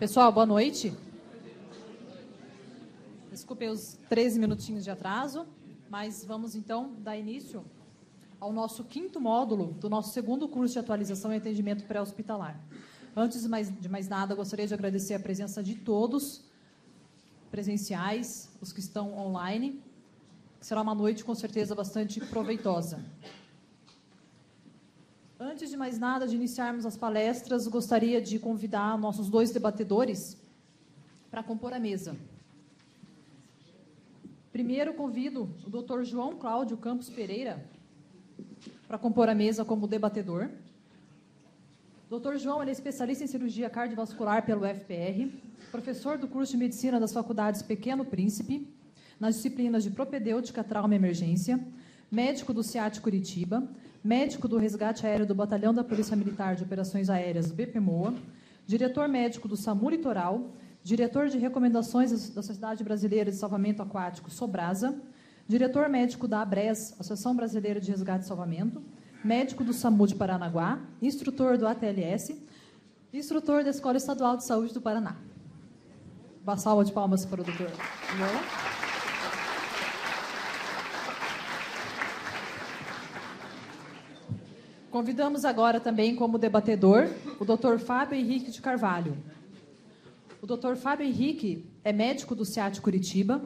Pessoal, boa noite. Desculpe os 13 minutinhos de atraso, mas vamos então dar início ao nosso quinto módulo do nosso segundo curso de atualização e atendimento pré-hospitalar. Antes de mais, de mais nada, gostaria de agradecer a presença de todos presenciais, os que estão online. Será uma noite com certeza bastante proveitosa. Antes de mais nada, de iniciarmos as palestras, gostaria de convidar nossos dois debatedores para compor a mesa. Primeiro, convido o Dr. João Cláudio Campos Pereira para compor a mesa como debatedor. Dr. João é especialista em cirurgia cardiovascular pelo FPR, professor do curso de medicina das faculdades Pequeno Príncipe, nas disciplinas de propedêutica, trauma e emergência, médico do CIAT Curitiba, médico do resgate aéreo do Batalhão da Polícia Militar de Operações Aéreas, BPMOA, diretor médico do SAMU Litoral, diretor de recomendações da Sociedade Brasileira de Salvamento Aquático, Sobrasa, diretor médico da ABRES, Associação Brasileira de Resgate e Salvamento, médico do SAMU de Paranaguá, instrutor do ATLS, instrutor da Escola Estadual de Saúde do Paraná. Uma salva de palmas para o doutor Mola. Convidamos agora também como debatedor o Dr. Fábio Henrique de Carvalho. O Dr. Fábio Henrique é médico do SEAT Curitiba,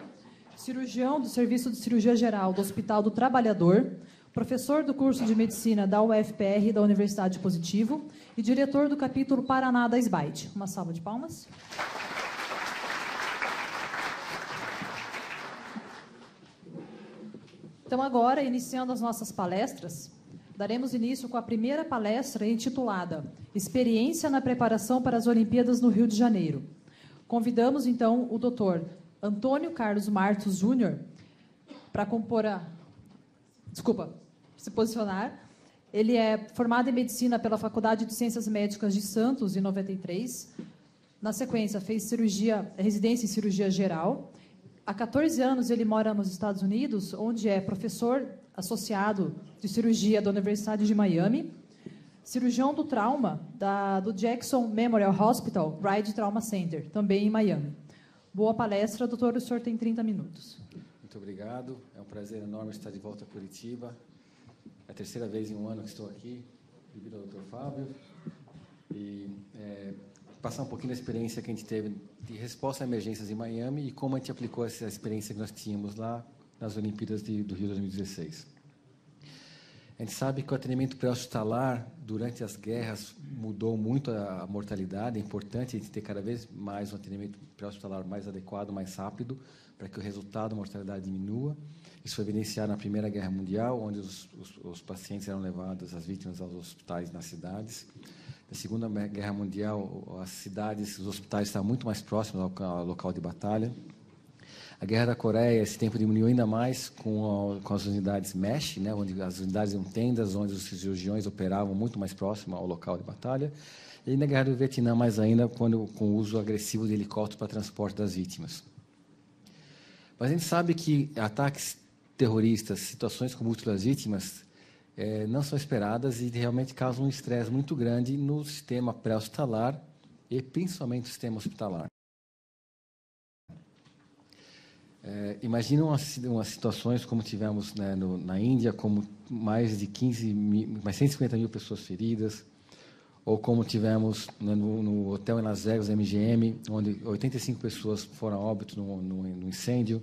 cirurgião do Serviço de Cirurgia Geral do Hospital do Trabalhador, professor do curso de medicina da UFPR e da Universidade Positivo e diretor do capítulo Paraná da SBITE. Uma salva de palmas. Então, agora, iniciando as nossas palestras, Daremos início com a primeira palestra intitulada Experiência na Preparação para as Olimpíadas no Rio de Janeiro. Convidamos então o Dr. Antônio Carlos Martos Júnior para compor a. Desculpa, se posicionar. Ele é formado em medicina pela Faculdade de Ciências Médicas de Santos, em 93. Na sequência, fez cirurgia, residência em cirurgia geral. Há 14 anos, ele mora nos Estados Unidos, onde é professor associado de cirurgia da Universidade de Miami, cirurgião do trauma da, do Jackson Memorial Hospital, Ride Trauma Center, também em Miami. Boa palestra, doutor, o senhor tem 30 minutos. Muito obrigado, é um prazer enorme estar de volta a Curitiba. É a terceira vez em um ano que estou aqui, devido ao doutor Fábio. E é, passar um pouquinho da experiência que a gente teve de resposta a emergências em Miami e como a gente aplicou essa experiência que nós tínhamos lá nas Olimpíadas de, do Rio 2016. A gente sabe que o atendimento pré-hospitalar durante as guerras mudou muito a mortalidade. É importante a gente ter cada vez mais um atendimento pré-hospitalar mais adequado, mais rápido, para que o resultado da mortalidade diminua. Isso foi evidenciado na Primeira Guerra Mundial, onde os, os, os pacientes eram levados, as vítimas, aos hospitais nas cidades. Na Segunda Guerra Mundial, as cidades, os hospitais estavam muito mais próximos ao, ao local de batalha. A Guerra da Coreia, esse tempo diminuiu ainda mais com, a, com as unidades MESH, né, onde as unidades eram tendas, onde os cirurgiões operavam muito mais próximo ao local de batalha. E na Guerra do Vietnã, mais ainda, quando, com o uso agressivo de helicóptero para transporte das vítimas. Mas a gente sabe que ataques terroristas, situações com múltiplas vítimas, é, não são esperadas e realmente causam um estresse muito grande no sistema pré-hospitalar e principalmente no sistema hospitalar. É, umas, situações como tivemos né, no, na Índia, como mais de 15 mil, mais 150 mil pessoas feridas, ou como tivemos né, no, no, hotel em Las Vegas, MGM, onde 85 pessoas foram a óbito no, no incêndio,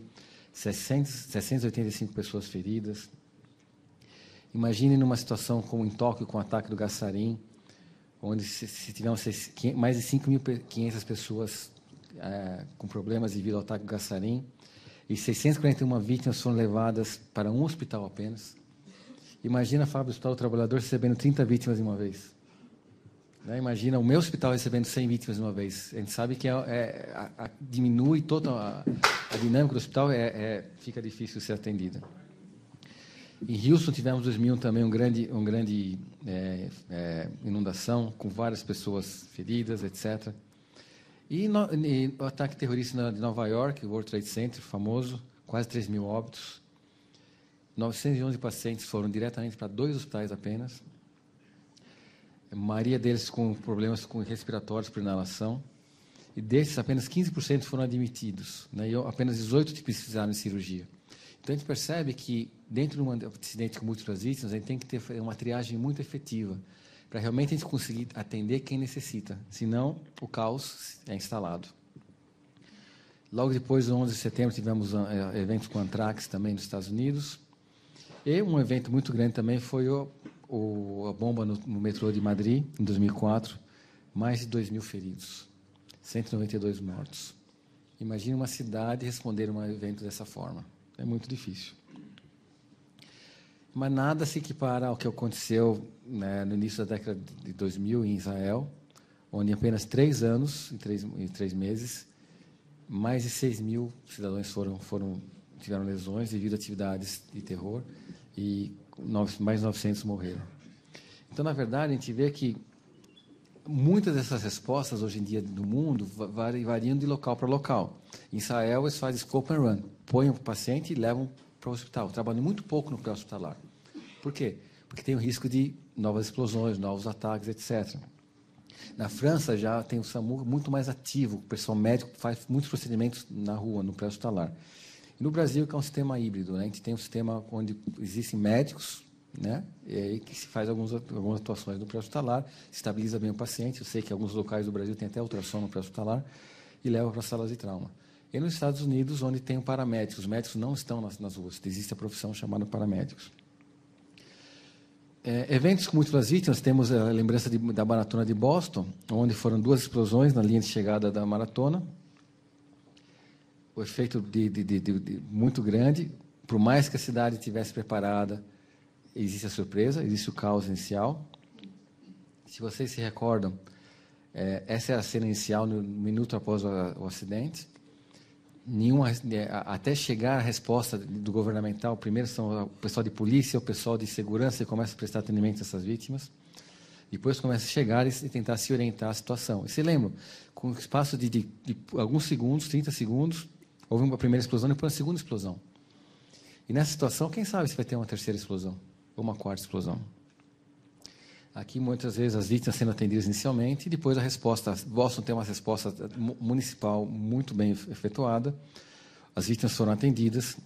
600, 685 pessoas feridas. Imagine numa situação como em Tóquio, com o ataque do gassarim, onde se, se tivemos mais de 5.500 pessoas é, com problemas devido ao ataque do gassarim e 641 vítimas foram levadas para um hospital apenas. Imagina, Fábio, o Hospital Trabalhador recebendo 30 vítimas de uma vez. Né? Imagina o meu hospital recebendo 100 vítimas de uma vez. A gente sabe que é, é, a, a, diminui toda a, a, dinâmica do hospital, é, é fica difícil ser atendida. Em Houston tivemos em 2001 também um grande, um grande é, é, inundação com várias pessoas feridas, etc. E, no, e o ataque terrorista de Nova York, o World Trade Center, famoso, quase 3 mil óbitos. 911 pacientes foram diretamente para dois hospitais apenas. A maioria deles com problemas com respiratórios por inalação. E desses, apenas 15% foram admitidos. Né? E apenas 18 precisaram de cirurgia. Então, a gente percebe que, dentro de um acidente com múltiplas vítimas, a gente tem que ter uma triagem muito efetiva para realmente a gente conseguir atender quem necessita. Senão, o caos é instalado. Logo depois, do 11 de setembro, tivemos ah, eh, eventos com Antrax também nos Estados Unidos. E um evento muito grande também foi o, o a bomba no, no, metrô de Madrid, em 2004. Mais de 2 mil feridos, 192 mortos. Imagina uma cidade responder a um evento dessa forma. É muito difícil mas nada se equipara ao que aconteceu né, no início da década de 2000 em Israel, onde em apenas três anos, em três, três meses, mais de 6 mil cidadãos foram, foram, tiveram lesões devido a atividades de terror e mais 900 morreram. Então, na verdade, a gente vê que muitas dessas respostas hoje em dia do mundo variam de local para local. Em Israel, eles fazem scope and run. Põem o paciente e levam para o hospital. Eu trabalho muito pouco no pré-hospitalar. Por quê? Porque tem o risco de novas explosões, novos ataques, etc. Na França já tem o SAMU muito mais ativo, o pessoal médico faz muitos procedimentos na rua, no pré-hospitalar. No Brasil, que é um sistema híbrido, né? a gente tem um sistema onde existem médicos, né? E que se faz alguns, algumas atuações no pré-hospitalar, estabiliza bem o paciente. Eu sei que alguns locais do Brasil tem até ultrassom no pré-hospitalar e leva para salas de trauma. E nos Estados Unidos, onde tem o paramédico, os médicos não estão nas, nas ruas, existe a profissão chamada paramédicos. É, eventos com múltiplas vítimas, temos a lembrança de, da maratona de Boston, onde foram duas explosões na linha de chegada da maratona. O efeito de, de, muito grande, por mais que a cidade estivesse preparada, existe a surpresa, existe o caos inicial. Se vocês se recordam, é, essa é a cena inicial, no minuto após o, o acidente nenhuma né, até chegar a resposta do governamental, primeiro são o pessoal de polícia, o pessoal de segurança que começa a prestar atendimento a essas vítimas. Depois começa a chegar e tentar se orientar à situação. E se lembra com o espaço de, de, de, alguns segundos, 30 segundos, houve uma primeira explosão e depois uma segunda explosão. E nessa situação, quem sabe se vai ter uma terceira explosão ou uma quarta explosão. Aqui, muitas vezes, as vítimas sendo atendidas inicialmente, e depois a resposta. Boston tem uma resposta eh, municipal muito bem efetuada. As vítimas foram atendidas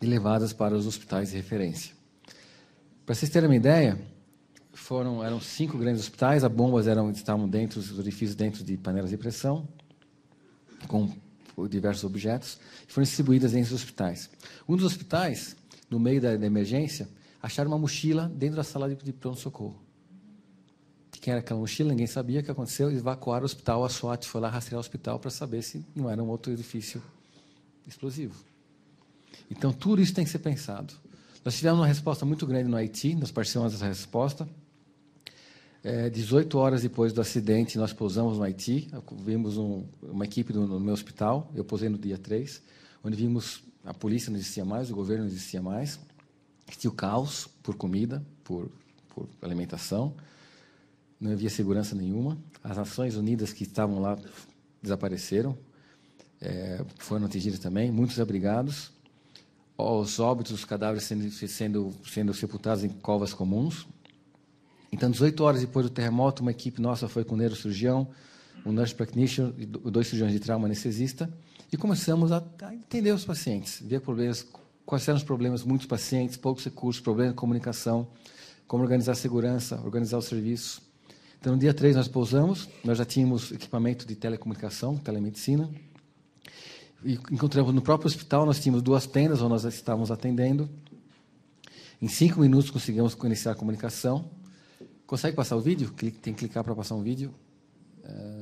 e levadas para os hospitais de referência. Para vocês terem uma ideia, foram, eram cinco grandes hospitais, as bombas eram, estavam dentro, dos orifícios dentro de panelas de pressão, com diversos objetos, e foram distribuídas dentro dos hospitais. Um dos hospitais, no meio da, da emergência, acharam uma mochila dentro da sala de pronto-socorro. Quem era aquela mochila? Ninguém sabia o que aconteceu. Eles evacuaram o hospital. A SWAT foi lá rastrear o hospital para saber se não era um outro edifício explosivo. Então, tudo isso tem que ser pensado. Nós tivemos uma resposta muito grande no Haiti, nós participamos dessa resposta. É, 18 horas depois do acidente, nós pousamos no Haiti, vimos um, uma equipe do, no meu hospital, eu pousei no dia 3, onde vimos a polícia não existia mais, o governo não existia mais, tinha o caos por comida, por, por alimentação, não havia segurança nenhuma. As Nações Unidas que estavam lá desapareceram, é, foram atingidas também, muitos abrigados. Os óbitos, os cadáveres sendo, sendo, sendo sepultados em covas comuns. Então, 18 horas depois do terremoto, uma equipe nossa foi com um neurocirurgião, um nurse practitioner, dois cirurgiões de trauma anestesista, e começamos a, a entender os pacientes, ver problemas Quais eram os problemas? Muitos pacientes, poucos recursos, problemas de comunicação, como organizar a segurança, organizar o serviço. Então, no dia 3, nós pousamos, nós já tínhamos equipamento de telecomunicação, telemedicina. E encontramos no próprio hospital, nós tínhamos duas tendas onde nós estávamos atendendo. Em cinco minutos conseguimos iniciar a comunicação. Consegue passar o vídeo? Tem que clicar para passar um vídeo. Uh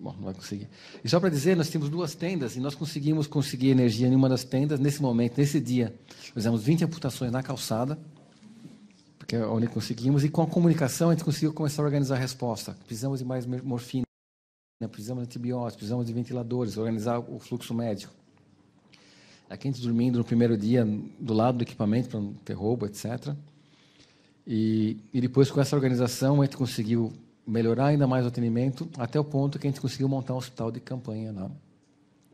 bom, não vai conseguir. E só para dizer, nós tínhamos duas tendas e nós conseguimos conseguir energia em uma das tendas nesse momento, nesse dia. fizemos 20 amputações na calçada, porque é onde conseguimos, e com a comunicação a gente conseguiu começar a organizar a resposta. Precisamos de mais morfina, precisamos de antibióticos, precisamos de ventiladores, organizar o fluxo médico. Aqui a gente dormindo no primeiro dia do lado do equipamento para não ter roubo, etc. E, e depois com essa organização a gente conseguiu melhorar ainda mais o atendimento, até o ponto que a gente conseguiu montar um hospital de campanha lá no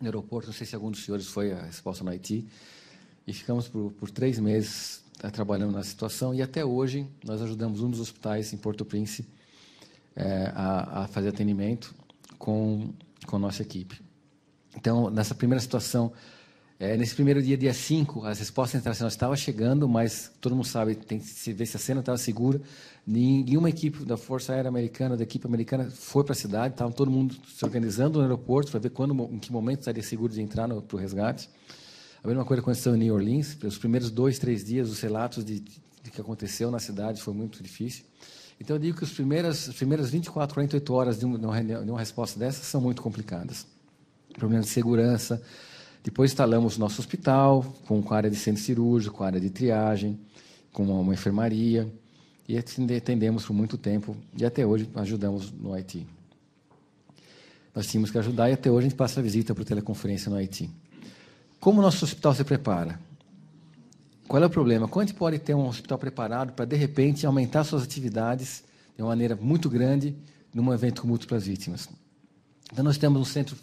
aeroporto. Não sei se algum dos senhores foi a resposta no Haiti. E ficamos por, por três meses tá, trabalhando na situação. E até hoje, nós ajudamos um dos hospitais em Porto Príncipe é, a, a, fazer atendimento com, com a nossa equipe. Então, nessa primeira situação é, nesse primeiro dia, dia 5, as respostas internacionais estavam chegando, mas todo mundo sabe, tem que se ver se a cena estava segura. Nenhuma equipe da Força Aérea Americana, da equipe americana, foi para a cidade. Estavam todo mundo se organizando no aeroporto para ver quando, em que momento estaria seguro de entrar para o resgate. A mesma coisa aconteceu em New Orleans. Pelos primeiros dois, três dias, os relatos de, de que aconteceu na cidade foi muito difícil. Então, eu digo que as primeiras, as primeiras 24, 48 horas de uma, de uma resposta dessa são muito complicadas. Problemas de segurança, depois instalamos nosso hospital, com área de centro cirúrgico, com área de triagem, com uma enfermaria, e atendemos por muito tempo, e até hoje ajudamos no Haiti. Nós tínhamos que ajudar, e até hoje a gente passa a visita por teleconferência no Haiti. Como o nosso hospital se prepara? Qual é o problema? Como a gente pode ter um hospital preparado para, de repente, aumentar suas atividades de uma maneira muito grande num evento com múltiplas vítimas? Então, nós temos um centro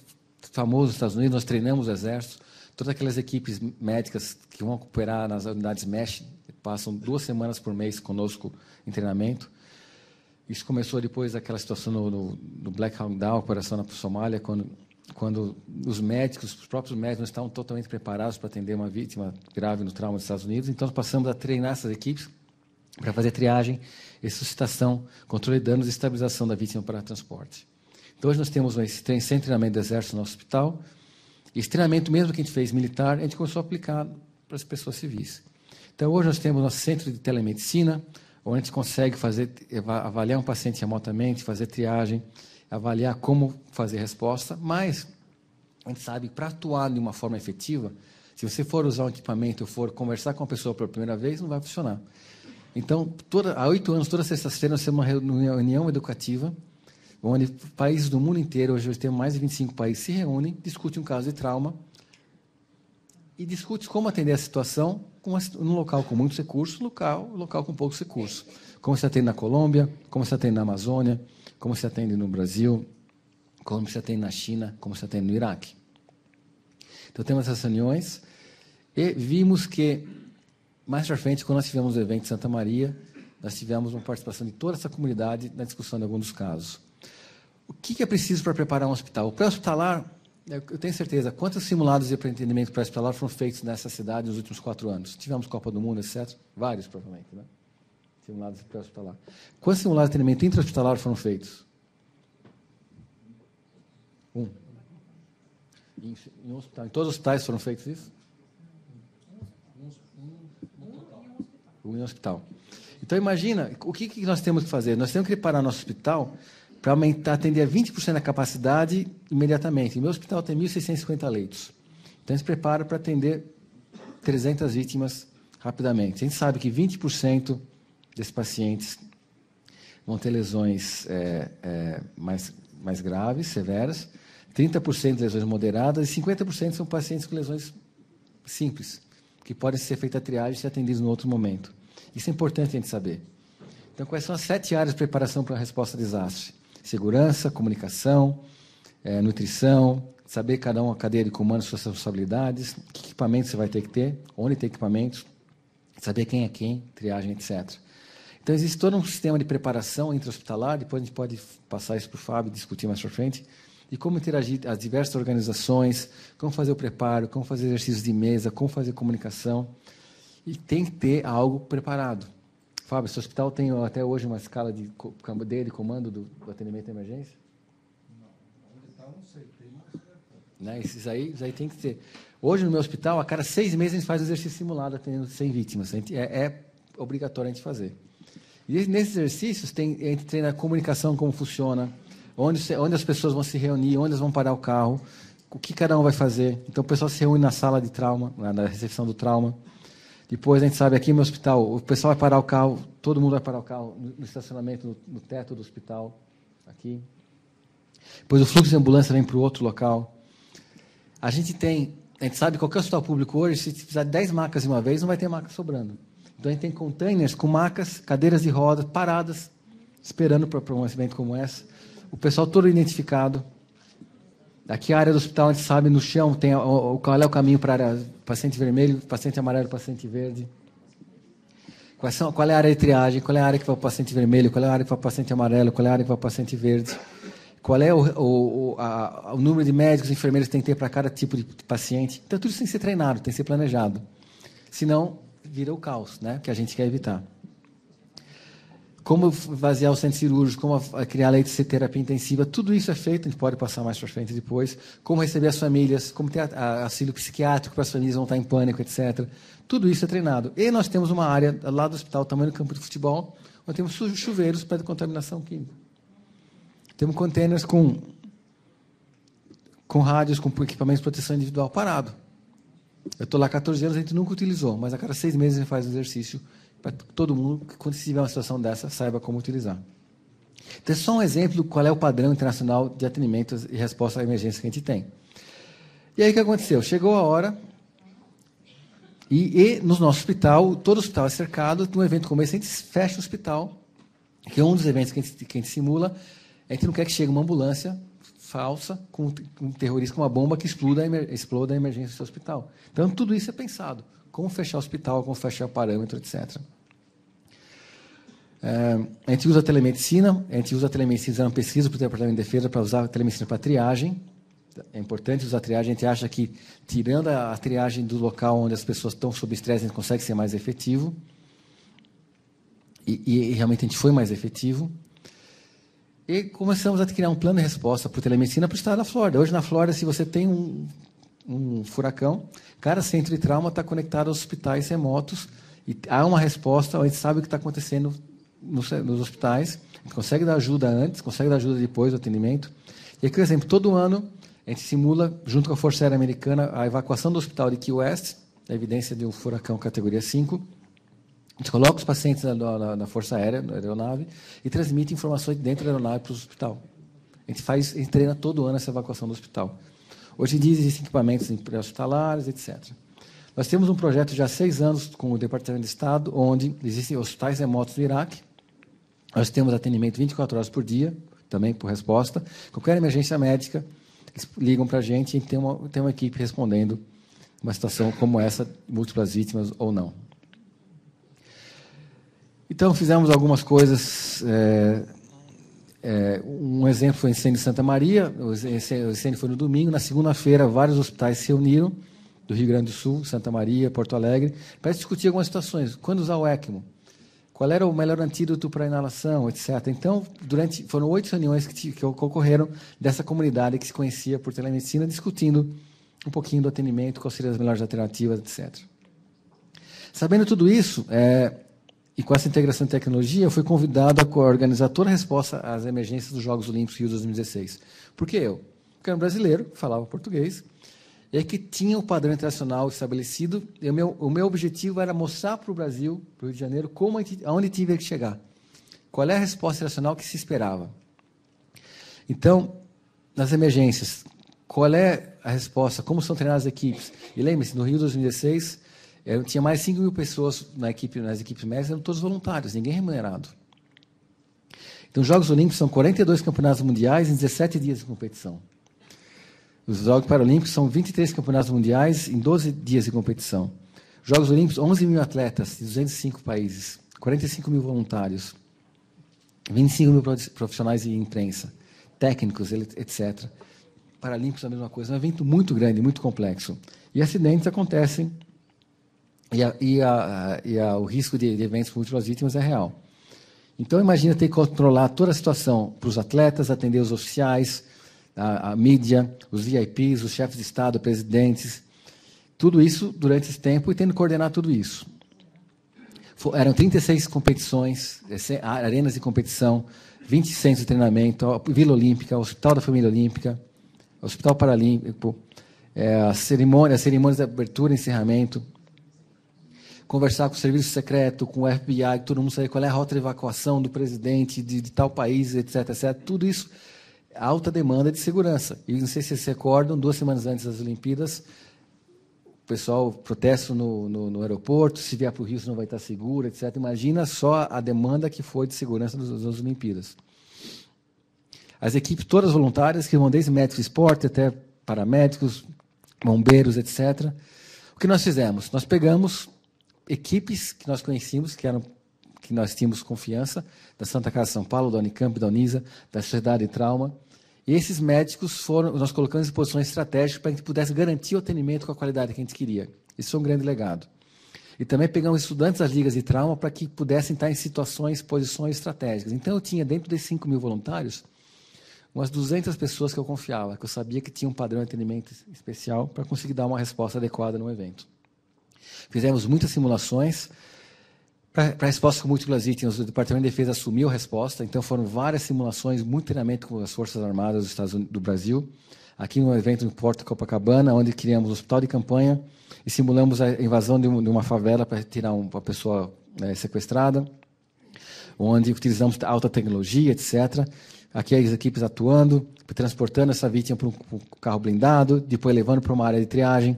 famoso nos Estados Unidos, nós treinamos o exército. Todas aquelas equipes médicas que vão operar nas unidades MESH passam duas semanas por mês conosco em treinamento. Isso começou depois daquela situação no, no, no Black Hawk Down, operação na Somália, quando, quando os médicos, os próprios médicos, não estavam totalmente preparados para atender uma vítima grave no trauma dos Estados Unidos. Então, nós passamos a treinar essas equipes para fazer triagem, ressuscitação, controle de danos e estabilização da vítima para transporte. Então, hoje nós temos um sem treinamento de exército no nosso hospital. esse treinamento, mesmo que a gente fez militar, a gente começou a aplicar para as pessoas civis. Então, hoje nós temos nosso centro de telemedicina, onde a gente consegue fazer, avaliar um paciente remotamente, fazer triagem, avaliar como fazer resposta, mas a gente sabe que para atuar de uma forma efetiva, se você for usar um equipamento ou for conversar com a pessoa pela primeira vez, não vai funcionar. Então, toda, há oito anos, toda sexta-feira, nós temos uma reunião educativa onde países do mundo inteiro, hoje tem mais de 25 países, se reúnem, discutem um caso de trauma e discutem como atender a situação num local com muitos recursos, local, local com poucos recursos. Como se atende na Colômbia, como se atende na Amazônia, como se atende no Brasil, como se atende na China, como se atende no Iraque. Então, temos essas reuniões e vimos que, mais para frente, quando nós tivemos o evento em Santa Maria, nós tivemos uma participação de toda essa comunidade na discussão de alguns dos casos o que é preciso para preparar um hospital? O pré-hospitalar, eu tenho certeza, quantos simulados de empreendimento pré-hospitalar foram feitos nessa cidade nos últimos quatro anos? Tivemos Copa do Mundo, etc. Vários, provavelmente, né? Simulados pré-hospitalar. Quantos simulados de treinamento intra-hospitalar foram feitos? Um. Em, em, um hospital. Em todos os hospitais foram feitos isso? Um em um hospital. Então, imagina, o que, que nós temos que fazer? Nós temos que preparar nosso hospital para aumentar, atender a 20% da capacidade imediatamente. O meu hospital tem 1.650 leitos. Então, se prepara para atender 300 vítimas rapidamente. A gente sabe que 20% desses pacientes vão ter lesões é, é, mais, mais graves, severas, 30% de lesões moderadas e 50% são pacientes com lesões simples, que podem ser feitas a triagem e atendidos em outro momento. Isso é importante a gente saber. Então, quais são as sete áreas de preparação para a resposta a desastre? Segurança, comunicação, é, nutrição, saber cada um a cadeia comando suas responsabilidades, que equipamento você vai ter que ter, onde tem equipamentos, saber quem é quem, triagem, etc. Então, existe todo um sistema de preparação intra-hospitalar, depois a gente pode passar isso para o Fábio e discutir mais para frente, e como interagir as diversas organizações, como fazer o preparo, como fazer exercícios de mesa, como fazer comunicação, e tem que ter algo preparado. Fábio, seu hospital tem até hoje uma escala de cadeia de comando do, do atendimento à emergência? Não, onde não sei. Tem né? Esses aí, aí tem que ter. Hoje, no meu hospital, a cada seis meses a gente faz exercício simulado atendendo 100 vítimas. Gente, é, é, obrigatório a gente fazer. E nesses exercícios, tem, a gente treina a comunicação, como funciona, onde, onde as pessoas vão se reunir, onde elas vão parar o carro, o que cada um vai fazer. Então, o pessoal se reúne na sala de trauma, na recepção do trauma. Depois a gente sabe aqui no hospital, o pessoal vai parar o carro, todo mundo vai parar o carro no estacionamento, no, no teto do hospital, aqui. Depois o fluxo de ambulância vem para o outro local. A gente tem, a gente sabe qualquer hospital público hoje, se precisar de 10 macas de uma vez, não vai ter maca sobrando. Então a gente tem containers com macas, cadeiras de rodas paradas, esperando para um evento como esse. O pessoal todo identificado. Aqui é a área do hospital, a gente sabe, no chão, tem o, qual é o caminho para paciente vermelho, paciente amarelo, paciente verde. são, qual é a área de triagem? Qual é a área que vai para o paciente vermelho? Qual é a área que vai para o paciente amarelo? Qual é a área que vai para o paciente verde? Qual é o, o, a, o número de médicos e enfermeiros que tem que ter para cada tipo de paciente? Então, tudo isso tem que ser treinado, tem que ser planejado. Senão, vira o caos, né? que a gente quer evitar como vaziar o centro cirúrgico, como a criar leite de terapia intensiva, tudo isso é feito, a gente pode passar mais para frente depois, como receber as famílias, como ter a, auxílio psiquiátrico para as famílias não estar em pânico, etc. Tudo isso é treinado. E nós temos uma área lá do hospital, tamanho do campo de futebol, onde temos chuveiros para contaminação química. Temos contêineres com, com rádios, com equipamentos de proteção individual parado. Eu estou lá há 14 anos, a gente nunca utilizou, mas a cada seis meses a gente faz um exercício para todo mundo que, quando se tiver uma situação dessa, saiba como utilizar. Então, só um exemplo do qual é o padrão internacional de atendimentos e resposta à emergência que a gente tem. E aí, o que aconteceu? Chegou a hora, e, e no nosso hospital, todo o hospital é cercado, num evento como esse, a gente fecha o hospital, que é um dos eventos que a gente, que a gente simula, a gente não quer que chegue uma ambulância falsa com um terrorista com uma bomba que exploda, exploda a emergência do seu hospital. Então, tudo isso é pensado como fechar hospital, como fechar parâmetro, etc. É, a gente usa a telemedicina, a gente usa a telemedicina na pesquisa para o Departamento de Defesa, para usar a telemedicina para triagem. É importante usar a triagem, a gente acha que tirando a, a triagem do local onde as pessoas estão sob estresse, a gente consegue ser mais efetivo. E, e, e realmente a gente foi mais efetivo. E começamos a criar um plano de resposta para telemedicina para o estado da Flórida. Hoje na Flórida, se você tem um um furacão. Cada centro de trauma está conectado a hospitais remotos e há uma resposta, a gente sabe o que está acontecendo nos, nos, hospitais, consegue dar ajuda antes, consegue dar ajuda depois do atendimento. E aqui, por exemplo, todo ano a gente simula, junto com a Força Aérea Americana, a evacuação do hospital de Key West, a evidência de um furacão categoria 5. A gente coloca os pacientes na, na, na Força Aérea, na aeronave, e transmite informações dentro da aeronave para o hospital. A gente faz, a gente treina todo ano essa evacuação do hospital. Hoje em dia existem equipamentos em pré-hospitalares, etc. Nós temos um projeto já há seis anos com o Departamento de Estado, onde existem hospitais remotos do Iraque. Nós temos atendimento 24 horas por dia, também por resposta. Qualquer emergência médica, eles ligam para a gente e tem uma, tem uma equipe respondendo uma situação como essa, múltiplas vítimas ou não. Então, fizemos algumas coisas é, é, um exemplo foi o incêndio de Santa Maria, o incêndio foi no domingo, na segunda-feira vários hospitais se reuniram, do Rio Grande do Sul, Santa Maria, Porto Alegre, para discutir algumas situações. Quando usar o ECMO? Qual era o melhor antídoto para a inalação, etc. Então, durante foram oito reuniões que, que ocorreram dessa comunidade que se conhecia por telemedicina, discutindo um pouquinho do atendimento, quais seriam as melhores alternativas, etc. Sabendo tudo isso, é, e com essa integração de tecnologia, eu fui convidado a organizar toda a resposta às emergências dos Jogos Olímpicos Rio 2016. Por que eu? Porque eu era um brasileiro, falava português, é que tinha o padrão internacional estabelecido. E o, meu, o meu objetivo era mostrar para o Brasil, para o Rio de Janeiro, como aonde tinha que chegar. Qual é a resposta nacional que se esperava? Então, nas emergências, qual é a resposta? Como são treinadas as equipes? E lembre-se, no Rio 2016, eu tinha mais 5 mil pessoas na equipe, nas equipes médias, eram todos voluntários, ninguém remunerado. Então, os Jogos Olímpicos são 42 campeonatos mundiais em 17 dias de competição. Os Jogos Paralímpicos são 23 campeonatos mundiais em 12 dias de competição. Jogos Olímpicos, 11 mil atletas de 205 países, 45 mil voluntários, 25 mil profissionais de imprensa, técnicos, etc. Paralímpicos, a mesma coisa. É um evento muito grande, muito complexo. E acidentes acontecem e, a, e, a, e a, o risco de, de eventos múltiplas vítimas é real. Então, imagina ter que controlar toda a situação para os atletas, atender os oficiais, a, a mídia, os VIPs, os chefes de Estado, presidentes, tudo isso durante esse tempo e tendo que coordenar tudo isso. Eram 36 competições, é, arenas de competição, 20 centros de treinamento, Vila Olímpica, Hospital da Família Olímpica, Hospital Paralímpico, é, as cerimônias, cerimônias de abertura e encerramento, conversar com o serviço secreto, com o FBI, todo mundo saber qual é a rota de evacuação do presidente de, de tal país, etc, etc. Tudo isso alta demanda de segurança. E não sei se vocês recordam, duas semanas antes das Olimpíadas, o pessoal protesto no, no, no aeroporto, se vier para o Rio não vai estar seguro, etc. Imagina só a demanda que foi de segurança das, das Olimpíadas. As equipes todas voluntárias, que vão desde médicos de esporte até paramédicos, bombeiros, etc. O que nós fizemos? Nós pegamos equipes que nós conhecíamos, que eram que nós tínhamos confiança, da Santa Casa de São Paulo, da Unicamp, da Unisa, da Sociedade de Trauma. E esses médicos foram, nós colocamos em posições estratégicas para que a gente pudesse garantir o atendimento com a qualidade que a gente queria. Isso é um grande legado. E também pegamos estudantes das ligas de trauma para que pudessem estar em situações, posições estratégicas. Então, eu tinha dentro desses 5 mil voluntários, umas 200 pessoas que eu confiava, que eu sabia que tinha um padrão de atendimento especial para conseguir dar uma resposta adequada no evento. Fizemos muitas simulações. Para a resposta com múltiplas itens, o Departamento de Defesa assumiu a resposta, então foram várias simulações, muito treinamento com as Forças Armadas dos Estados Unidos, do Brasil, aqui no evento em Porto Copacabana, onde criamos um hospital de campanha e simulamos a invasão de uma favela para tirar uma pessoa né, sequestrada, onde utilizamos alta tecnologia, etc. Aqui as equipes atuando, transportando essa vítima para um carro blindado, depois levando para uma área de triagem,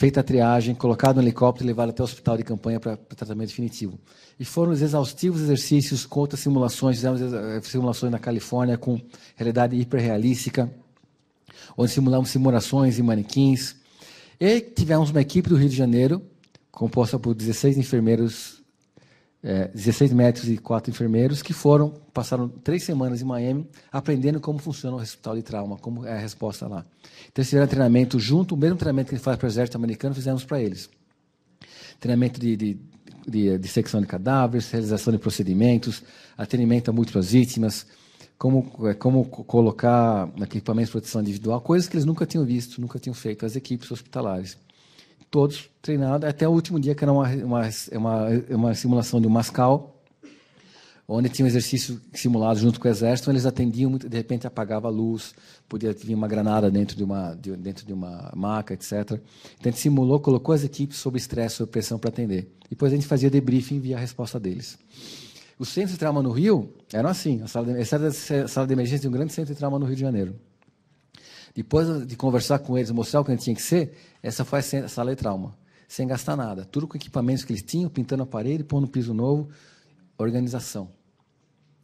feita a triagem, colocado no helicóptero e levado até o hospital de campanha para tratamento definitivo. E foram os exaustivos exercícios com outras simulações, fizemos eh, simulações na Califórnia com realidade hiperrealística, onde simulamos simulações em manequins. E tivemos uma equipe do Rio de Janeiro, composta por 16 enfermeiros é, 16 médicos e quatro enfermeiros que foram, passaram três semanas em Miami aprendendo como funciona o hospital de trauma, como é a resposta lá. Então, fizeram treinamento junto, o mesmo treinamento que ele faz para o exército americano, fizemos para eles. Treinamento de, de, de, dissecção de cadáveres, realização de procedimentos, atendimento a múltiplas vítimas, como, é, como colocar equipamentos de proteção individual, coisas que eles nunca tinham visto, nunca tinham feito, as equipes hospitalares todos treinados, até o último dia, que era uma, uma, uma, uma simulação de um mascal, onde tinha um exercício simulado junto com o exército, eles atendiam, de repente apagava a luz, podia vir uma granada dentro de uma, de, dentro de uma maca, etc. Então a gente simulou, colocou as equipes sob estresse, sob pressão para atender. Depois a gente fazia debriefing e via a resposta deles. Os centros de trauma no Rio eram assim, a sala de, a sala de emergência de um grande centro de trauma no Rio de Janeiro. Depois de conversar com eles, mostrar o que tinha que ser, essa foi a sala de trauma, sem gastar nada. Tudo com equipamentos que eles tinham, pintando a parede, pondo piso novo, organização,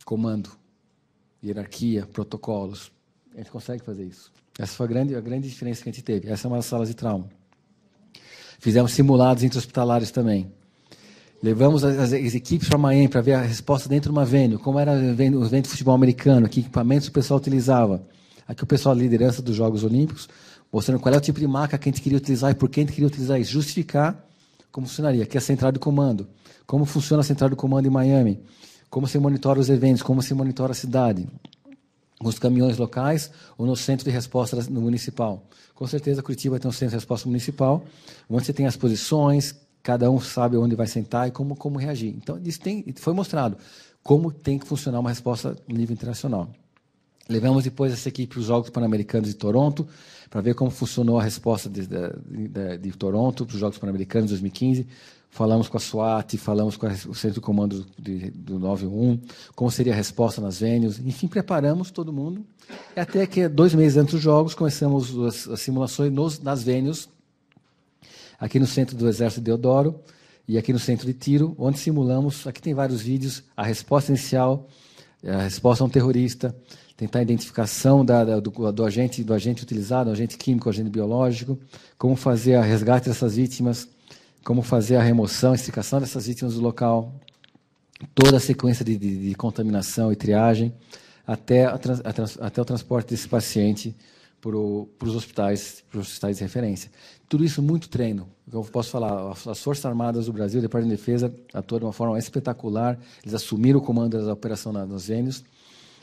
comando, hierarquia, protocolos. A gente consegue fazer isso. Essa foi a grande, a grande diferença que a gente teve. Essa é uma das salas de trauma. Fizemos simulados entre hospitalares também. Levamos as, as equipes para Miami para ver a resposta dentro de uma venue, como era o evento de futebol americano, que equipamentos o pessoal utilizava aqui o pessoal da liderança dos Jogos Olímpicos, mostrando qual é o tipo de marca que a gente queria utilizar e por que a gente queria utilizar isso. Justificar como funcionaria, que é a central de comando, como funciona a central de comando em Miami, como se monitora os eventos, como se monitora a cidade, nos caminhões locais ou no centro de resposta no municipal. Com certeza, Curitiba tem um centro de resposta municipal, onde você tem as posições, cada um sabe onde vai sentar e como, como reagir. Então, isso tem, foi mostrado como tem que funcionar uma resposta no nível internacional. Levamos depois essa equipe para os Jogos Pan-Americanos de Toronto, para ver como funcionou a resposta de, de, de, de Toronto para os Jogos Pan-Americanos de 2015. Falamos com a SWAT, falamos com a, o Centro de Comando do, 9 91, como seria a resposta nas venues. Enfim, preparamos todo mundo. Até que, dois meses antes dos Jogos, começamos as, as simulações nos, nas venues, aqui no centro do Exército de Deodoro e aqui no centro de Tiro, onde simulamos. Aqui tem vários vídeos: a resposta inicial, a resposta a um terrorista tentar a identificação da, da, do, do, agente, do agente utilizado, agente químico, agente biológico, como fazer a resgate dessas vítimas, como fazer a remoção, a extricação dessas vítimas do local, toda a sequência de, de, de contaminação e triagem, até, a, a até o transporte desse paciente para os hospitais, hospitais de referência. Tudo isso muito treino. Eu posso falar, as Forças Armadas do Brasil, o Departamento de Defesa, atuaram de uma forma espetacular. Eles assumiram o comando da operação nos Vênios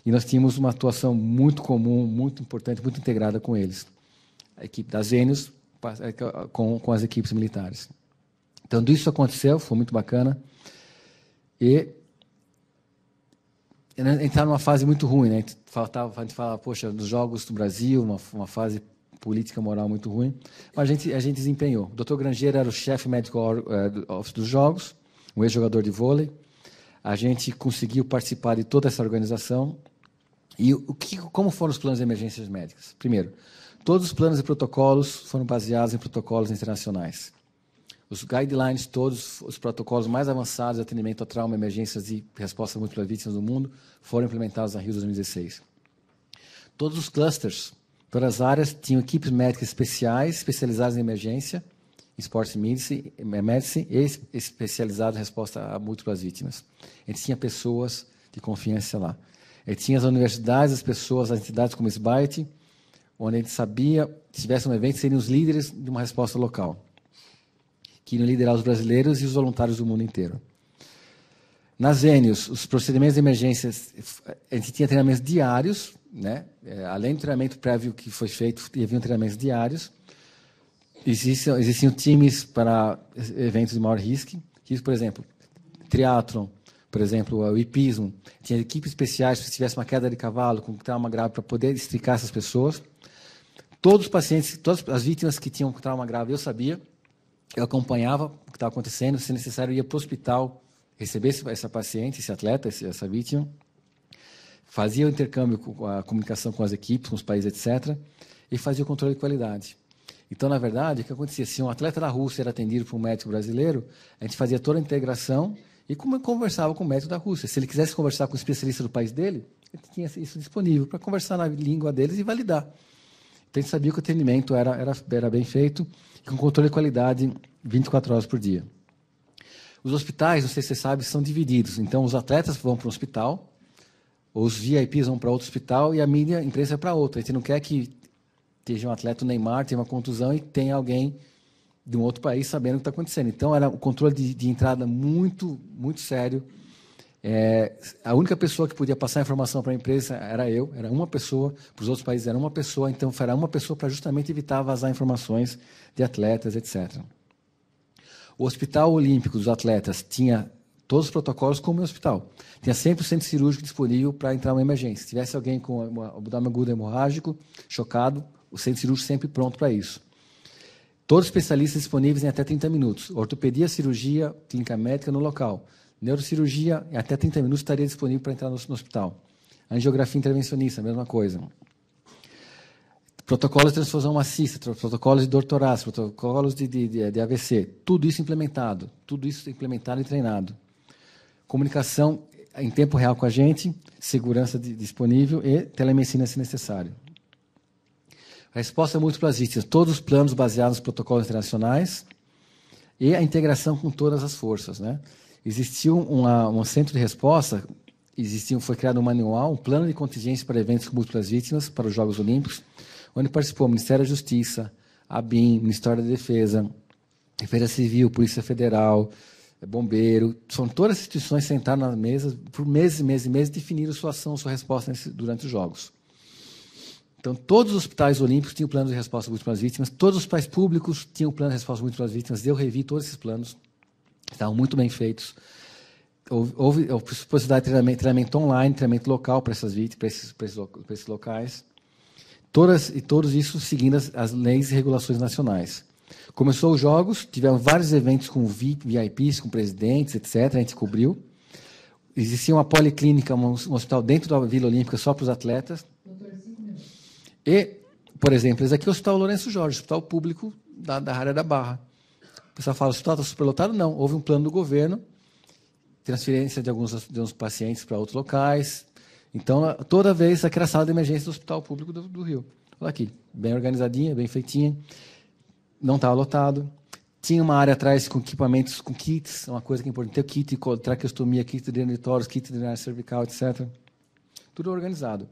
e nós tínhamos uma atuação muito comum, muito importante, muito integrada com eles. A equipe das Vênus é, com, com as equipes militares. Então, isso aconteceu, foi muito bacana. E entrar numa fase muito ruim, né? Faltava, a gente falava, poxa, nos Jogos do Brasil, uma, uma fase política moral muito ruim, mas a gente, a gente desempenhou. O Dr. Grangeiro era o chefe médico é, do dos Jogos, um ex-jogador de vôlei. A gente conseguiu participar de toda essa organização e o que, como foram os planos de emergências médicas? Primeiro, todos os planos e protocolos foram baseados em protocolos internacionais. Os guidelines, todos os protocolos mais avançados de atendimento a trauma, emergências e resposta a múltiplas vítimas do mundo foram implementados na Rio 2016. Todos os clusters, todas as áreas, tinham equipes médicas especiais, especializadas em emergência, Sports Medicine, Medicine e é, especializadas em resposta a múltiplas vítimas. A gente tinha pessoas de confiança lá. E tinha as universidades, as pessoas, as entidades como o SBITE, onde a gente sabia, se tivesse um evento, seriam os líderes de uma resposta local, que iriam liderar os brasileiros e os voluntários do mundo inteiro. Nas Vênios, os procedimentos de emergência, a gente tinha treinamentos diários, né? É, além do treinamento prévio que foi feito, havia treinamentos diários. Existiam, existiam times para eventos de maior risco, risco por exemplo, triatlon, por exemplo, o hipismo. Tinha equipes especiais se tivesse uma queda de cavalo, com trauma grave, para poder estricar essas pessoas. Todos os pacientes, todas as vítimas que tinham trauma grave, eu sabia. Eu acompanhava o que estava acontecendo. Se necessário, ia para o hospital receber essa paciente, esse atleta, essa vítima. Fazia o intercâmbio, a comunicação com as equipes, com os países, etc. E fazia o controle de qualidade. Então, na verdade, o que acontecia? Se um atleta da Rússia era atendido por um médico brasileiro, a gente fazia toda a integração e como conversava com o médico da Rússia. Se ele quisesse conversar com o especialista do país dele, ele tinha isso disponível para conversar na língua deles e validar. Então, a gente sabia que o atendimento era, era, era bem feito, com controle de qualidade 24 horas por dia. Os hospitais, não sei se você sabe, são divididos. Então, os atletas vão para um hospital, os VIPs vão para outro hospital e a mídia, a imprensa, é para outro. A gente não quer que esteja um atleta Neymar, tenha uma contusão e tenha alguém de um outro país sabendo o que está acontecendo. Então, era um controle de, de entrada muito, muito sério. É, a única pessoa que podia passar a informação para a empresa era eu, era uma pessoa, para os outros países era uma pessoa, então era uma pessoa para justamente evitar vazar informações de atletas, etc. O Hospital Olímpico dos Atletas tinha todos os protocolos como o hospital. Tinha sempre o centro cirúrgico disponível para entrar uma emergência. Se tivesse alguém com um abdômen agudo hemorrágico, chocado, o centro cirúrgico sempre pronto para isso. Todos especialistas disponíveis em até 30 minutos. Ortopedia, cirurgia, clínica médica no local. Neurocirurgia, em até 30 minutos estaria disponível para entrar no, no hospital. Angiografia intervencionista, mesma coisa. Protocolos de transfusão maciça, protocolos de dor torácica, protocolos de, de, de, de AVC. Tudo isso implementado. Tudo isso implementado e treinado. Comunicação em tempo real com a gente, segurança de, disponível e telemedicina se necessário. A resposta é múltipla existe. Todos os planos baseados nos protocolos internacionais e a integração com todas as forças. Né? Existiu uma, um centro de resposta, existiu, foi criado um manual, um plano de contingência para eventos com múltiplas vítimas para os Jogos Olímpicos, onde participou o Ministério da Justiça, a BIM, Ministério da Defesa, Defesa Civil, Polícia Federal, eh, Bombeiro. São todas as instituições sentaram na mesa por meses e meses e meses definiram sua ação, sua resposta durante os Jogos. Então, todos os hospitais olímpicos tinham plano de resposta para as vítimas, todos os pais públicos tinham plano de resposta para as vítimas. Eu revi todos esses planos, estavam muito bem feitos. Houve, houve, possibilidade de treinamento, treinamento, online, treinamento local para essas vítimas, para esses, para esses, para esses locais. Todas, e todos isso seguindo as, as, leis e regulações nacionais. Começou os jogos, tiveram vários eventos com VIPs, com presidentes, etc. A gente cobriu. Existia uma policlínica, um hospital dentro da Vila Olímpica só para os atletas e, por exemplo, esse aqui é o Hospital Lourenço Jorge, hospital público da, da área da Barra. O pessoal fala, o hospital está superlotado? Não, houve um plano do governo, transferência de alguns, de alguns pacientes para outros locais. Então, toda vez, aqui era a sala de emergência do hospital público do, do Rio. Olha aqui, bem organizadinha, bem feitinha, não estava lotado. Tinha uma área atrás com equipamentos, com kits, uma coisa que é importante, ter o kit, traqueostomia, kit de tórax, kit de cervical, etc tudo organizado.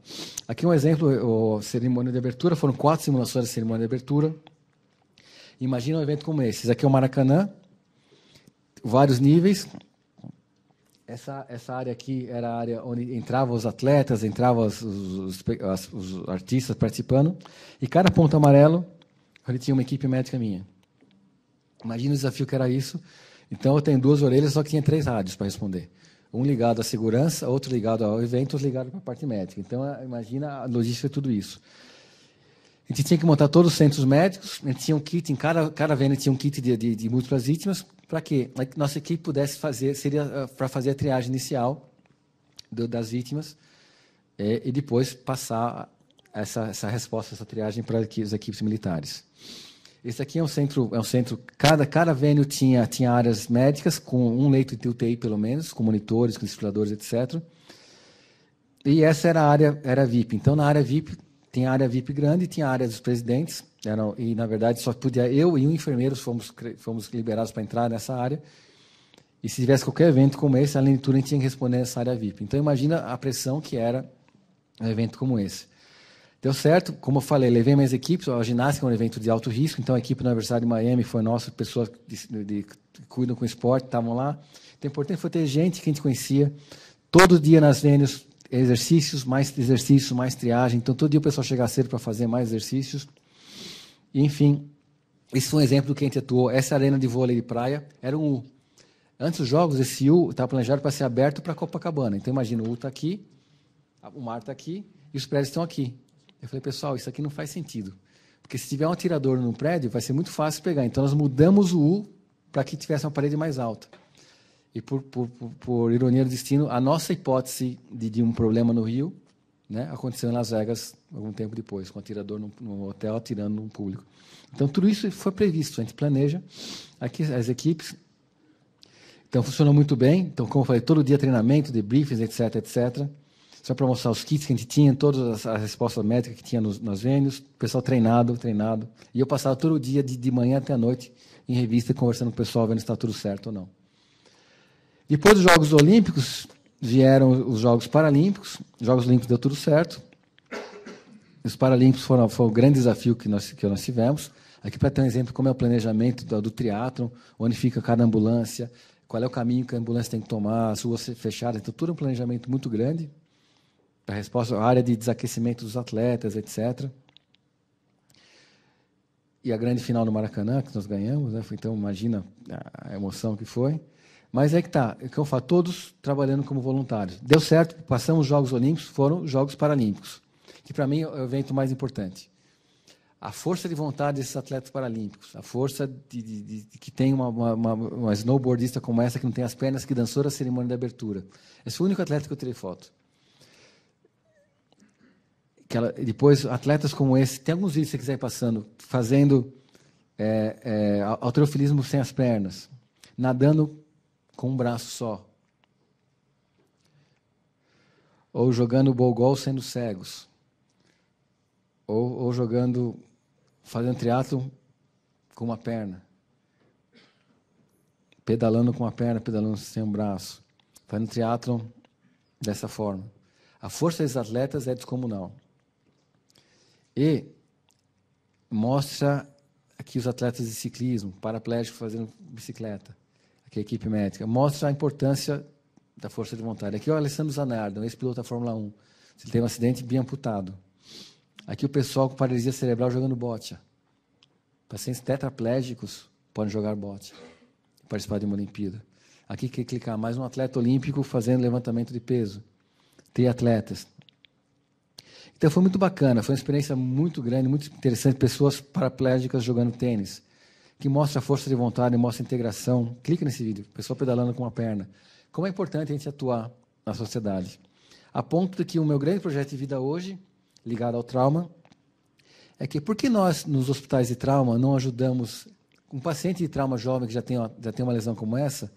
Aqui um exemplo, a cerimônia de abertura, foram quatro simulações de cerimônia de abertura. Imagina um evento como esse. Esse aqui é o Maracanã, vários níveis. Essa, essa área aqui era a área onde entravam os atletas, entravam os, os, os, os artistas participando. E cada ponto amarelo, ele tinha uma equipe médica minha. Imagina o desafio que era isso. Então, eu tenho duas orelhas, só que tinha três rádios para responder um ligado à segurança, outro ligado ao evento, outro ligado para a parte médica. Então, imagina a logística de tudo isso. A gente tinha que montar todos os centros médicos, a gente tinha um kit, em cada, cada venda tinha um kit de, de, de múltiplas vítimas, para que a nossa equipe pudesse fazer, seria ah, para fazer a triagem inicial do, das vítimas é, e depois passar essa, essa resposta, essa triagem para as equipes militares. Esse aqui é um centro, é um centro. Cada, cada vênio tinha, tinha áreas médicas, com um leito de UTI pelo menos, com monitores, com desfibriladores, etc. E essa era a área, era VIP. Então, na área VIP, tinha área VIP grande, tinha a área dos presidentes, eram, e na verdade só podia eu e um enfermeiro fomos, fomos liberados para entrar nessa área. E se tivesse qualquer evento como esse, além a gente tinha que responder nessa área VIP. Então, imagina a pressão que era um evento como esse. Deu certo, como eu falei, levei minhas equipes, a ginástica é um evento de alto risco, então a equipe da Universidade de Miami foi nossa, pessoas de, de, que cuidam com esporte estavam lá. Então, o é importante foi ter gente que a gente conhecia, todo dia nas venues, exercícios, mais exercícios, mais triagem, então todo dia o pessoal chega cedo para fazer mais exercícios. E, enfim, esse foi um exemplo do que a gente atuou. Essa arena de vôlei de praia era um U. Antes dos jogos, esse U estava planejado para ser aberto para Copacabana. Então, imagina, o U está aqui, o mar está aqui e os prédios estão aqui. Eu falei, pessoal, isso aqui não faz sentido. Porque se tiver um atirador no prédio, vai ser muito fácil pegar. Então, nós mudamos o U para que tivesse uma parede mais alta. E, por, por, por, por ironia do destino, a nossa hipótese de, de um problema no Rio né, aconteceu em Las Vegas algum tempo depois, com um atirador no, no hotel atirando no público. Então, tudo isso foi previsto. A gente planeja aqui as equipes. Então, funcionou muito bem. Então, como eu falei, todo dia treinamento, debriefings, etc, etc só para mostrar os kits que a gente tinha, todas as, respostas médicas que tinha nos, nas venues, o pessoal treinado, treinado. E eu passava todo o dia, de, de manhã até a noite, em revista, conversando com o pessoal, vendo se está tudo certo ou não. Depois dos Jogos Olímpicos, vieram os Jogos Paralímpicos. Os Jogos Olímpicos deu tudo certo. Os Paralímpicos foram, foram o grande desafio que nós, que nós tivemos. Aqui para ter um exemplo como é o planejamento do, do triatlon, onde fica cada ambulância, qual é o caminho que a ambulância tem que tomar, as ruas fechadas, então tudo é um planejamento muito grande da resposta, a área de desaquecimento dos atletas, etc. E a grande final no Maracanã, que nós ganhamos, né? então imagina a emoção que foi. Mas é que tá, é que eu falo, todos trabalhando como voluntários. Deu certo, passamos os Jogos Olímpicos, foram os Jogos Paralímpicos, que para mim é o evento mais importante. A força de vontade desses atletas paralímpicos, a força de, de, de, de que tem uma, uma, uma, snowboardista como essa, que não tem as pernas, que dançou na cerimônia de abertura. Esse foi o único atleta que eu tirei foto que ela, depois atletas como esse, tem alguns vídeos que você quiser ir passando, fazendo é, é, sem as pernas, nadando com um braço só, ou jogando bogol sendo cegos, ou, ou jogando, fazendo triatlo com uma perna, pedalando com uma perna, pedalando sem um braço, fazendo triatlo dessa forma. A força desses atletas é descomunal. E mostra aqui os atletas de ciclismo, paraplégicos fazendo bicicleta, aqui a equipe médica. Mostra a importância da força de vontade. Aqui é o Alessandro Zanardo, um ex-piloto da Fórmula 1. Ele teve um acidente bem amputado. Aqui o pessoal com paralisia cerebral jogando bote. Pacientes tetraplégicos podem jogar bote, participar de uma Olimpíada. Aqui que clicar mais um atleta olímpico fazendo levantamento de peso. Tem atletas, então foi muito bacana, foi uma experiência muito grande, muito interessante. Pessoas paraplégicas jogando tênis, que mostra a força de vontade, mostra a integração. Clica nesse vídeo, pessoa pedalando com uma perna. Como é importante a gente atuar na sociedade. A ponto de que o meu grande projeto de vida hoje, ligado ao trauma, é que por que nós, nos hospitais de trauma, não ajudamos um paciente de trauma jovem que já tem, já tem uma lesão como essa?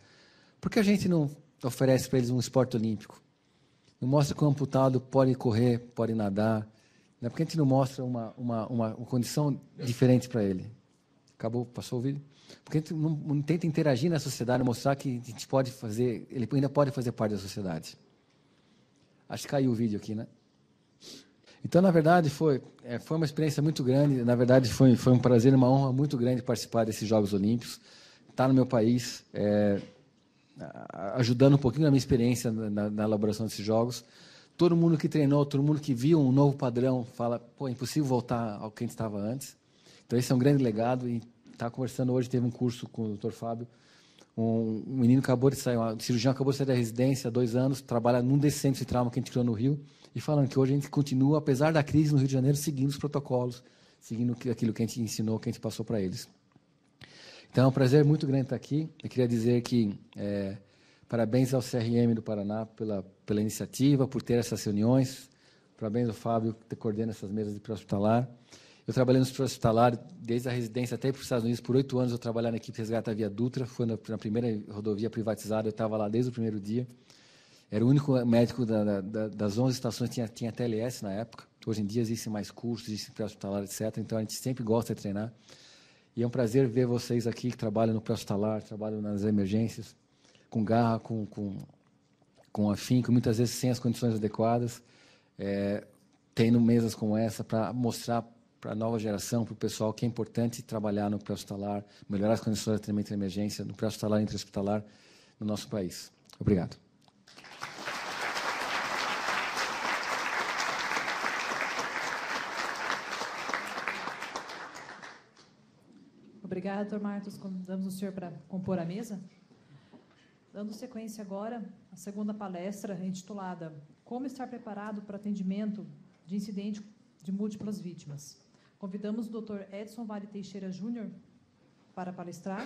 Por que a gente não oferece para eles um esporte olímpico? Não mostra que o amputado pode correr, pode nadar. Né? Porque a gente não mostra uma, uma, uma, uma condição diferente para ele. Acabou? Passou o vídeo? Porque a gente não, não, tenta interagir na sociedade, mostrar que a gente pode fazer, ele ainda pode fazer parte da sociedade. Acho que caiu o vídeo aqui, né? Então, na verdade, foi, é, foi uma experiência muito grande. Na verdade, foi, foi um prazer, uma honra muito grande participar desses Jogos Olímpicos. Estar tá no meu país, é, ajudando um pouquinho na minha experiência na, na, elaboração desses jogos. Todo mundo que treinou, todo mundo que viu um novo padrão, fala, pô, é impossível voltar ao que a gente estava antes. Então, esse é um grande legado e está conversando hoje, teve um curso com o Dr. Fábio, um, um menino acabou de sair, um cirurgião acabou de sair da residência há dois anos, trabalha num desses de trauma que a gente criou no Rio, e falando que hoje a gente continua, apesar da crise no Rio de Janeiro, seguindo os protocolos, seguindo aquilo que a gente ensinou, que a gente passou para eles. Então, é um prazer muito grande estar aqui. Eu queria dizer que é, parabéns ao CRM do Paraná pela, pela iniciativa, por ter essas reuniões. Parabéns ao Fábio, que coordena essas mesas de pré-hospitalar. Eu trabalhei no pré-hospitalar desde a residência até para os Estados Unidos. Por oito anos eu trabalhei na equipe Resgata Via Dutra. Foi na, na primeira rodovia privatizada, eu estava lá desde o primeiro dia. Era o único médico da, da, das 11 estações que tinha, tinha TLS na época. Hoje em dia existem mais cursos, existem pré-hospitalar, etc. Então, a gente sempre gosta de treinar. E é um prazer ver vocês aqui que trabalham no pré-hospitalar, trabalham nas emergências, com garra, com, com, com afinco, muitas vezes sem as condições adequadas, é, tendo mesas como essa para mostrar para a nova geração, para o pessoal, que é importante trabalhar no pré-hospitalar, melhorar as condições de atendimento de emergência, no pré-hospitalar e intra-hospitalar no nosso país. Obrigado. Obrigada, doutor Marcos. Convidamos o senhor para compor a mesa. Dando sequência agora à segunda palestra, intitulada Como estar preparado para atendimento de incidente de múltiplas vítimas. Convidamos o doutor Edson Vale Teixeira Júnior para palestrar.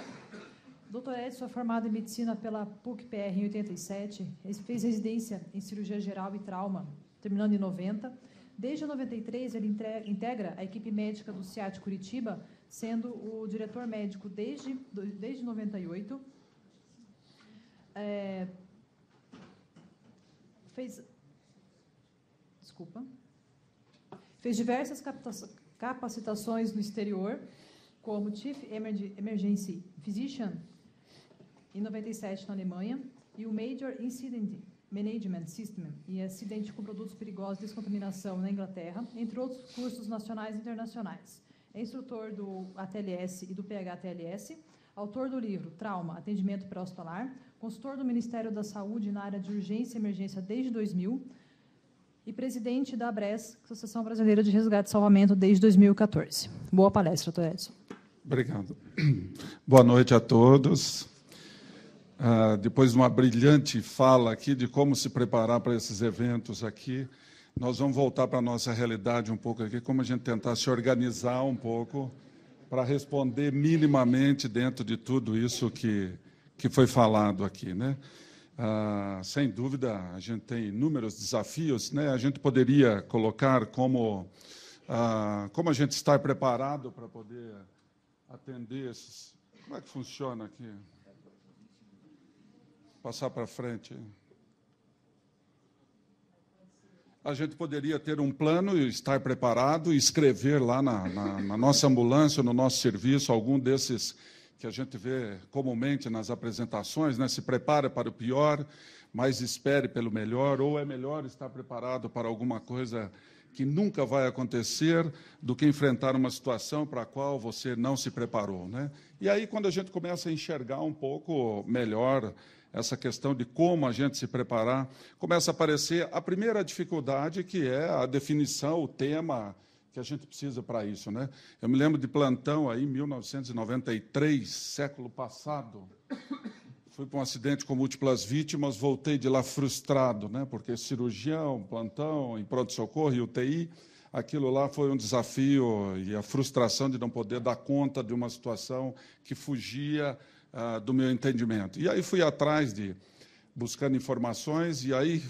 Doutor Edson é formado em medicina pela PUC-PR em 87, fez residência em cirurgia geral e trauma, terminando em 90. Desde 93, ele integra a equipe médica do CIAT Curitiba, sendo o diretor médico desde, desde 98. É, fez. Desculpa. Fez diversas capacitações no exterior, como Chief Emergency Physician, em 97 na Alemanha, e o Major Incident Management System e acidente com produtos perigosos e descontaminação na Inglaterra, entre outros cursos nacionais e internacionais é instrutor do ATLS e do PHTLS, autor do livro Trauma, Atendimento Pré-Hospitalar, consultor do Ministério da Saúde na área de urgência e emergência desde 2000 e presidente da ABRES, Associação Brasileira de Resgate e Salvamento, desde 2014. Boa palestra, doutor Edson. Obrigado. Boa noite a todos. Ah, depois de uma brilhante fala aqui de como se preparar para esses eventos aqui, nós vamos voltar para a nossa realidade um pouco aqui, como a gente tentar se organizar um pouco para responder minimamente dentro de tudo isso que, que foi falado aqui, né? Ah, sem dúvida, a gente tem inúmeros desafios, né? A gente poderia colocar como ah, como a gente está preparado para poder atender esses. Como é que funciona aqui? Passar para frente a gente poderia ter um plano e estar preparado, escrever lá na, na, na nossa ambulância, no nosso serviço, algum desses que a gente vê comumente nas apresentações, né? se prepara para o pior, mas espere pelo melhor, ou é melhor estar preparado para alguma coisa que nunca vai acontecer do que enfrentar uma situação para a qual você não se preparou. Né? E aí, quando a gente começa a enxergar um pouco melhor essa questão de como a gente se preparar, começa a aparecer a primeira dificuldade, que é a definição, o tema que a gente precisa para isso. Né? Eu me lembro de plantão aí, em 1993, século passado. Fui para um acidente com múltiplas vítimas, voltei de lá frustrado, né? porque cirurgião, plantão, em pronto-socorro e UTI, aquilo lá foi um desafio e a frustração de não poder dar conta de uma situação que fugia ah, do meu entendimento. E aí fui atrás de buscando informações e aí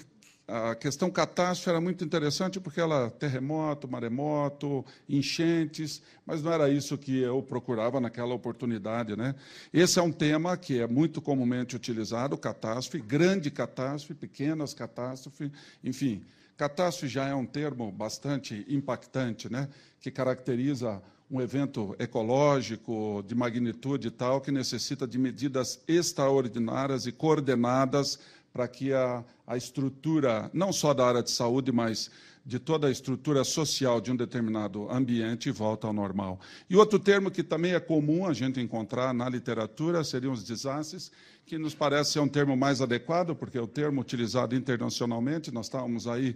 a questão catástrofe era muito interessante porque ela terremoto, maremoto, enchentes, mas não era isso que eu procurava naquela oportunidade, né? Esse é um tema que é muito comumente utilizado, catástrofe, grande catástrofe, pequenas catástrofes, enfim, catástrofe já é um termo bastante impactante, né? Que caracteriza um evento ecológico de magnitude tal que necessita de medidas extraordinárias e coordenadas para que a, a estrutura, não só da área de saúde, mas de toda a estrutura social de um determinado ambiente volte ao normal. E outro termo que também é comum a gente encontrar na literatura seriam os desastres, que nos parece ser um termo mais adequado, porque é o termo utilizado internacionalmente, nós estávamos aí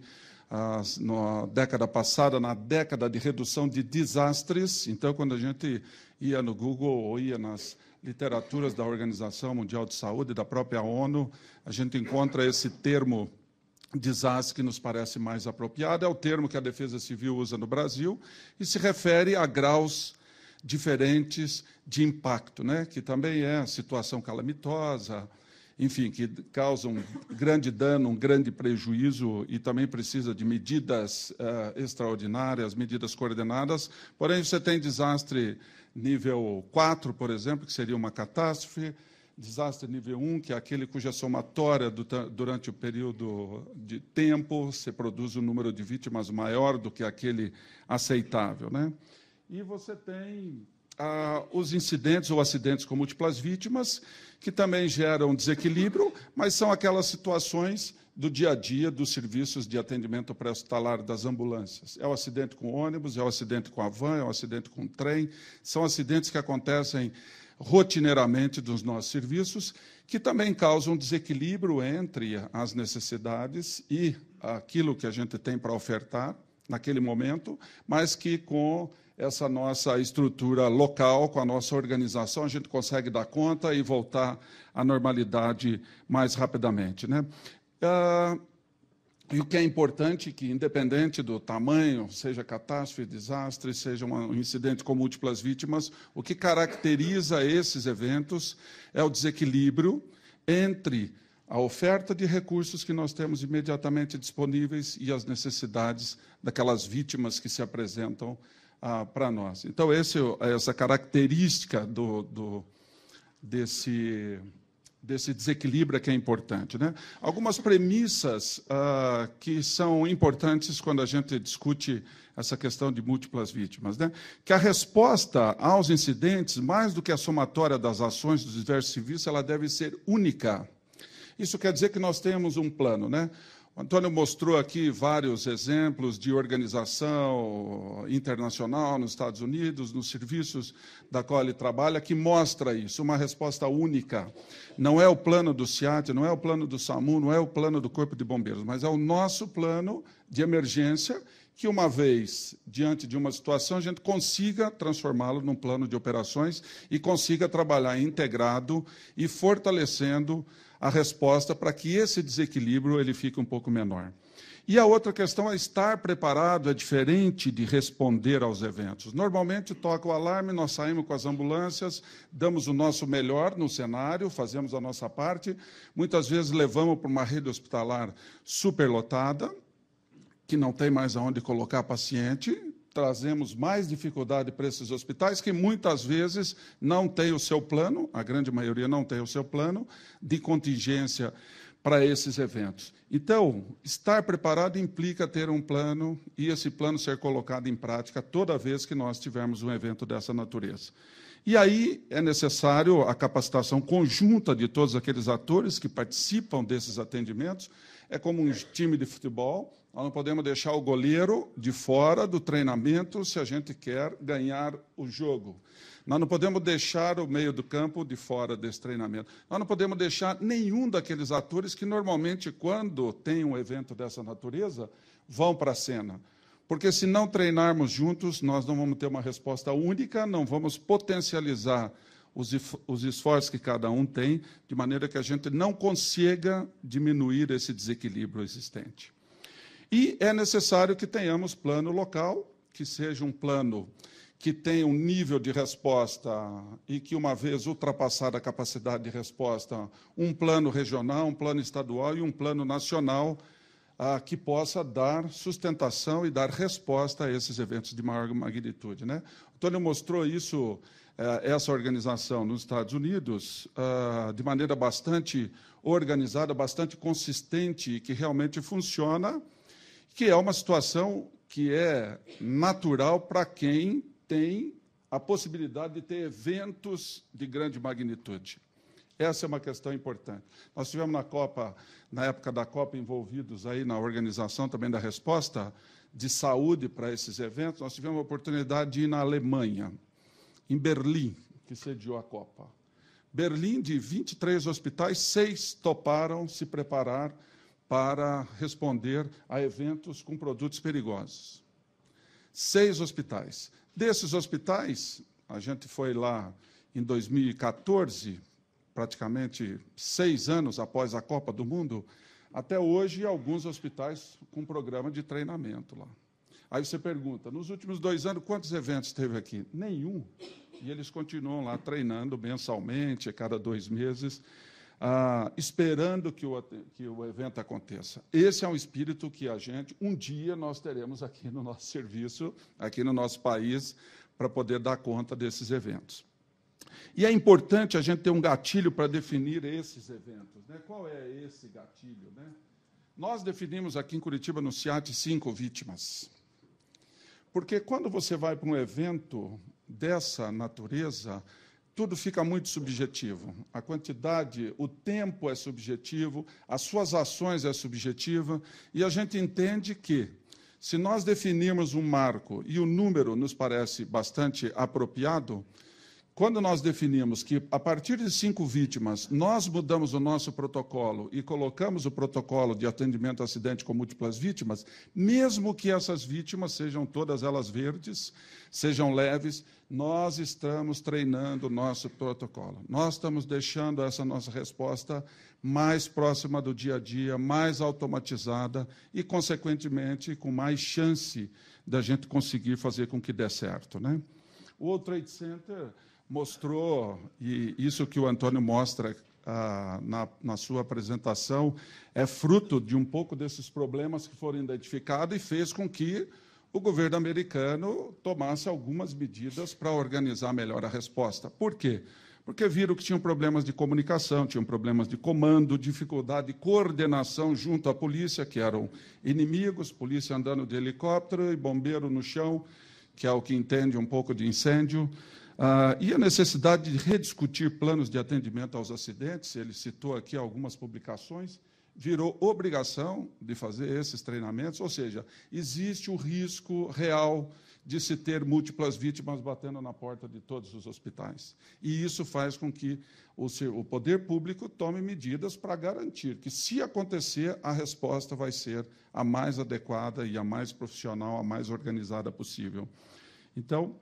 ah, na década passada, na década de redução de desastres. Então, quando a gente ia no Google ou ia nas literaturas da Organização Mundial de Saúde, da própria ONU, a gente encontra esse termo desastre que nos parece mais apropriado, é o termo que a Defesa Civil usa no Brasil, e se refere a graus diferentes de impacto, né? que também é situação calamitosa, enfim, que causam grande dano, um grande prejuízo e também precisa de medidas uh, extraordinárias, medidas coordenadas. Porém, você tem desastre nível 4, por exemplo, que seria uma catástrofe, desastre nível 1, que é aquele cuja somatória do, durante o período de tempo se produz um número de vítimas maior do que aquele aceitável, né? E você tem ah, os incidentes ou acidentes com múltiplas vítimas, que também geram desequilíbrio, mas são aquelas situações do dia a dia dos serviços de atendimento pré-hospitalar das ambulâncias. É o acidente com ônibus, é o acidente com a van, é o acidente com o trem. São acidentes que acontecem rotineiramente dos nossos serviços, que também causam desequilíbrio entre as necessidades e aquilo que a gente tem para ofertar naquele momento, mas que com essa nossa estrutura local, com a nossa organização, a gente consegue dar conta e voltar à normalidade mais rapidamente. Né? Ah, e o que é importante que, independente do tamanho, seja catástrofe, desastre, seja um incidente com múltiplas vítimas, o que caracteriza esses eventos é o desequilíbrio entre a oferta de recursos que nós temos imediatamente disponíveis e as necessidades daquelas vítimas que se apresentam ah, para nós. Então, esse, essa característica do, do, desse, desse desequilíbrio é que é importante. Né? Algumas premissas ah, que são importantes quando a gente discute essa questão de múltiplas vítimas. Né? Que a resposta aos incidentes, mais do que a somatória das ações dos diversos civis, ela deve ser única. Isso quer dizer que nós temos um plano, né? O Antônio mostrou aqui vários exemplos de organização internacional nos Estados Unidos, nos serviços da qual ele trabalha, que mostra isso, uma resposta única. Não é o plano do SIAT, não é o plano do SAMU, não é o plano do Corpo de Bombeiros, mas é o nosso plano de emergência que, uma vez diante de uma situação, a gente consiga transformá-lo num plano de operações e consiga trabalhar integrado e fortalecendo a resposta para que esse desequilíbrio ele fique um pouco menor. E a outra questão é estar preparado, é diferente de responder aos eventos. Normalmente toca o alarme, nós saímos com as ambulâncias, damos o nosso melhor no cenário, fazemos a nossa parte, muitas vezes levamos para uma rede hospitalar superlotada, que não tem mais aonde colocar paciente, trazemos mais dificuldade para esses hospitais que muitas vezes não têm o seu plano, a grande maioria não tem o seu plano de contingência para esses eventos. Então, estar preparado implica ter um plano e esse plano ser colocado em prática toda vez que nós tivermos um evento dessa natureza. E aí é necessário a capacitação conjunta de todos aqueles atores que participam desses atendimentos. É como um time de futebol, nós não podemos deixar o goleiro de fora do treinamento se a gente quer ganhar o jogo. Nós não podemos deixar o meio do campo de fora desse treinamento. Nós não podemos deixar nenhum daqueles atores que normalmente, quando tem um evento dessa natureza, vão para a cena. Porque se não treinarmos juntos, nós não vamos ter uma resposta única, não vamos potencializar os, esforços que cada um tem, de maneira que a gente não consiga diminuir esse desequilíbrio existente. E é necessário que tenhamos plano local, que seja um plano que tenha um nível de resposta e que, uma vez ultrapassada a capacidade de resposta, um plano regional, um plano estadual e um plano nacional ah, que possa dar sustentação e dar resposta a esses eventos de maior magnitude. Né? Antônio mostrou isso, eh, essa organização nos Estados Unidos, ah, de maneira bastante organizada, bastante consistente, que realmente funciona que é uma situação que é natural para quem tem a possibilidade de ter eventos de grande magnitude. Essa é uma questão importante. Nós tivemos na Copa, na época da Copa, envolvidos aí na organização também da resposta de saúde para esses eventos. Nós tivemos a oportunidade de ir na Alemanha, em Berlim, que sediou a Copa. Berlim, de 23 hospitais, seis toparam se preparar para responder a eventos com produtos perigosos. Seis hospitais. Desses hospitais, a gente foi lá em 2014, praticamente seis anos após a Copa do Mundo, até hoje alguns hospitais com programa de treinamento lá. Aí você pergunta, nos últimos dois anos, quantos eventos teve aqui? Nenhum. E eles continuam lá treinando mensalmente, a cada dois meses, ah, esperando que o, que o evento aconteça. Esse é um espírito que a gente, um dia, nós teremos aqui no nosso serviço, aqui no nosso país, para poder dar conta desses eventos. E é importante a gente ter um gatilho para definir esses eventos. Né? Qual é esse gatilho? Né? Nós definimos aqui em Curitiba, no CIAT, cinco vítimas. Porque quando você vai para um evento dessa natureza, tudo fica muito subjetivo. A quantidade, o tempo é subjetivo, as suas ações é subjetiva, e a gente entende que, se nós definirmos um marco e o número nos parece bastante apropriado, quando nós definimos que a partir de cinco vítimas nós mudamos o nosso protocolo e colocamos o protocolo de atendimento a acidente com múltiplas vítimas, mesmo que essas vítimas sejam todas elas verdes, sejam leves, nós estamos treinando o nosso protocolo. Nós estamos deixando essa nossa resposta mais próxima do dia a dia, mais automatizada e, consequentemente, com mais chance da gente conseguir fazer com que dê certo, né? O World Trade Center mostrou, e isso que o Antônio mostra ah, na, na, sua apresentação, é fruto de um pouco desses problemas que foram identificados e fez com que o governo americano tomasse algumas medidas para organizar melhor a resposta. Por quê? Porque viram que tinham problemas de comunicação, tinham problemas de comando, dificuldade de coordenação junto à polícia, que eram inimigos, polícia andando de helicóptero e bombeiro no chão, que é o que entende um pouco de incêndio. Ah, e a necessidade de rediscutir planos de atendimento aos acidentes, ele citou aqui algumas publicações, virou obrigação de fazer esses treinamentos, ou seja, existe o risco real de se ter múltiplas vítimas batendo na porta de todos os hospitais. E isso faz com que o, o poder público tome medidas para garantir que, se acontecer, a resposta vai ser a mais adequada e a mais profissional, a mais organizada possível. Então,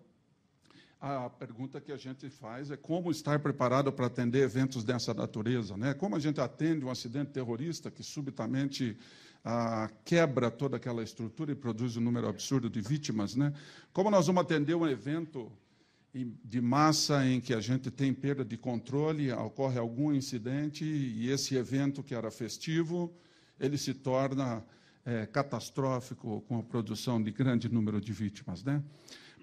a pergunta que a gente faz é como estar preparado para atender eventos dessa natureza, né? Como a gente atende um acidente terrorista que subitamente ah, quebra toda aquela estrutura e produz um número absurdo de vítimas, né? Como nós vamos atender um evento de massa em que a gente tem perda de controle, ocorre algum incidente e esse evento que era festivo, ele se torna é, catastrófico com a produção de grande número de vítimas, né?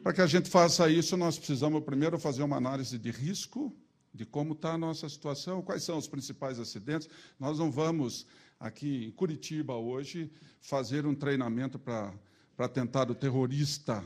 Para que a gente faça isso, nós precisamos primeiro fazer uma análise de risco, de como está a nossa situação, quais são os principais acidentes. Nós não vamos, aqui em Curitiba hoje, fazer um treinamento para, para atentado terrorista.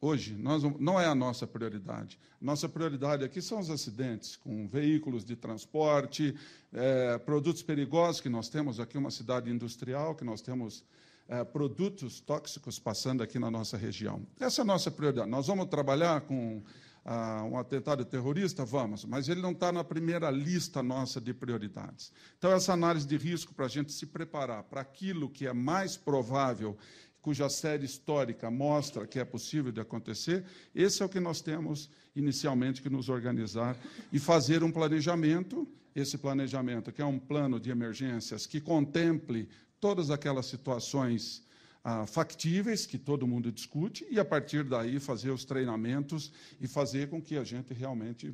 Hoje, nós, não é a nossa prioridade. Nossa prioridade aqui são os acidentes com veículos de transporte, é, produtos perigosos, que nós temos aqui uma cidade industrial, que nós temos eh, produtos tóxicos passando aqui na nossa região. Essa é a nossa prioridade. Nós vamos trabalhar com uh, um atentado terrorista? Vamos, mas ele não está na primeira lista nossa de prioridades. Então, essa análise de risco para a gente se preparar para aquilo que é mais provável cuja série histórica mostra que é possível de acontecer, esse é o que nós temos inicialmente que nos organizar e fazer um planejamento. Esse planejamento, que é um plano de emergências que contemple todas aquelas situações ah, factíveis que todo mundo discute e, a partir daí, fazer os treinamentos e fazer com que a gente realmente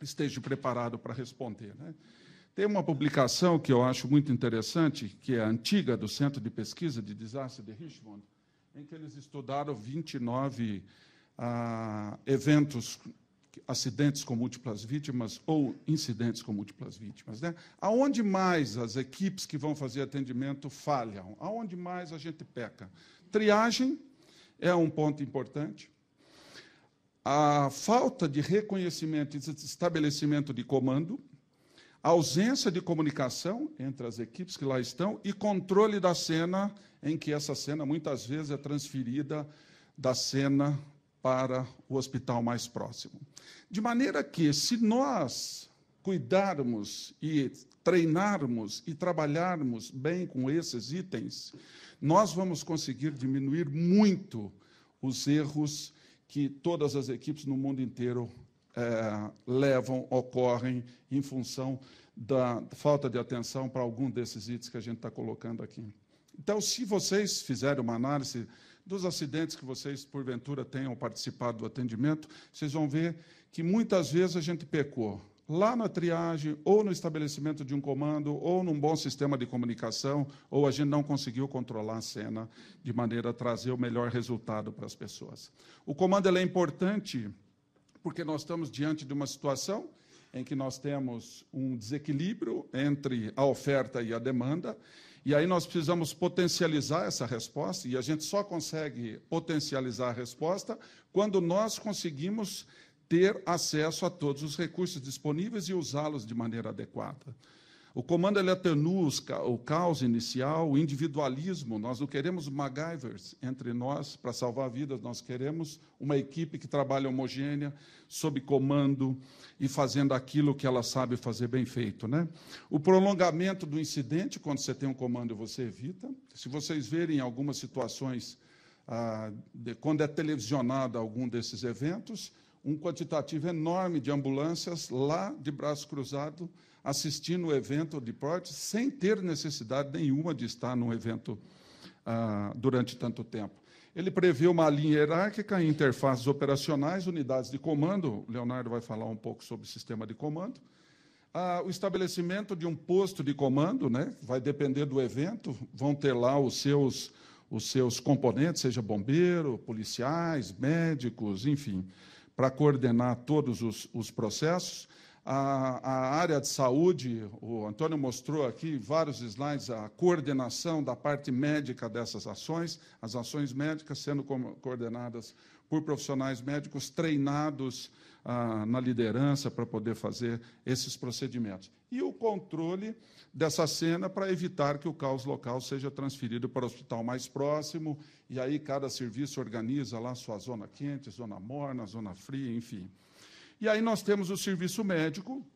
esteja preparado para responder. Né? Tem uma publicação que eu acho muito interessante, que é antiga, do Centro de Pesquisa de Desastre de Richmond, em que eles estudaram 29 ah, eventos acidentes com múltiplas vítimas ou incidentes com múltiplas vítimas. Né? Aonde mais as equipes que vão fazer atendimento falham? Aonde mais a gente peca? Triagem é um ponto importante. A falta de reconhecimento e estabelecimento de comando, a ausência de comunicação entre as equipes que lá estão e controle da cena, em que essa cena muitas vezes é transferida da cena para o hospital mais próximo. De maneira que, se nós cuidarmos e treinarmos e trabalharmos bem com esses itens, nós vamos conseguir diminuir muito os erros que todas as equipes no mundo inteiro é, levam, ocorrem em função da falta de atenção para algum desses itens que a gente está colocando aqui. Então, se vocês fizerem uma análise dos acidentes que vocês, porventura, tenham participado do atendimento, vocês vão ver que muitas vezes a gente pecou. Lá na triagem, ou no estabelecimento de um comando, ou num bom sistema de comunicação, ou a gente não conseguiu controlar a cena de maneira a trazer o melhor resultado para as pessoas. O comando é importante porque nós estamos diante de uma situação em que nós temos um desequilíbrio entre a oferta e a demanda, e aí nós precisamos potencializar essa resposta, e a gente só consegue potencializar a resposta quando nós conseguimos ter acesso a todos os recursos disponíveis e usá-los de maneira adequada. O comando ele atenua o caos inicial, o individualismo. Nós não queremos MacGyvers entre nós para salvar vidas, nós queremos uma equipe que trabalha homogênea, sob comando e fazendo aquilo que ela sabe fazer bem feito. Né? O prolongamento do incidente, quando você tem um comando, você evita. Se vocês verem algumas situações, ah, de, quando é televisionado algum desses eventos, um quantitativo enorme de ambulâncias lá de braço cruzado assistindo o evento de porte sem ter necessidade nenhuma de estar num evento ah, durante tanto tempo. Ele prevê uma linha hierárquica, interfaces operacionais, unidades de comando. O Leonardo vai falar um pouco sobre o sistema de comando. Ah, o estabelecimento de um posto de comando, né? vai depender do evento, vão ter lá os seus, os seus componentes, seja bombeiro, policiais, médicos, enfim, para coordenar todos os, os processos a, a, área de saúde, o Antônio mostrou aqui vários slides, a coordenação da parte médica dessas ações, as ações médicas sendo coordenadas por profissionais médicos treinados ah, na liderança para poder fazer esses procedimentos. E o controle dessa cena para evitar que o caos local seja transferido para o hospital mais próximo, e aí cada serviço organiza lá sua zona quente, zona morna, zona fria, enfim. E aí nós temos o serviço médico,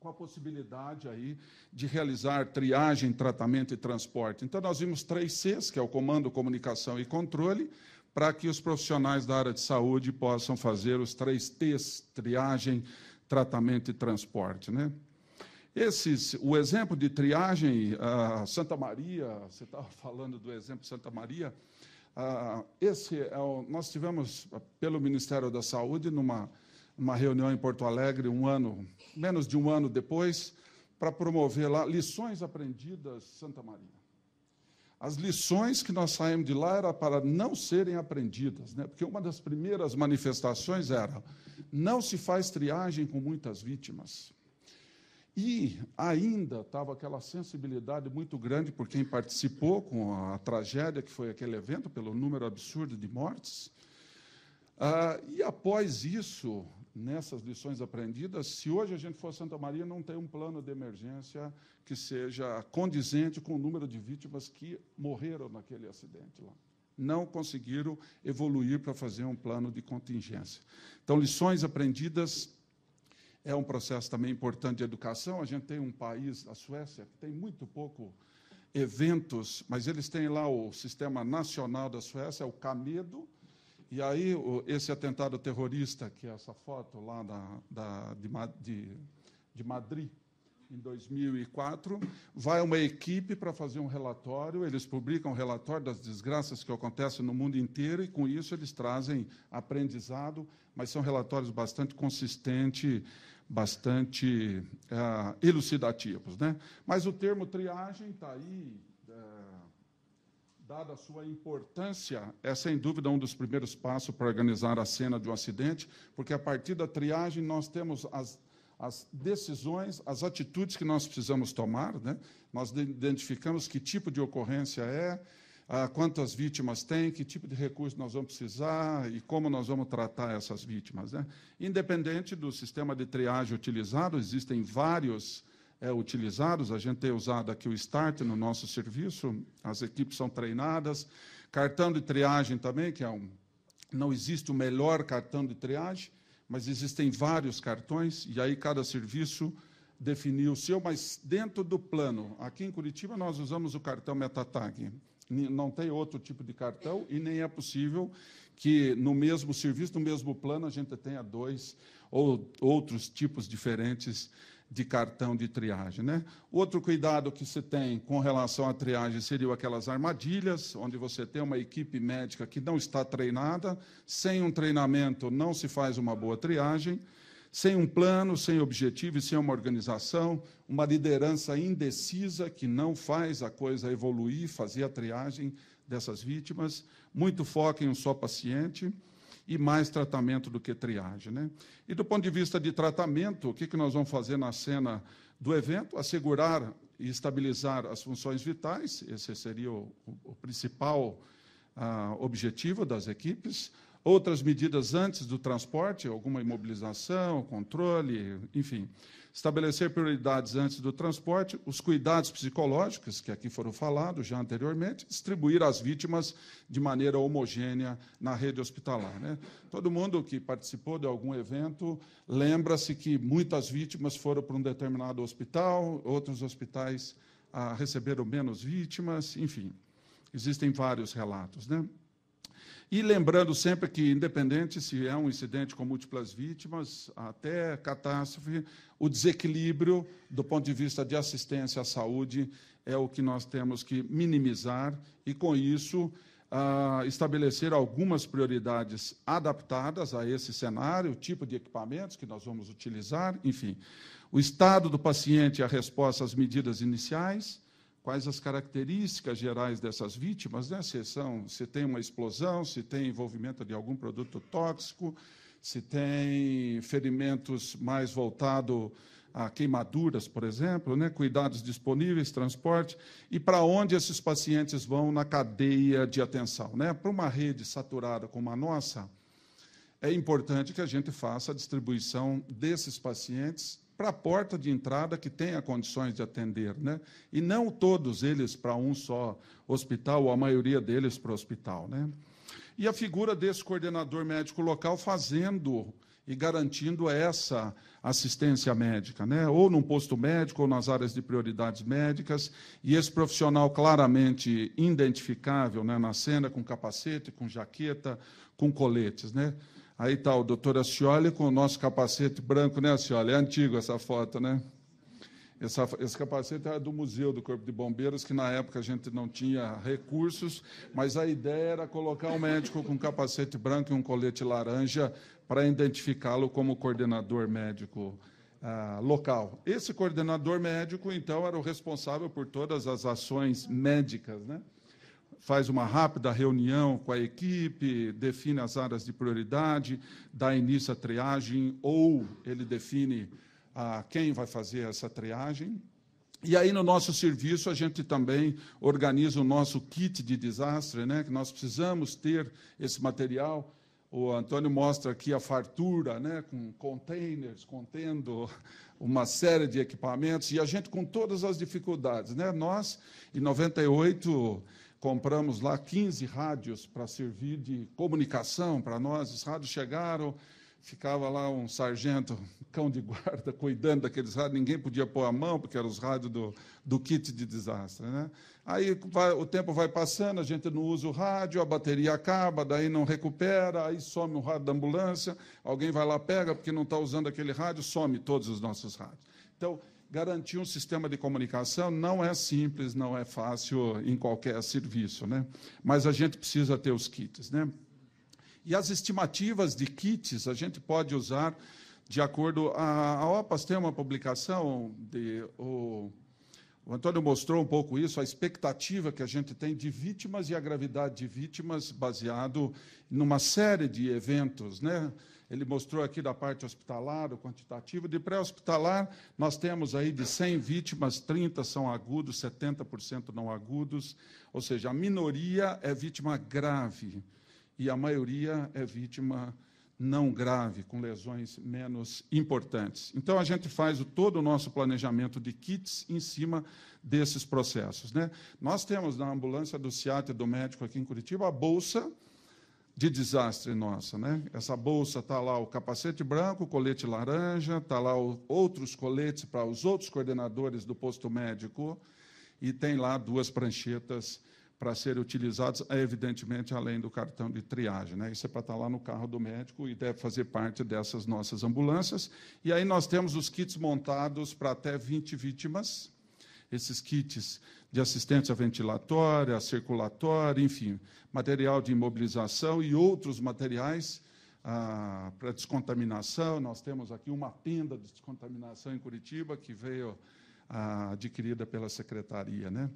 com a possibilidade aí de realizar triagem, tratamento e transporte. Então, nós vimos três Cs, que é o comando, comunicação e controle, para que os profissionais da área de saúde possam fazer os três Ts, triagem, tratamento e transporte. Né? Esses, o exemplo de triagem, Santa Maria, você estava falando do exemplo Santa Maria, uh, esse é o, nós tivemos, pelo Ministério da Saúde, numa uma reunião em Porto Alegre, um ano, menos de um ano depois, para promover lá lições aprendidas Santa Maria. As lições que nós saímos de lá era para não serem aprendidas, né? porque uma das primeiras manifestações era não se faz triagem com muitas vítimas. E ainda estava aquela sensibilidade muito grande por quem participou com a tragédia que foi aquele evento, pelo número absurdo de mortes. Ah, e após isso, nessas lições aprendidas, se hoje a gente for a Santa Maria, não tem um plano de emergência que seja condizente com o número de vítimas que morreram naquele acidente lá. Não conseguiram evoluir para fazer um plano de contingência. Então, lições aprendidas é um processo também importante de educação. A gente tem um país, a Suécia, que tem muito pouco eventos, mas eles têm lá o Sistema Nacional da Suécia, é o CAMEDO, e aí, esse atentado terrorista, que é essa foto lá da, da de, de, de Madrid, em 2004, vai uma equipe para fazer um relatório, eles publicam um relatório das desgraças que acontecem no mundo inteiro e, com isso, eles trazem aprendizado, mas são relatórios bastante consistentes, bastante ah, elucidativos. Né? Mas o termo triagem está aí, Dada a sua importância, é sem dúvida um dos primeiros passos para organizar a cena de um acidente, porque a partir da triagem nós temos as, as decisões, as atitudes que nós precisamos tomar, né? nós identificamos que tipo de ocorrência é, ah, quantas vítimas tem, que tipo de recurso nós vamos precisar e como nós vamos tratar essas vítimas. Né? Independente do sistema de triagem utilizado, existem vários é, utilizados. A gente tem usado aqui o START no nosso serviço, as equipes são treinadas. Cartão de triagem também, que é um. Não existe o melhor cartão de triagem, mas existem vários cartões, e aí cada serviço definiu o seu, mas dentro do plano. Aqui em Curitiba nós usamos o cartão Metatag. Não tem outro tipo de cartão e nem é possível que no mesmo serviço, no mesmo plano, a gente tenha dois ou outros tipos diferentes de cartão de triagem. Né? Outro cuidado que se tem com relação à triagem seriam aquelas armadilhas, onde você tem uma equipe médica que não está treinada, sem um treinamento não se faz uma boa triagem, sem um plano, sem objetivo e sem uma organização, uma liderança indecisa que não faz a coisa evoluir, fazer a triagem dessas vítimas, muito foco em um só paciente e mais tratamento do que triagem. Né? E do ponto de vista de tratamento, o que, que nós vamos fazer na cena do evento? Assegurar e estabilizar as funções vitais, esse seria o, o principal ah, objetivo das equipes. Outras medidas antes do transporte, alguma imobilização, controle, enfim estabelecer prioridades antes do transporte, os cuidados psicológicos, que aqui foram falados já anteriormente, distribuir as vítimas de maneira homogênea na rede hospitalar. Né? Todo mundo que participou de algum evento lembra-se que muitas vítimas foram para um determinado hospital, outros hospitais ah, receberam menos vítimas, enfim, existem vários relatos. Né? E lembrando sempre que, independente se é um incidente com múltiplas vítimas, até catástrofe, o desequilíbrio do ponto de vista de assistência à saúde é o que nós temos que minimizar e, com isso, ah, estabelecer algumas prioridades adaptadas a esse cenário, o tipo de equipamentos que nós vamos utilizar, enfim. O estado do paciente e a resposta às medidas iniciais, quais as características gerais dessas vítimas, né? se, são, se tem uma explosão, se tem envolvimento de algum produto tóxico, se tem ferimentos mais voltado a queimaduras, por exemplo, né? cuidados disponíveis, transporte, e para onde esses pacientes vão na cadeia de atenção. Né? Para uma rede saturada como a nossa, é importante que a gente faça a distribuição desses pacientes para a porta de entrada que tenha condições de atender, né? E não todos eles para um só hospital, ou a maioria deles para o hospital, né? E a figura desse coordenador médico local fazendo e garantindo essa assistência médica, né? ou num posto médico, ou nas áreas de prioridades médicas, e esse profissional claramente identificável né? na cena, com capacete, com jaqueta, com coletes. Né? Aí está o doutor Ascioli com o nosso capacete branco, né, Ascioli? É antigo essa foto, né? Essa, esse capacete era do Museu do Corpo de Bombeiros, que na época a gente não tinha recursos, mas a ideia era colocar um médico com um capacete branco e um colete laranja para identificá-lo como coordenador médico ah, local. Esse coordenador médico, então, era o responsável por todas as ações médicas, né? faz uma rápida reunião com a equipe, define as áreas de prioridade, dá início à triagem ou ele define ah, quem vai fazer essa triagem. E aí, no nosso serviço, a gente também organiza o nosso kit de desastre, né? que nós precisamos ter esse material. O Antônio mostra aqui a fartura, né? com containers contendo uma série de equipamentos, e a gente com todas as dificuldades. Né? Nós, em 98, compramos lá 15 rádios para servir de comunicação para nós. Os rádios chegaram, ficava lá um sargento, cão de guarda, cuidando daqueles rádios, ninguém podia pôr a mão, porque eram os rádios do, do kit de desastre. Né? Aí vai, o tempo vai passando, a gente não usa o rádio, a bateria acaba, daí não recupera, aí some o rádio da ambulância, alguém vai lá, pega, porque não está usando aquele rádio, some todos os nossos rádios. Então, Garantir um sistema de comunicação não é simples, não é fácil em qualquer serviço, né? mas a gente precisa ter os kits. Né? E as estimativas de kits a gente pode usar de acordo. A, a OPAS tem uma publicação, de, o, o Antônio mostrou um pouco isso, a expectativa que a gente tem de vítimas e a gravidade de vítimas baseado numa série de eventos, né? ele mostrou aqui da parte hospitalar, o quantitativo. De pré-hospitalar, nós temos aí de 100 vítimas, 30 são agudos, 70% não agudos, ou seja, a minoria é vítima grave e a maioria é vítima não grave, com lesões menos importantes. Então, a gente faz o, todo o nosso planejamento de kits em cima desses processos. Né? Nós temos na ambulância do CIAT e do médico aqui em Curitiba a bolsa de desastre nossa, né? Essa bolsa tá lá o capacete branco, o colete laranja, tá lá o, outros coletes para os outros coordenadores do posto médico e tem lá duas pranchetas para serem utilizadas, evidentemente além do cartão de triagem, né? Isso é para estar tá lá no carro do médico e deve fazer parte dessas nossas ambulâncias. E aí nós temos os kits montados para até 20 vítimas. Esses kits de assistência ventilatória, circulatória, enfim, material de imobilização e outros materiais ah, para descontaminação. Nós temos aqui uma tenda de descontaminação em Curitiba que veio ah, adquirida pela secretaria, né?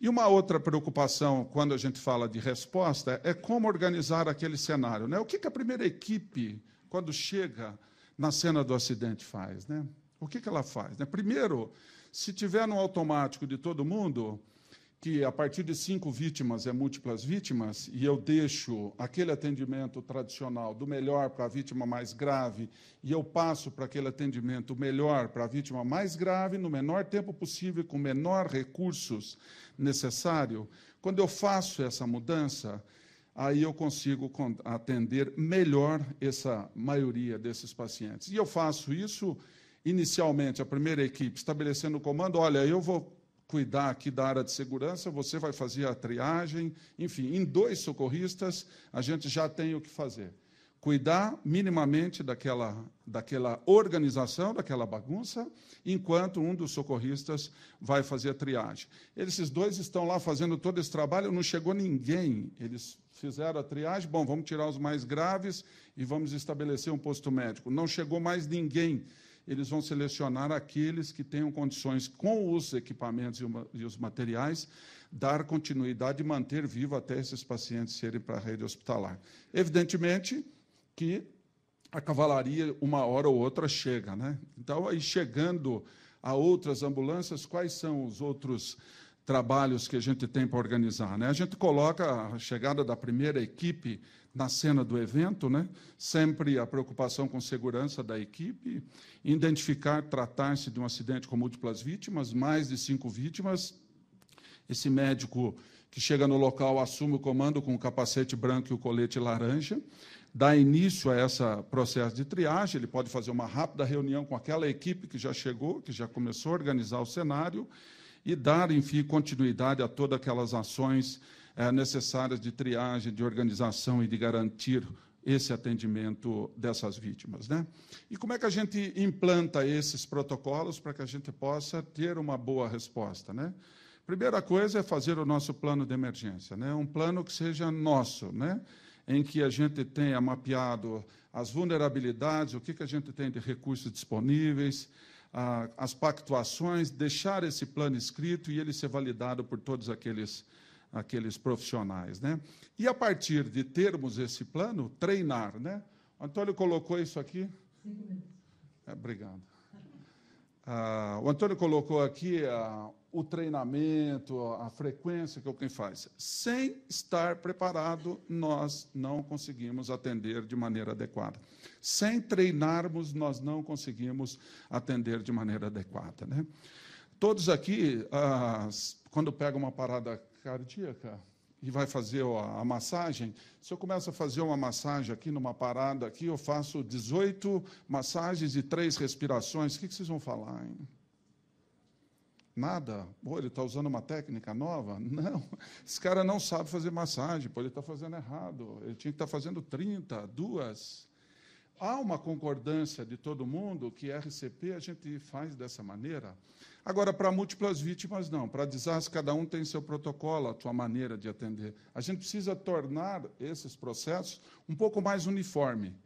E uma outra preocupação quando a gente fala de resposta é como organizar aquele cenário, né? O que, que a primeira equipe quando chega na cena do acidente faz, né? O que, que ela faz? Né? Primeiro, se tiver no automático de todo mundo, que a partir de cinco vítimas é múltiplas vítimas, e eu deixo aquele atendimento tradicional do melhor para a vítima mais grave, e eu passo para aquele atendimento melhor para a vítima mais grave, no menor tempo possível, com menor recursos necessário, quando eu faço essa mudança, aí eu consigo atender melhor essa maioria desses pacientes. E eu faço isso inicialmente a primeira equipe estabelecendo o comando, olha, eu vou cuidar aqui da área de segurança, você vai fazer a triagem, enfim, em dois socorristas a gente já tem o que fazer. Cuidar minimamente daquela, daquela organização, daquela bagunça, enquanto um dos socorristas vai fazer a triagem. Esses dois estão lá fazendo todo esse trabalho, não chegou ninguém. Eles fizeram a triagem, bom, vamos tirar os mais graves e vamos estabelecer um posto médico. Não chegou mais ninguém eles vão selecionar aqueles que tenham condições, com os equipamentos e os materiais, dar continuidade e manter vivo até esses pacientes serem para a rede hospitalar. Evidentemente que a cavalaria, uma hora ou outra, chega. Né? Então, aí chegando a outras ambulâncias, quais são os outros trabalhos que a gente tem para organizar? Né? A gente coloca a chegada da primeira equipe na cena do evento, né? sempre a preocupação com segurança da equipe, identificar, tratar-se de um acidente com múltiplas vítimas, mais de cinco vítimas. Esse médico que chega no local assume o comando com o capacete branco e o colete laranja, dá início a esse processo de triagem, ele pode fazer uma rápida reunião com aquela equipe que já chegou, que já começou a organizar o cenário, e dar, enfim, continuidade a todas aquelas ações é, necessárias de triagem, de organização e de garantir esse atendimento dessas vítimas. Né? E como é que a gente implanta esses protocolos para que a gente possa ter uma boa resposta? Né? Primeira coisa é fazer o nosso plano de emergência, né? um plano que seja nosso, né? em que a gente tenha mapeado as vulnerabilidades, o que, que a gente tem de recursos disponíveis, a, as pactuações, deixar esse plano escrito e ele ser validado por todos aqueles aqueles profissionais. Né? E a partir de termos esse plano, treinar. Né? O Antônio colocou isso aqui. É, obrigado. Ah, o Antônio colocou aqui ah, o treinamento, a frequência que alguém faz. Sem estar preparado, nós não conseguimos atender de maneira adequada. Sem treinarmos, nós não conseguimos atender de maneira adequada. Né? Todos aqui, ah, quando pega uma parada cardíaca e vai fazer a, a massagem, se eu começo a fazer uma massagem aqui numa parada aqui, eu faço 18 massagens e três respirações, o que, que vocês vão falar, hein? Nada. Pô, ele está usando uma técnica nova? Não. Esse cara não sabe fazer massagem, pô, ele está fazendo errado. Ele tinha que estar tá fazendo 30, duas. Há uma concordância de todo mundo que RCP a gente faz dessa maneira. Agora, para múltiplas vítimas, não. Para desastres, cada um tem seu protocolo, a sua maneira de atender. A gente precisa tornar esses processos um pouco mais uniforme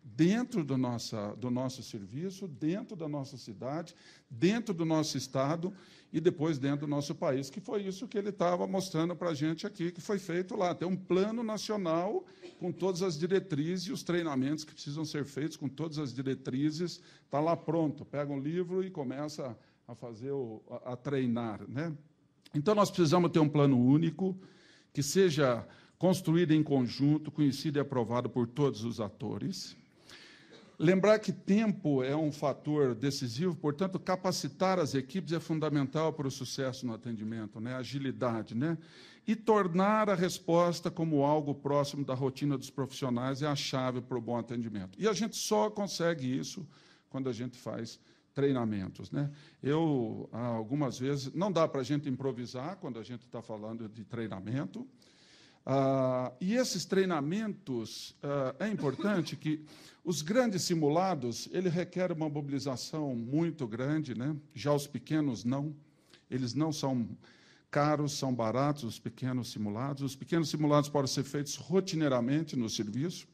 dentro do, nossa, do nosso serviço, dentro da nossa cidade, dentro do nosso estado e depois dentro do nosso país, que foi isso que ele estava mostrando para a gente aqui, que foi feito lá. Tem um plano nacional com todas as diretrizes e os treinamentos que precisam ser feitos com todas as diretrizes, está lá pronto. Pega um livro e começa a fazer o, a, a treinar, né? Então nós precisamos ter um plano único que seja construído em conjunto, conhecido e aprovado por todos os atores. Lembrar que tempo é um fator decisivo, portanto, capacitar as equipes é fundamental para o sucesso no atendimento, né? agilidade. Né? E tornar a resposta como algo próximo da rotina dos profissionais é a chave para o bom atendimento. E a gente só consegue isso quando a gente faz treinamentos. Né? Eu, ah, algumas vezes, não dá para a gente improvisar quando a gente está falando de treinamento. Ah, e esses treinamentos, ah, é importante que os grandes simulados, ele requer uma mobilização muito grande, né? já os pequenos não, eles não são caros, são baratos os pequenos simulados. Os pequenos simulados podem ser feitos rotineiramente no serviço,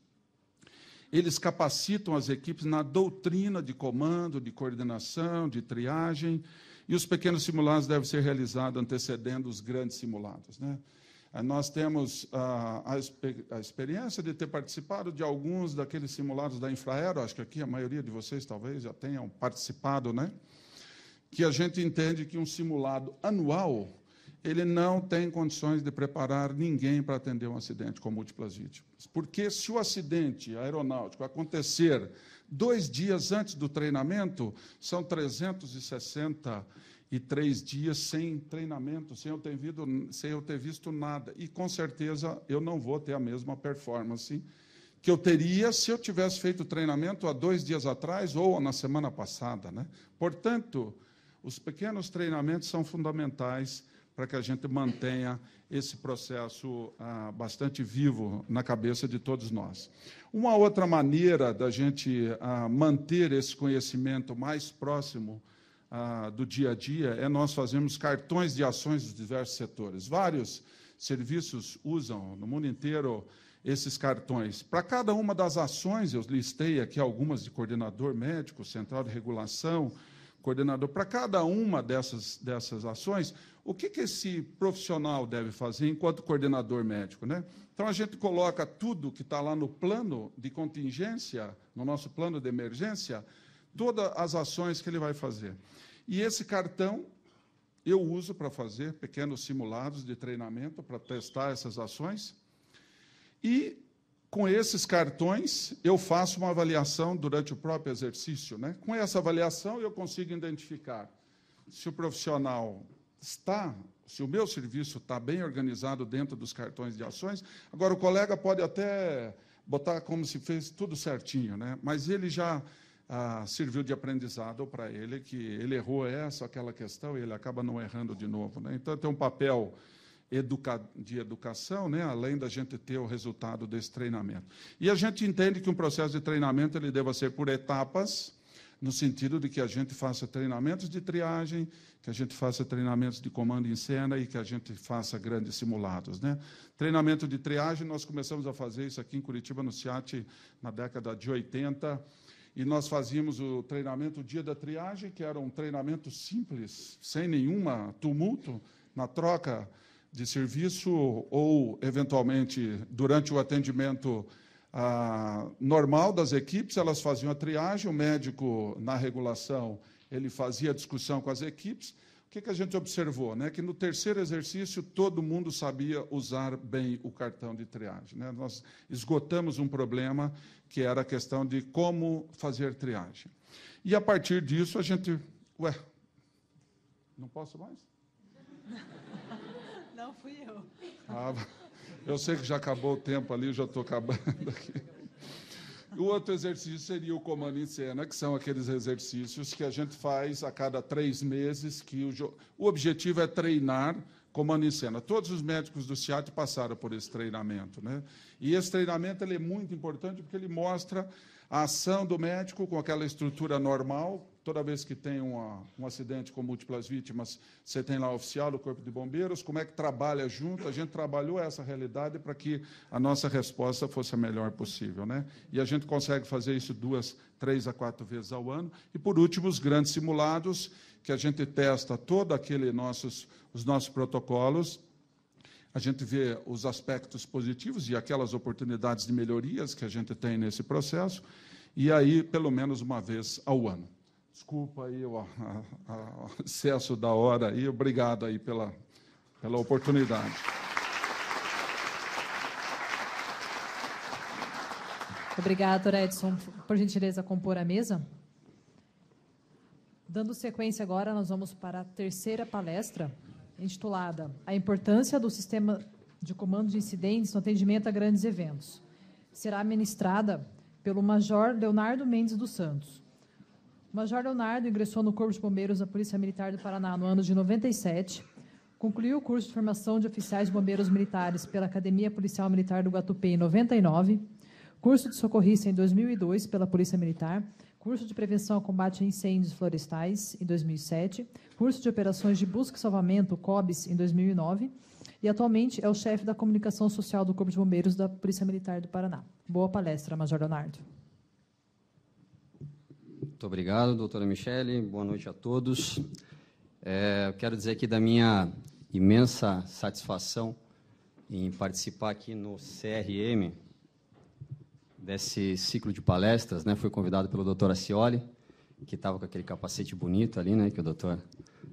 eles capacitam as equipes na doutrina de comando, de coordenação, de triagem, e os pequenos simulados devem ser realizados antecedendo os grandes simulados. Né? Ah, nós temos ah, a, a, a experiência de ter participado de alguns daqueles simulados da Infraero, acho que aqui a maioria de vocês talvez já tenham participado, né? que a gente entende que um simulado anual ele não tem condições de preparar ninguém para atender um acidente com múltiplas vítimas. Porque se o acidente aeronáutico acontecer dois dias antes do treinamento, são 363 dias sem treinamento, sem eu ter, vindo, sem eu ter visto nada. E com certeza eu não vou ter a mesma performance que eu teria se eu tivesse feito o treinamento há dois dias atrás ou na semana passada. Né? Portanto, os pequenos treinamentos são fundamentais para que a gente mantenha esse processo ah, bastante vivo na cabeça de todos nós. Uma outra maneira da gente ah, manter esse conhecimento mais próximo ah, do dia a dia é nós fazermos cartões de ações dos diversos setores. Vários serviços usam no mundo inteiro esses cartões. Para cada uma das ações, eu listei aqui algumas de coordenador médico, central de regulação, coordenador, para cada uma dessas, dessas ações, o que, que esse profissional deve fazer enquanto coordenador médico? Né? Então, a gente coloca tudo que está lá no plano de contingência, no nosso plano de emergência, todas as ações que ele vai fazer. E esse cartão eu uso para fazer pequenos simulados de treinamento, para testar essas ações. E com esses cartões, eu faço uma avaliação durante o próprio exercício. Né? Com essa avaliação, eu consigo identificar se o profissional está, se o meu serviço está bem organizado dentro dos cartões de ações. Agora, o colega pode até botar como se fez tudo certinho, né? mas ele já ah, serviu de aprendizado para ele, que ele errou essa, aquela questão, e ele acaba não errando de novo. Né? Então, tem um papel educa de educação, né? além da gente ter o resultado desse treinamento. E a gente entende que um processo de treinamento ele deva ser por etapas, no sentido de que a gente faça treinamentos de triagem, que a gente faça treinamentos de comando em cena e que a gente faça grandes simulados. Né? Treinamento de triagem, nós começamos a fazer isso aqui em Curitiba, no Ciat na década de 80, e nós fazíamos o treinamento dia da triagem, que era um treinamento simples, sem nenhuma tumulto, na troca de serviço ou, eventualmente, durante o atendimento ah, normal das equipes, elas faziam a triagem, o médico, na regulação, ele fazia a discussão com as equipes. O que, que a gente observou? Né? Que no terceiro exercício, todo mundo sabia usar bem o cartão de triagem. Né? Nós esgotamos um problema que era a questão de como fazer triagem. E, a partir disso, a gente... Ué, não posso mais? Não fui eu. Ah, eu sei que já acabou o tempo ali, eu já estou acabando aqui. O outro exercício seria o comando em cena, que são aqueles exercícios que a gente faz a cada três meses, que o, jo... o objetivo é treinar comando em cena. Todos os médicos do Ciat passaram por esse treinamento. Né? E esse treinamento ele é muito importante porque ele mostra a ação do médico com aquela estrutura normal, toda vez que tem uma, um acidente com múltiplas vítimas, você tem lá o oficial do Corpo de Bombeiros, como é que trabalha junto? A gente trabalhou essa realidade para que a nossa resposta fosse a melhor possível. Né? E a gente consegue fazer isso duas, três a quatro vezes ao ano. E, por último, os grandes simulados, que a gente testa todos nossos, os nossos protocolos a gente vê os aspectos positivos e aquelas oportunidades de melhorias que a gente tem nesse processo, e aí, pelo menos uma vez ao ano. Desculpa aí o, a, a, o excesso da hora e obrigado aí pela, pela oportunidade. Obrigado, Edson. Por gentileza, compor a mesa. Dando sequência agora, nós vamos para a terceira palestra, intitulada A Importância do Sistema de Comando de Incidentes no Atendimento a Grandes Eventos. Será ministrada pelo Major Leonardo Mendes dos Santos. Major Leonardo ingressou no Corpo de Bombeiros da Polícia Militar do Paraná no ano de 97, concluiu o curso de formação de oficiais de bombeiros militares pela Academia Policial Militar do Guatupé em 99, curso de socorrista em 2002 pela Polícia Militar, curso de prevenção ao combate a incêndios florestais em 2007, curso de operações de busca e salvamento, COBS, em 2009, e atualmente é o chefe da comunicação social do Corpo de Bombeiros da Polícia Militar do Paraná. Boa palestra, Major Leonardo. Muito obrigado, doutora Michele. Boa noite a todos. É, eu quero dizer aqui da minha imensa satisfação em participar aqui no CRM desse ciclo de palestras. Né? Fui convidado pelo doutor Acioli, que estava com aquele capacete bonito ali, né, que o doutor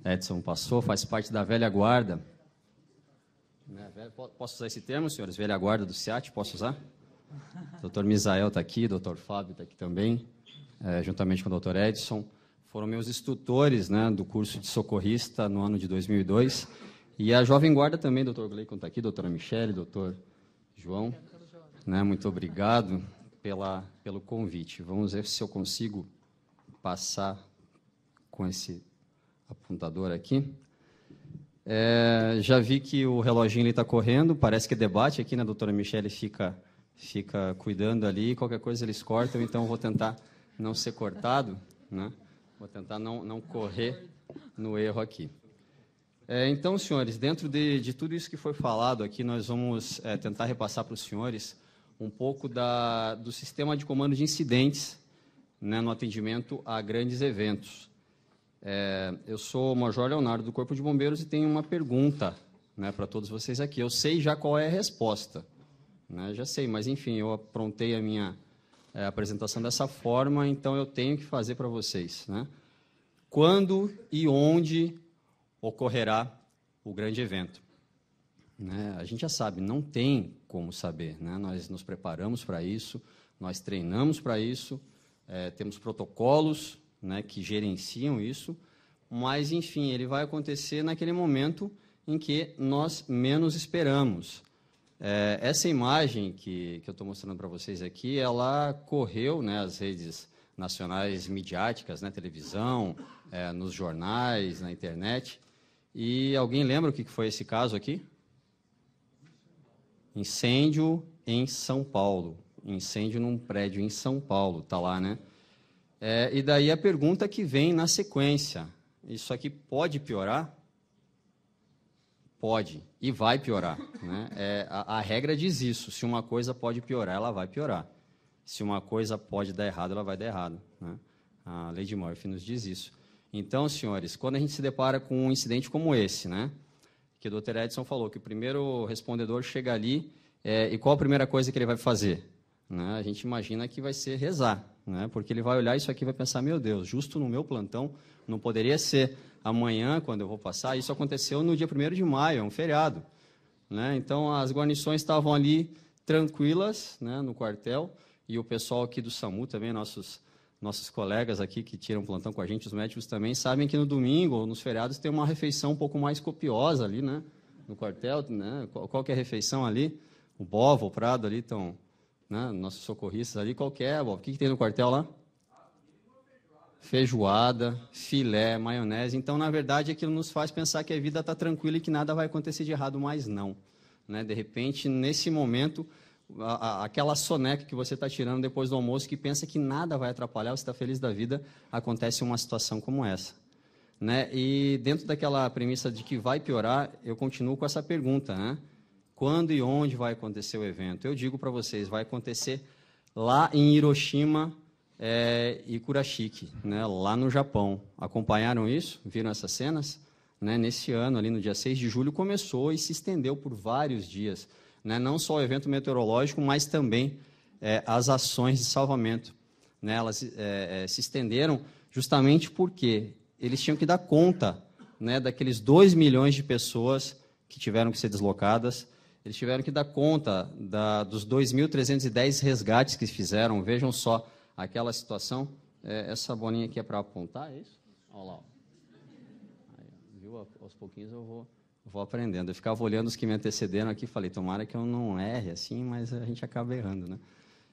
Edson passou, faz parte da velha guarda. Né? Posso usar esse termo, senhores? Velha guarda do SEAT, posso usar? doutor Misael está aqui, doutor Fábio está aqui também. Eh, juntamente com o Dr. Edson, foram meus instrutores né, do curso de socorrista no ano de 2002. E a Jovem Guarda também, doutor Gleicon está aqui, doutora Michele, doutor João. Né, muito obrigado pela, pelo convite. Vamos ver se eu consigo passar com esse apontador aqui. É, já vi que o reloginho está correndo, parece que é debate aqui, né? A doutora Michele fica, fica cuidando ali, qualquer coisa eles cortam, então vou tentar não ser cortado, né? Vou tentar não, não correr no erro aqui. É, então, senhores, dentro de, de tudo isso que foi falado aqui, nós vamos é, tentar repassar para os senhores um pouco da, do sistema de comando de incidentes né, no atendimento a grandes eventos. É, eu sou o Major Leonardo do Corpo de Bombeiros e tenho uma pergunta né, para todos vocês aqui. Eu sei já qual é a resposta, né, já sei, mas enfim, eu aprontei a minha é, apresentação dessa forma, então eu tenho que fazer para vocês. Né? Quando e onde ocorrerá o grande evento? Né? A gente já sabe, não tem como saber. Né? Nós nos preparamos para isso, nós treinamos para isso, é, temos protocolos né, que gerenciam isso, mas, enfim, ele vai acontecer naquele momento em que nós menos esperamos. É, essa imagem que, que eu estou mostrando para vocês aqui, ela correu né, as redes nacionais midiáticas, né, televisão, é, nos jornais, na internet. E alguém lembra o que foi esse caso aqui? Incêndio em São Paulo. Incêndio num prédio em São Paulo, está lá, né? É, e daí a pergunta que vem na sequência: isso aqui pode piorar? Pode e vai piorar. Né? É, a, a regra diz isso: se uma coisa pode piorar, ela vai piorar. Se uma coisa pode dar errado, ela vai dar errado. Né? A lei de Murphy nos diz isso. Então, senhores, quando a gente se depara com um incidente como esse, né? que o Dr. Edson falou, que o primeiro respondedor chega ali é, e qual a primeira coisa que ele vai fazer? Né? A gente imagina que vai ser rezar né? porque ele vai olhar isso aqui e vai pensar, meu Deus, justo no meu plantão, não poderia ser amanhã, quando eu vou passar. Isso aconteceu no dia 1 de maio, é um feriado. Né? Então, as guarnições estavam ali tranquilas né, no quartel, e o pessoal aqui do SAMU também, nossos, nossos colegas aqui que tiram plantão com a gente, os médicos também, sabem que no domingo ou nos feriados tem uma refeição um pouco mais copiosa ali, né? No quartel, né? Qual, qual é a refeição ali? O bovo, o prado ali estão né, nossos socorristas ali, qual que é, Bob? O que, que tem no quartel lá? Feijoada, filé, maionese. Então, na verdade, aquilo nos faz pensar que a vida está tranquila e que nada vai acontecer de errado, mas não. Né? De repente, nesse momento, a, a, aquela soneca que você está tirando depois do almoço, que pensa que nada vai atrapalhar, você está feliz da vida, acontece uma situação como essa. Né? E dentro daquela premissa de que vai piorar, eu continuo com essa pergunta, né? quando e onde vai acontecer o evento. Eu digo para vocês, vai acontecer lá em Hiroshima é, e Kurashiki, né, lá no Japão. Acompanharam isso? Viram essas cenas? Né, nesse ano, ali no dia 6 de julho, começou e se estendeu por vários dias. Né, não só o evento meteorológico, mas também é, as ações de salvamento. Né, elas é, se estenderam justamente porque eles tinham que dar conta né, daqueles 2 milhões de pessoas que tiveram que ser deslocadas eles tiveram que dar conta da, dos 2.310 resgates que fizeram. Vejam só aquela situação. É, essa bolinha aqui é para apontar, é isso? Olha lá. Aí, viu? Aos pouquinhos eu vou, vou aprendendo. Eu ficava olhando os que me antecederam aqui e falei, tomara que eu não erre assim, mas a gente acaba errando, né?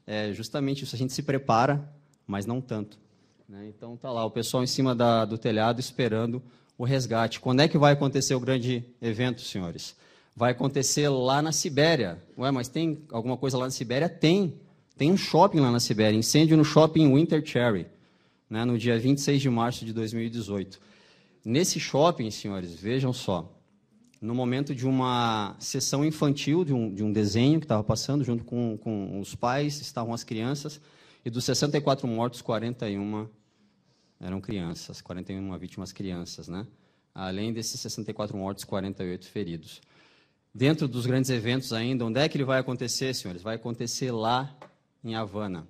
É justamente isso. A gente se prepara, mas não tanto. Né? Então tá lá o pessoal em cima da, do telhado esperando o resgate. Quando é que vai acontecer o grande evento, senhores? vai acontecer lá na Sibéria. Ué, mas tem alguma coisa lá na Sibéria? Tem. Tem um shopping lá na Sibéria, incêndio no shopping Winter Cherry, né, no dia 26 de março de 2018. Nesse shopping, senhores, vejam só, no momento de uma sessão infantil, de um, de um desenho que estava passando, junto com, com os pais, estavam as crianças, e dos 64 mortos, 41 eram crianças, 41 vítimas crianças, né? Além desses 64 mortos, 48 feridos dentro dos grandes eventos ainda, onde é que ele vai acontecer, senhores? Vai acontecer lá em Havana,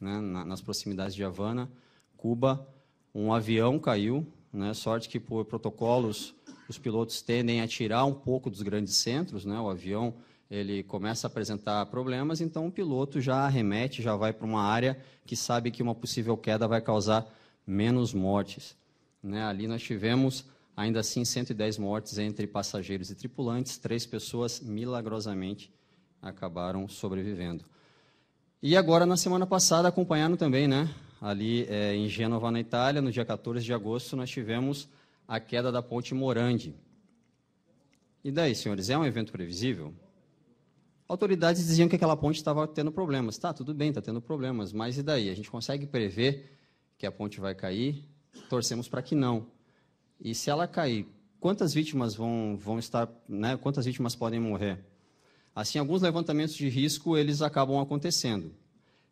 né? nas proximidades de Havana, Cuba. Um avião caiu, né? sorte que por protocolos os pilotos tendem a tirar um pouco dos grandes centros, né? o avião ele começa a apresentar problemas, então o piloto já arremete, já vai para uma área que sabe que uma possível queda vai causar menos mortes. Né? Ali nós tivemos Ainda assim, 110 mortes entre passageiros e tripulantes, três pessoas milagrosamente acabaram sobrevivendo. E agora, na semana passada, acompanhando também, né? Ali é, em Gênova, na Itália, no dia 14 de agosto, nós tivemos a queda da ponte Morandi. E daí, senhores, é um evento previsível? Autoridades diziam que aquela ponte estava tendo problemas. Tá, tudo bem, está tendo problemas, mas e daí? A gente consegue prever que a ponte vai cair? Torcemos para que não. E se ela cair, quantas vítimas vão, vão estar, né? Quantas vítimas podem morrer? Assim, alguns levantamentos de risco eles acabam acontecendo.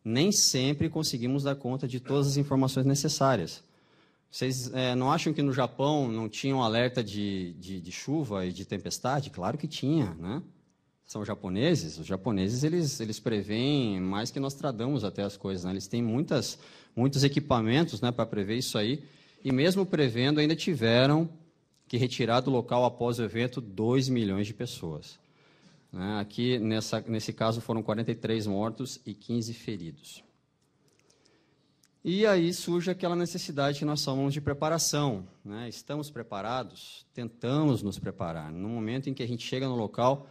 Nem sempre conseguimos dar conta de todas as informações necessárias. Vocês é, não acham que no Japão não tinha um alerta de, de, de, chuva e de tempestade? Claro que tinha, né? São japoneses. Os japoneses, eles, eles preveem mais que nós tradamos até as coisas, né? Eles têm muitas, muitos equipamentos né, para prever isso aí e, mesmo prevendo, ainda tiveram que retirar do local após o evento 2 milhões de pessoas. Né? Aqui, nessa, nesse caso, foram 43 mortos e 15 feridos. E aí surge aquela necessidade que nós chamamos de preparação. Né? Estamos preparados? Tentamos nos preparar. No momento em que a gente chega no local,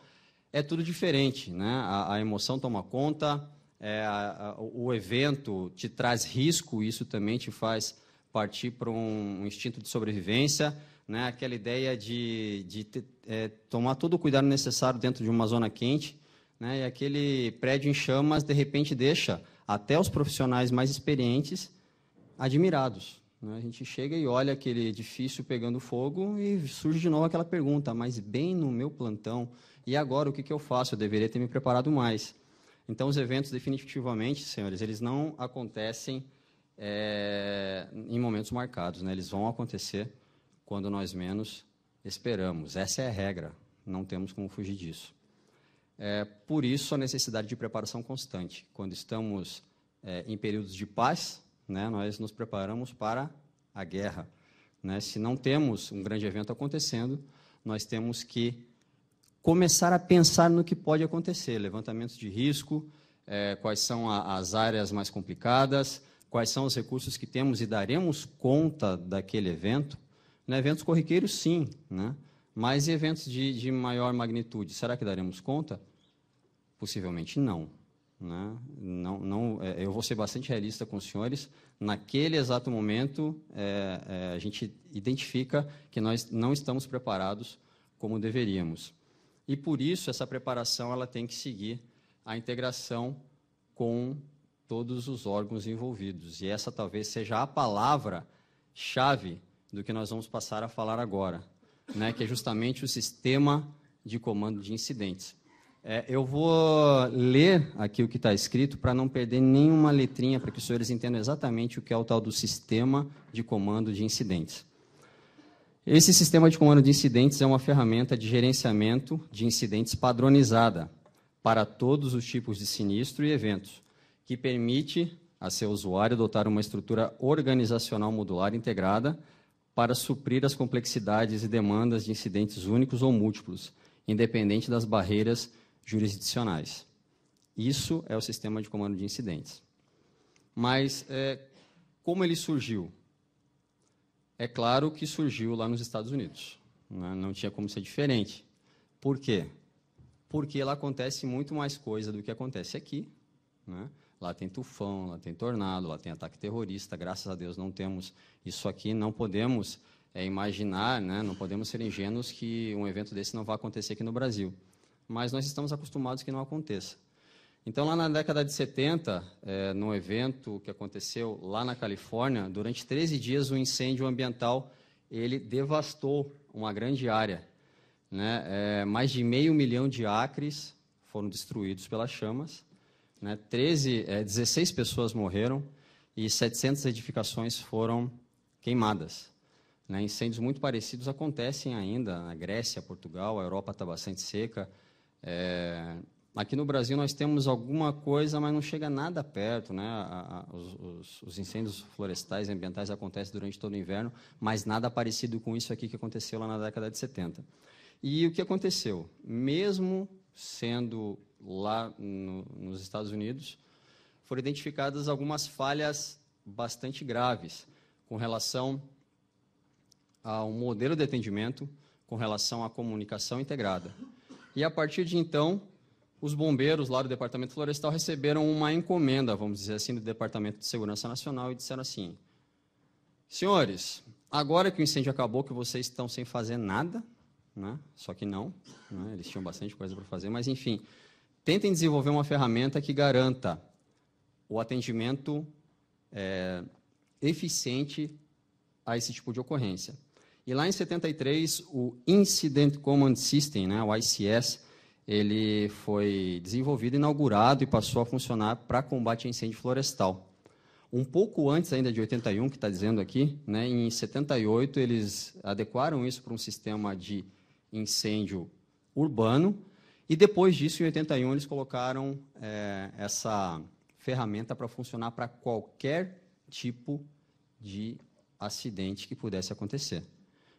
é tudo diferente. Né? A, a emoção toma conta, é, a, a, o evento te traz risco, isso também te faz partir para um instinto de sobrevivência, né? aquela ideia de, de ter, é, tomar todo o cuidado necessário dentro de uma zona quente, né? e aquele prédio em chamas, de repente, deixa até os profissionais mais experientes admirados. Né? A gente chega e olha aquele edifício pegando fogo e surge de novo aquela pergunta, mas bem no meu plantão, e agora o que eu faço? Eu deveria ter me preparado mais. Então, os eventos, definitivamente, senhores, eles não acontecem é, em momentos marcados. Né? Eles vão acontecer quando nós menos esperamos. Essa é a regra, não temos como fugir disso. É, por isso, a necessidade de preparação constante. Quando estamos é, em períodos de paz, né, nós nos preparamos para a guerra. Né? Se não temos um grande evento acontecendo, nós temos que começar a pensar no que pode acontecer, levantamentos de risco, é, quais são a, as áreas mais complicadas, quais são os recursos que temos e daremos conta daquele evento. Né? Eventos corriqueiros, sim, né? mas e eventos de, de maior magnitude, será que daremos conta? Possivelmente não. Né? Não, não, é, eu vou ser bastante realista com os senhores. Naquele exato momento, é, é, a gente identifica que nós não estamos preparados como deveríamos. E por isso essa preparação ela tem que seguir a integração com todos os órgãos envolvidos. E essa talvez seja a palavra-chave do que nós vamos passar a falar agora, né, que é justamente o sistema de comando de incidentes. É, eu vou ler aqui o que está escrito para não perder nenhuma letrinha, para que os senhores entendam exatamente o que é o tal do sistema de comando de incidentes. Esse sistema de comando de incidentes é uma ferramenta de gerenciamento de incidentes padronizada para todos os tipos de sinistro e eventos, que permite a seu usuário adotar uma estrutura organizacional modular integrada para suprir as complexidades e demandas de incidentes únicos ou múltiplos, independente das barreiras jurisdicionais. Isso é o sistema de comando de incidentes. Mas é, como ele surgiu? É claro que surgiu lá nos Estados Unidos. Né? Não tinha como ser diferente. Por quê? Porque lá acontece muito mais coisa do que acontece aqui. Né? Lá tem tufão, lá tem tornado, lá tem ataque terrorista. Graças a Deus não temos isso aqui. Não podemos é, imaginar, né? não podemos ser ingênuos que um evento desse não vai acontecer aqui no Brasil. Mas nós estamos acostumados que não aconteça. Então, lá na década de 70, é, num evento que aconteceu lá na Califórnia, durante 13 dias, o um incêndio ambiental ele devastou uma grande área. Né? É, mais de meio milhão de acres foram destruídos pelas chamas. Né? 13, é, 16 pessoas morreram e 700 edificações foram queimadas. Né? Incêndios muito parecidos acontecem ainda na Grécia, Portugal, a Europa está bastante seca. É... Aqui no Brasil nós temos alguma coisa, mas não chega nada perto. Né? A, a, os, os, incêndios florestais e ambientais acontecem durante todo o inverno, mas nada parecido com isso aqui que aconteceu lá na década de 70. E o que aconteceu? Mesmo sendo lá no, nos Estados Unidos, foram identificadas algumas falhas bastante graves com relação ao modelo de atendimento, com relação à comunicação integrada. E a partir de então, os bombeiros lá do Departamento Florestal receberam uma encomenda, vamos dizer assim, do Departamento de Segurança Nacional e disseram assim: Senhores, agora que o incêndio acabou, que vocês estão sem fazer nada, né? só que não, né? eles tinham bastante coisa para fazer, mas enfim, tentem desenvolver uma ferramenta que garanta o atendimento é, eficiente a esse tipo de ocorrência. E lá em 73, o Incident Command System, né, o ICS, ele foi desenvolvido, inaugurado e passou a funcionar para combate a incêndio florestal. Um pouco antes ainda de 81, que está dizendo aqui, né, em 78, eles adequaram isso para um sistema de incêndio urbano, e depois disso, em 81, eles colocaram é, essa ferramenta para funcionar para qualquer tipo de acidente que pudesse acontecer.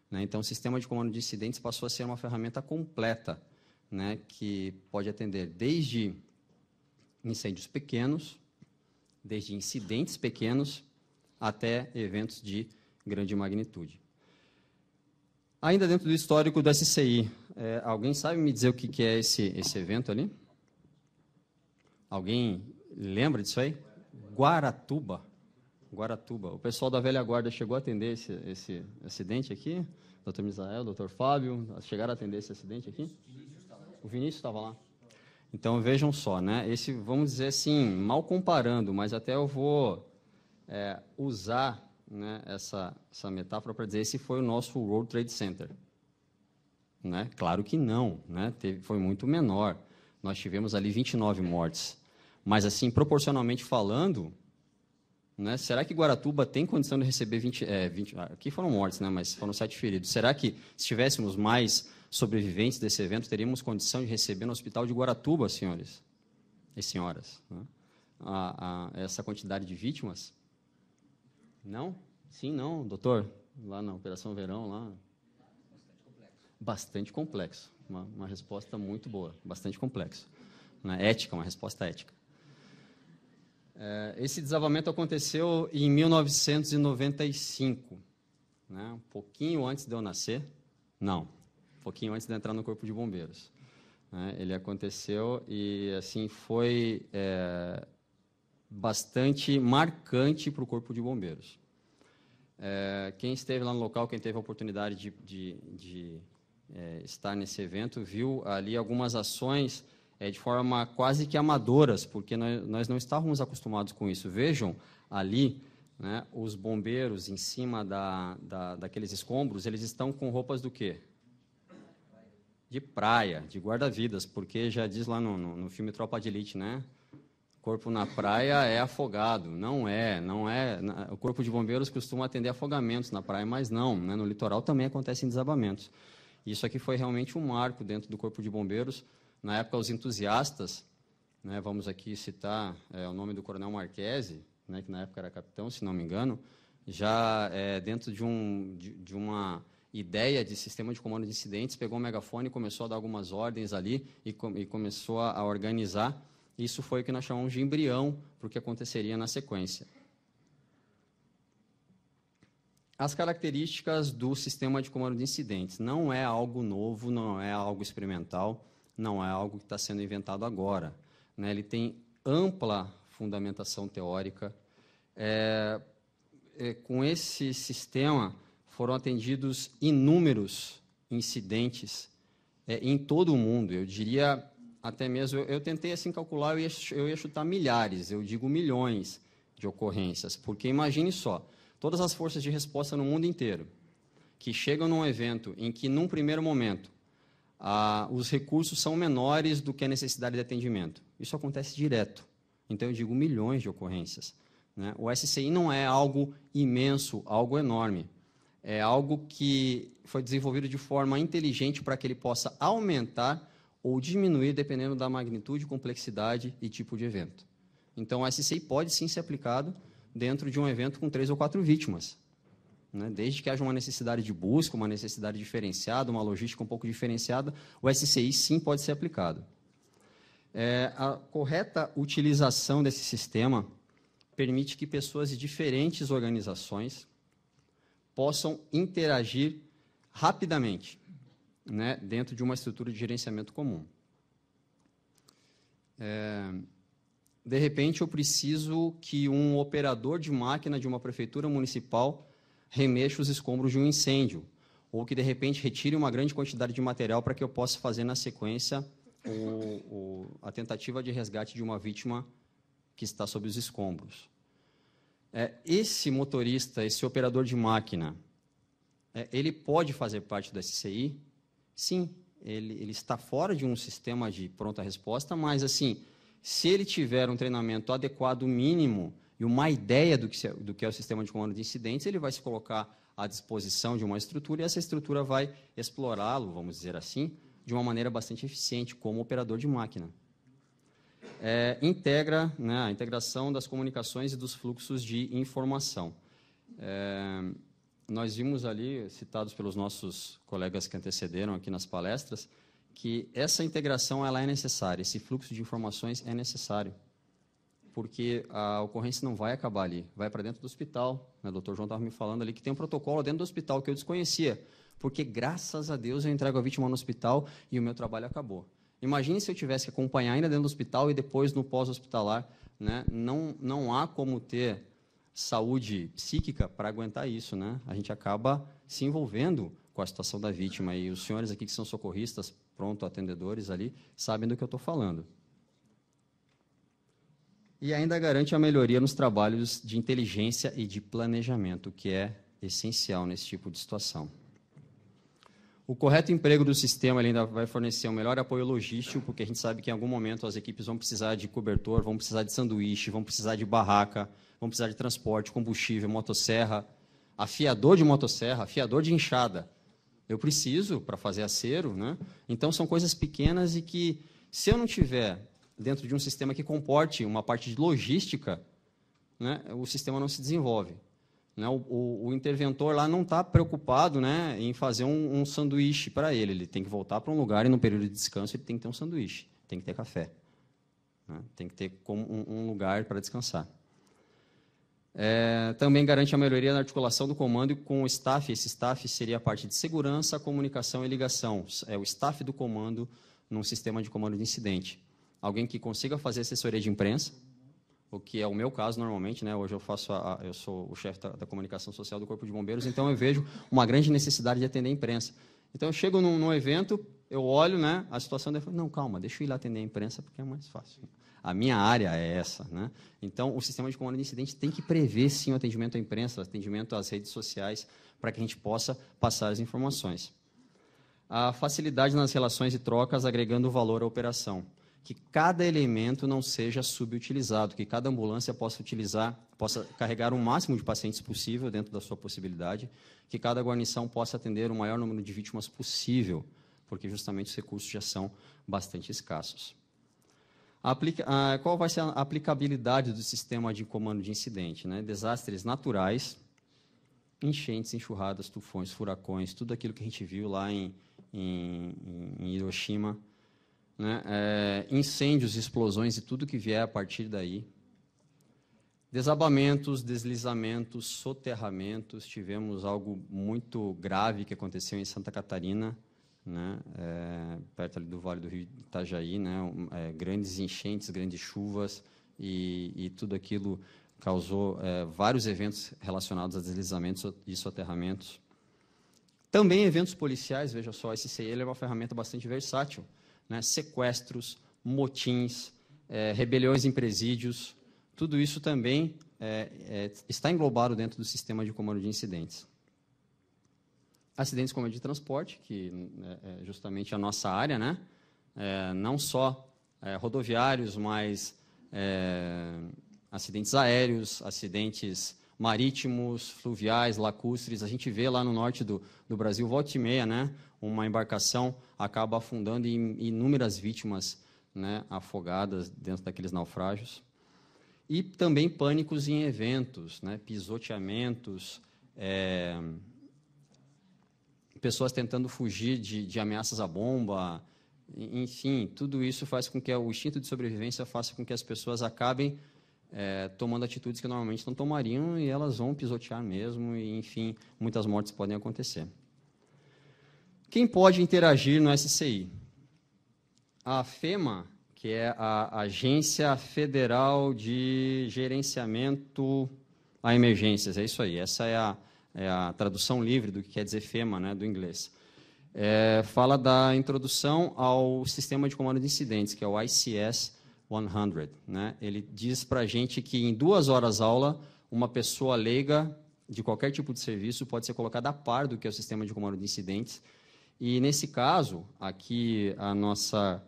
Né? Então, o sistema de comando de incidentes passou a ser uma ferramenta completa, né? que pode atender desde incêndios pequenos, desde incidentes pequenos, até eventos de grande magnitude. Ainda dentro do histórico do SCI, é, alguém sabe me dizer o que, que é esse, esse evento ali? Alguém lembra disso aí? Guaratuba. Guaratuba. O pessoal da velha guarda chegou a atender esse, esse acidente aqui? Dr. Misael, Dr. Fábio, chegaram a atender esse acidente aqui? O Vinícius estava lá. Então vejam só, né? Esse, vamos dizer assim, mal comparando, mas até eu vou é, usar né, essa, essa metáfora para dizer esse foi o nosso World Trade Center. Né? Claro que não, né? Teve, foi muito menor. Nós tivemos ali 29 mortes. Mas, assim, proporcionalmente falando, né? será que Guaratuba tem condição de receber 20, é, 20... Ah, aqui foram mortes, né? mas foram sete feridos. Será que, se tivéssemos mais sobreviventes desse evento, teríamos condição de receber no hospital de Guaratuba, senhores e senhoras? Né? A, a, essa quantidade de vítimas? Não? Sim, não, doutor? Lá na Operação Verão, lá Bastante complexo. Uma, uma resposta muito boa, bastante complexo. Né? Ética, uma resposta ética. É, esse desabamento aconteceu em 1995, né? um pouquinho antes de eu nascer. Não, um pouquinho antes de eu entrar no Corpo de Bombeiros. Né? Ele aconteceu e assim foi é, bastante marcante para o Corpo de Bombeiros. É, quem esteve lá no local, quem teve a oportunidade de, de, de é, estar nesse evento, viu ali algumas ações é, de forma quase que amadoras, porque nós, nós não estávamos acostumados com isso. Vejam ali né, os bombeiros em cima da, da, daqueles escombros, eles estão com roupas do quê? De praia, de guarda-vidas, porque já diz lá no, no, no filme Tropa de Elite, né? corpo na praia é afogado. Não é, não é. O corpo de bombeiros costuma atender afogamentos na praia, mas não. Né? No litoral também acontecem desabamentos. Isso aqui foi realmente um marco dentro do Corpo de Bombeiros. Na época, os entusiastas, né, vamos aqui citar é, o nome do Coronel Marquese, né, que na época era capitão, se não me engano, já é, dentro de, um, de, de uma ideia de sistema de comando de incidentes, pegou o megafone e começou a dar algumas ordens ali e, com, e começou a, a organizar. Isso foi o que nós chamamos de embrião para o que aconteceria na sequência. As características do sistema de comando de incidentes não é algo novo, não é algo experimental, não é algo que está sendo inventado agora. Né? Ele tem ampla fundamentação teórica. É, é, com esse sistema foram atendidos inúmeros incidentes é, em todo o mundo. Eu diria até mesmo, eu, eu tentei assim calcular, eu ia, eu ia chutar milhares, eu digo milhões de ocorrências, porque imagine só todas as forças de resposta no mundo inteiro que chegam num evento em que, num primeiro momento, ah, os recursos são menores do que a necessidade de atendimento. Isso acontece direto. Então, eu digo milhões de ocorrências. Né? O SCI não é algo imenso, algo enorme. É algo que foi desenvolvido de forma inteligente para que ele possa aumentar ou diminuir dependendo da magnitude, complexidade e tipo de evento. Então, o SCI pode sim ser aplicado dentro de um evento com três ou quatro vítimas. Né? Desde que haja uma necessidade de busca, uma necessidade diferenciada, uma logística um pouco diferenciada, o SCI sim pode ser aplicado. É, a correta utilização desse sistema permite que pessoas de diferentes organizações possam interagir rapidamente né, dentro de uma estrutura de gerenciamento comum. É, de repente eu preciso que um operador de máquina de uma prefeitura municipal remexa os escombros de um incêndio, ou que de repente retire uma grande quantidade de material para que eu possa fazer na sequência o, o, a tentativa de resgate de uma vítima que está sob os escombros. É, esse motorista, esse operador de máquina, é, ele pode fazer parte da SCI? Sim, ele, ele está fora de um sistema de pronta resposta, mas assim se ele tiver um treinamento adequado mínimo e uma ideia do que, é, do que é o sistema de comando de incidentes, ele vai se colocar à disposição de uma estrutura e essa estrutura vai explorá-lo, vamos dizer assim, de uma maneira bastante eficiente como operador de máquina. É, integra né, a integração das comunicações e dos fluxos de informação. É, nós vimos ali, citados pelos nossos colegas que antecederam aqui nas palestras, que essa integração ela é necessária, esse fluxo de informações é necessário, porque a ocorrência não vai acabar ali, vai para dentro do hospital. Né? O doutor João estava me falando ali que tem um protocolo dentro do hospital que eu desconhecia, porque graças a Deus eu entrego a vítima no hospital e o meu trabalho acabou. Imagine se eu tivesse que acompanhar ainda dentro do hospital e depois no pós-hospitalar. Né? Não, não há como ter saúde psíquica para aguentar isso. Né? A gente acaba se envolvendo com a situação da vítima. E os senhores aqui que são socorristas pronto atendedores ali, sabem do que eu estou falando. E ainda garante a melhoria nos trabalhos de inteligência e de planejamento, que é essencial nesse tipo de situação. O correto emprego do sistema ainda vai fornecer um melhor apoio logístico, porque a gente sabe que em algum momento as equipes vão precisar de cobertor, vão precisar de sanduíche, vão precisar de barraca, vão precisar de transporte, combustível, motosserra, afiador de motosserra, afiador de enxada. Eu preciso para fazer acero, né? Então são coisas pequenas e que se eu não tiver dentro de um sistema que comporte uma parte de logística, né, o sistema não se desenvolve. Né? O, o, o, interventor lá não está preocupado né, em fazer um, um sanduíche para ele. Ele tem que voltar para um lugar e, no período de descanso, ele tem que ter um sanduíche, tem que ter café, né? tem que ter um, um lugar para descansar. É, também garante a melhoria na articulação do comando com o staff. Esse staff seria a parte de segurança, comunicação e ligação. É o staff do comando num sistema de comando de incidente. Alguém que consiga fazer assessoria de imprensa, o que é o meu caso normalmente, né? Hoje eu faço, a, eu sou o chefe da, da, comunicação social do Corpo de Bombeiros, então eu vejo uma grande necessidade de atender a imprensa. Então eu chego num, num evento, eu olho, né? A situação, não, calma, deixa eu ir lá atender a imprensa porque é mais fácil a minha área é essa. Né? Então, o sistema de comando de incidente tem que prever, sim, o atendimento à imprensa, o atendimento às redes sociais, para que a gente possa passar as informações. A facilidade nas relações e trocas, agregando valor à operação. Que cada elemento não seja subutilizado, que cada ambulância possa utilizar, possa carregar o máximo de pacientes possível dentro da sua possibilidade, que cada guarnição possa atender o maior número de vítimas possível, porque justamente os recursos já são bastante escassos. Aplica, ah, qual vai ser a aplicabilidade do sistema de comando de incidente? Né? Desastres naturais, enchentes, enxurradas, tufões, furacões, tudo aquilo que a gente viu lá em, em, em Hiroshima, né? é, incêndios, explosões e tudo que vier a partir daí. Desabamentos, deslizamentos, soterramentos. Tivemos algo muito grave que aconteceu em Santa Catarina, né, é, perto ali do Vale do Rio Itajaí, né, um, é, grandes enchentes, grandes chuvas e, e tudo aquilo causou é, vários eventos relacionados a deslizamentos e soterramentos. Também eventos policiais, veja só, esse SCI é uma ferramenta bastante versátil, né, sequestros, motins, é, rebeliões em presídios, tudo isso também é, é, está englobado dentro do sistema de comando de incidentes acidentes como meio de transporte, que né, é justamente a nossa área, né? É, não só é, rodoviários, mas é, acidentes aéreos, acidentes marítimos, fluviais, lacustres. A gente vê lá no norte do, do Brasil, volta e meia, né? uma embarcação acaba afundando e inúmeras vítimas né? afogadas dentro daqueles naufrágios. E também pânicos em eventos, né? pisoteamentos, é, pessoas tentando fugir de, de ameaças à bomba, enfim, tudo isso faz com que o instinto de sobrevivência faça com que as pessoas acabem é, tomando atitudes que normalmente não tomariam e elas vão pisotear mesmo, e enfim, muitas mortes podem acontecer. Quem pode interagir no SCI? A FEMA, que é a Agência Federal de Gerenciamento a Emergências, é isso aí, essa é a, é a tradução livre do que quer dizer FEMA, né, do inglês. É, fala da introdução ao sistema de comando de incidentes, que é o ICS 100. Né? Ele diz para a gente que em duas horas aula, uma pessoa leiga de qualquer tipo de serviço pode ser colocada a par do que é o sistema de comando de incidentes. E nesse caso, aqui a nossa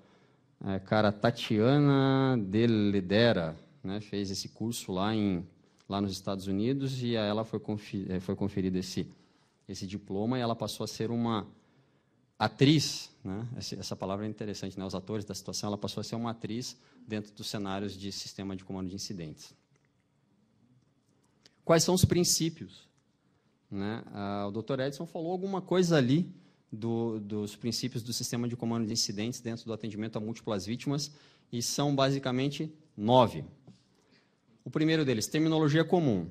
é, cara Tatiana Deledera né, fez esse curso lá em lá nos Estados Unidos e a ela foi, conferido, eh, foi conferido esse, esse diploma e ela passou a ser uma atriz, né? essa palavra é interessante, né? os atores da situação, ela passou a ser uma atriz dentro dos cenários de sistema de comando de incidentes. Quais são os princípios? Né? Ah, o Dr. Edson falou alguma coisa ali do, dos princípios do sistema de comando de incidentes dentro do atendimento a múltiplas vítimas, e são basicamente nove. O primeiro deles, terminologia comum.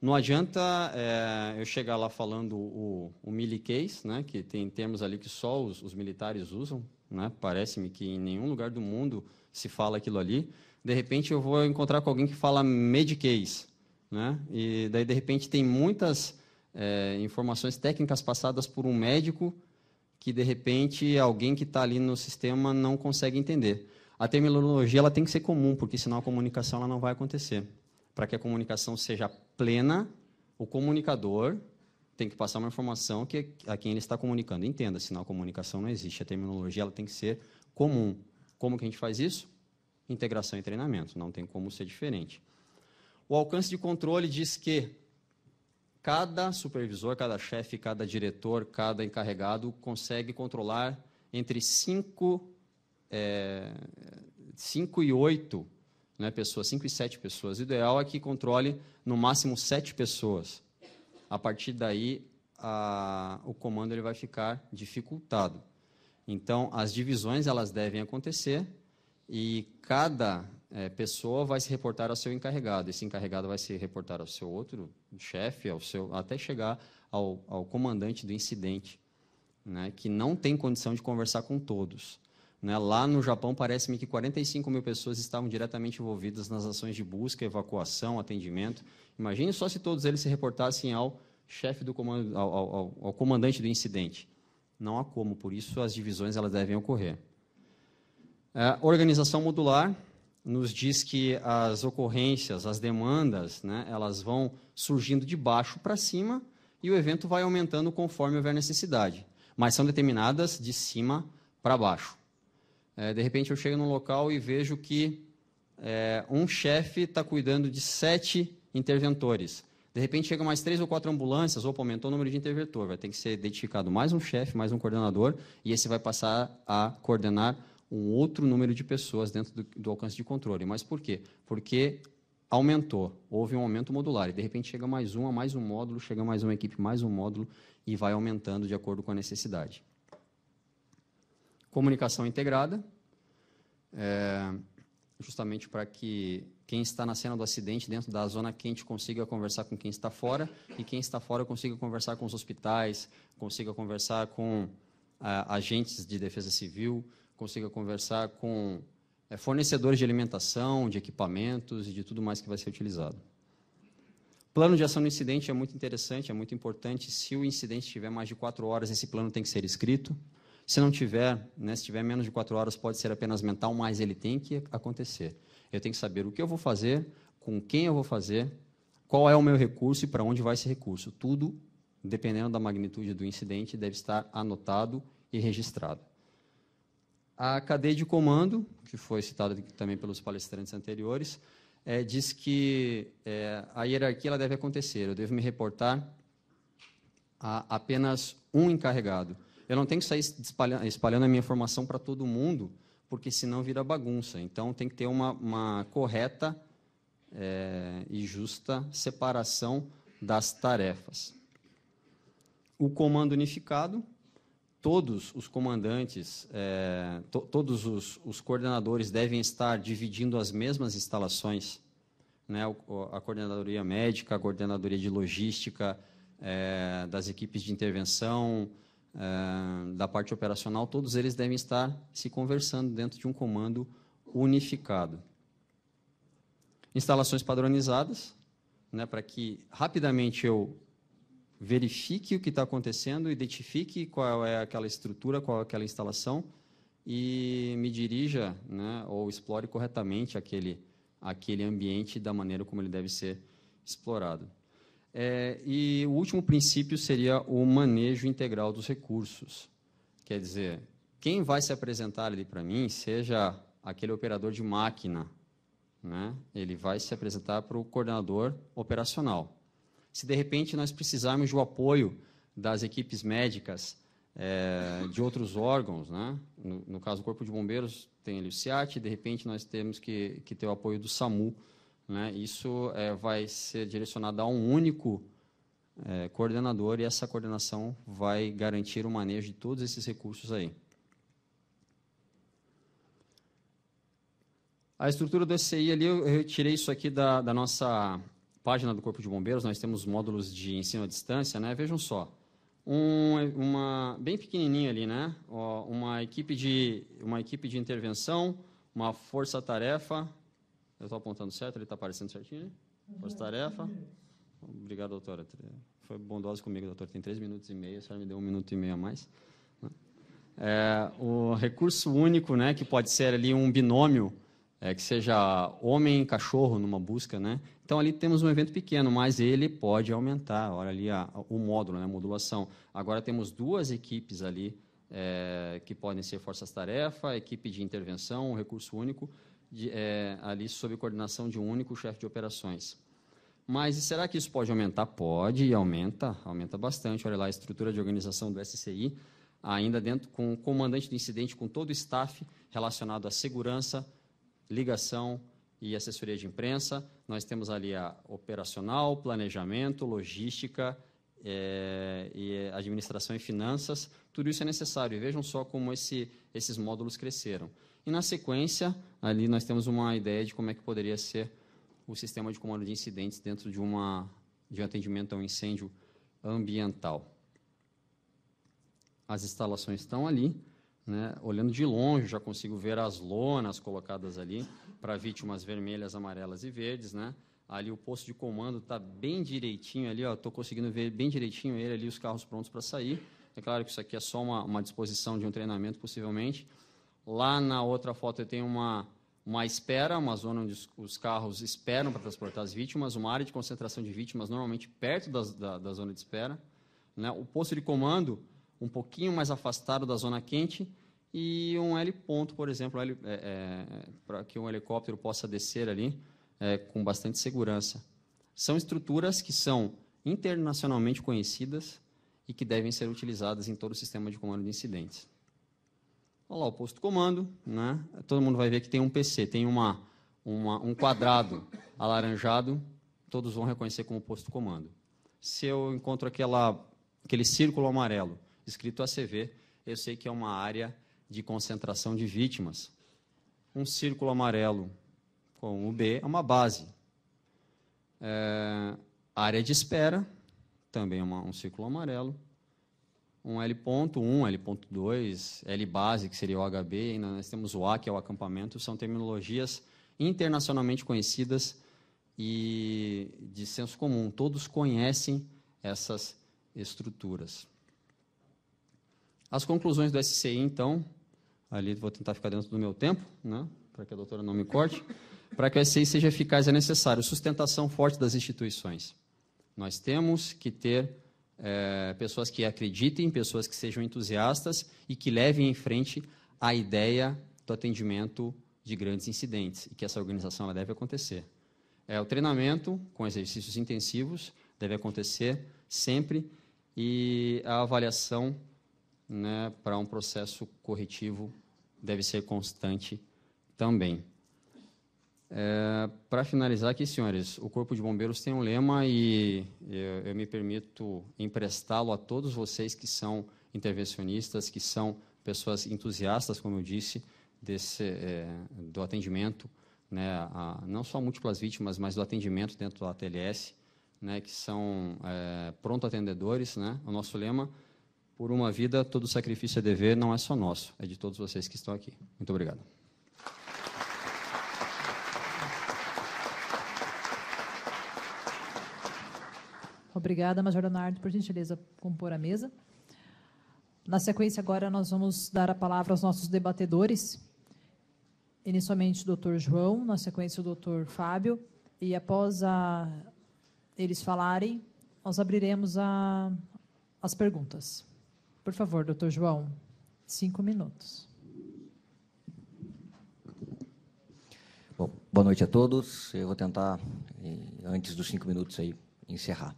Não adianta é, eu chegar lá falando o, o milicase, né, que tem termos ali que só os, os militares usam. Né? Parece-me que em nenhum lugar do mundo se fala aquilo ali. De repente eu vou encontrar com alguém que fala medicase. Né? E daí, de repente, tem muitas é, informações técnicas passadas por um médico que, de repente, alguém que está ali no sistema não consegue entender. A terminologia ela tem que ser comum, porque senão a comunicação ela não vai acontecer. Para que a comunicação seja plena, o comunicador tem que passar uma informação que a quem ele está comunicando entenda, senão a comunicação não existe. A terminologia ela tem que ser comum. Como que a gente faz isso? Integração e treinamento, não tem como ser diferente. O alcance de controle diz que cada supervisor, cada chefe, cada diretor, cada encarregado consegue controlar entre 5 é, 5 e 8 né, pessoas, 5 e 7 pessoas. O ideal é que controle no máximo 7 pessoas. A partir daí, a, o comando ele vai ficar dificultado. Então, as divisões elas devem acontecer e cada é, pessoa vai se reportar ao seu encarregado. Esse encarregado vai se reportar ao seu outro chefe, ao seu, até chegar ao, ao comandante do incidente, né, que não tem condição de conversar com todos. Né? Lá no Japão, parece-me que 45 mil pessoas estavam diretamente envolvidas nas ações de busca, evacuação, atendimento. Imagine só se todos eles se reportassem ao chefe do comando, ao, ao, ao comandante do incidente. Não há como, por isso as divisões elas devem ocorrer. É, organização modular nos diz que as ocorrências, as demandas, né, elas vão surgindo de baixo para cima e o evento vai aumentando conforme houver necessidade, mas são determinadas de cima para baixo. É, de repente eu chego num local e vejo que é, um chefe está cuidando de sete interventores. De repente chegam mais três ou quatro ambulâncias, opa, aumentou o número de interventor. Vai ter que ser identificado mais um chefe, mais um coordenador, e esse vai passar a coordenar um outro número de pessoas dentro do, do alcance de controle. Mas por quê? Porque aumentou, houve um aumento modular. E de repente chega mais uma, mais um módulo, chega mais uma equipe, mais um módulo, e vai aumentando de acordo com a necessidade comunicação integrada, é, justamente para que quem está na cena do acidente, dentro da zona quente, consiga conversar com quem está fora, e quem está fora consiga conversar com os hospitais, consiga conversar com a, é, agentes de defesa civil, consiga conversar com é, fornecedores de alimentação, de equipamentos e de tudo mais que vai ser utilizado. Plano de ação no incidente é muito interessante, é muito importante. Se o incidente tiver mais de quatro horas, esse plano tem que ser escrito. Se não tiver, né, se tiver menos de quatro horas, pode ser apenas mental, mas ele tem que acontecer. Eu tenho que saber o que eu vou fazer, com quem eu vou fazer, qual é o meu recurso e para onde vai esse recurso. Tudo, dependendo da magnitude do incidente, deve estar anotado e registrado. A cadeia de comando, que foi citada também pelos palestrantes anteriores, é, diz que é, a hierarquia ela deve acontecer. Eu devo me reportar a apenas um encarregado. Eu não tenho que sair espalhando a minha informação para todo mundo, porque senão vira bagunça. Então, tem que ter uma, uma correta é, e justa separação das tarefas. O comando unificado, todos os comandantes, é, to, todos os, os, coordenadores devem estar dividindo as mesmas instalações, né? a coordenadoria médica, a coordenadoria de logística, é, das equipes de intervenção, ah, da parte operacional, todos eles devem estar se conversando dentro de um comando unificado. Instalações padronizadas, né, para que rapidamente eu verifique o que está acontecendo, identifique qual é aquela estrutura, qual é aquela instalação e me dirija né, ou explore corretamente aquele, aquele ambiente da maneira como ele deve ser explorado. É, e o último princípio seria o manejo integral dos recursos. Quer dizer, quem vai se apresentar ali para mim, seja aquele operador de máquina, né? ele vai se apresentar para o coordenador operacional. Se de repente nós precisarmos do apoio das equipes médicas é, de outros órgãos, né? no, no, caso do Corpo de Bombeiros tem ali o SEAT, de repente nós temos que, que ter o apoio do SAMU né? Isso é, vai ser direcionado a um único é, coordenador e essa coordenação vai garantir o manejo de todos esses recursos aí. A estrutura do SCI ali, eu retirei isso aqui da, da nossa página do Corpo de Bombeiros, nós temos módulos de ensino à distância, né? Vejam só, um, uma bem pequenininha ali, né? Ó, uma equipe de uma equipe de intervenção, uma força-tarefa, eu estou apontando certo, ele está aparecendo certinho, né? Força tarefa. Obrigado, doutora. Foi bondosa comigo, doutora. Tem três minutos e meio, a senhora me deu um minuto e meio a mais. Né? É, o recurso único, né, que pode ser ali um binômio, é, que seja homem cachorro numa busca, né? Então ali temos um evento pequeno, mas ele pode aumentar. Olha ali a, a, o módulo, né, a modulação. Agora temos duas equipes ali é, que podem ser forças-tarefa, equipe de intervenção, um recurso único de, é, ali sob coordenação de um único chefe de operações. Mas será que isso pode aumentar? Pode e aumenta, aumenta bastante. Olha lá a estrutura de organização do SCI, ainda dentro com o comandante do incidente, com todo o staff relacionado à segurança, ligação e assessoria de imprensa. Nós temos ali a operacional, planejamento, logística, é, e administração e finanças, tudo isso é necessário. E vejam só como esse, esses módulos cresceram. E na sequência, ali nós temos uma ideia de como é que poderia ser o sistema de comando de incidentes dentro de, uma, de um atendimento a um incêndio ambiental. As instalações estão ali, né? olhando de longe, já consigo ver as lonas colocadas ali para vítimas vermelhas, amarelas e verdes. Né? Ali o posto de comando está bem direitinho ali, estou conseguindo ver bem direitinho ele ali, os carros prontos para sair. É claro que isso aqui é só uma, uma disposição de um treinamento, possivelmente, Lá na outra foto eu tenho uma, uma espera, uma zona onde os, os carros esperam para transportar as vítimas, uma área de concentração de vítimas, normalmente perto das, da, da zona de espera. Né? O posto de comando, um pouquinho mais afastado da zona quente, e um L ponto, por exemplo, é, é, para que um helicóptero possa descer ali é, com bastante segurança. São estruturas que são internacionalmente conhecidas e que devem ser utilizadas em todo o sistema de comando de incidentes. Olha lá o posto comando, né? Todo mundo vai ver que tem um PC, tem uma, uma, um quadrado alaranjado, todos vão reconhecer como posto comando. Se eu encontro aquela, aquele círculo amarelo escrito ACV, eu sei que é uma área de concentração de vítimas. Um círculo amarelo com o B é uma base. É, área de espera, também é uma, um círculo amarelo um L.1, L.2, L base, que seria o HB, e ainda nós temos o A, que é o acampamento, são terminologias internacionalmente conhecidas e de senso comum. Todos conhecem essas estruturas. As conclusões do SCI, então, ali vou tentar ficar dentro do meu tempo, né, para que a doutora não me corte, para que o SCI seja eficaz é necessário sustentação forte das instituições. Nós temos que ter é, pessoas que acreditem, pessoas que sejam entusiastas e que levem em frente a ideia do atendimento de grandes incidentes e que essa organização ela deve acontecer. É, o treinamento com exercícios intensivos deve acontecer sempre e a avaliação né, para um processo corretivo deve ser constante também. É, Para finalizar aqui, senhores, o Corpo de Bombeiros tem um lema e eu, eu me permito emprestá-lo a todos vocês que são intervencionistas, que são pessoas entusiastas, como eu disse, desse, é, do atendimento, né, a, não só múltiplas vítimas, mas do atendimento dentro da ATLS, né, que são é, pronto atendedores. Né, o nosso lema, por uma vida, todo sacrifício é dever, não é só nosso, é de todos vocês que estão aqui. Muito obrigado. Obrigada, Major Leonardo, por gentileza, compor a mesa. Na sequência, agora, nós vamos dar a palavra aos nossos debatedores. Inicialmente, o doutor João, na sequência, o doutor Fábio, e após a, eles falarem, nós abriremos a, as perguntas. Por favor, doutor João, cinco minutos. Bom, boa noite a todos. Eu vou tentar, eh, antes dos cinco minutos aí, encerrar.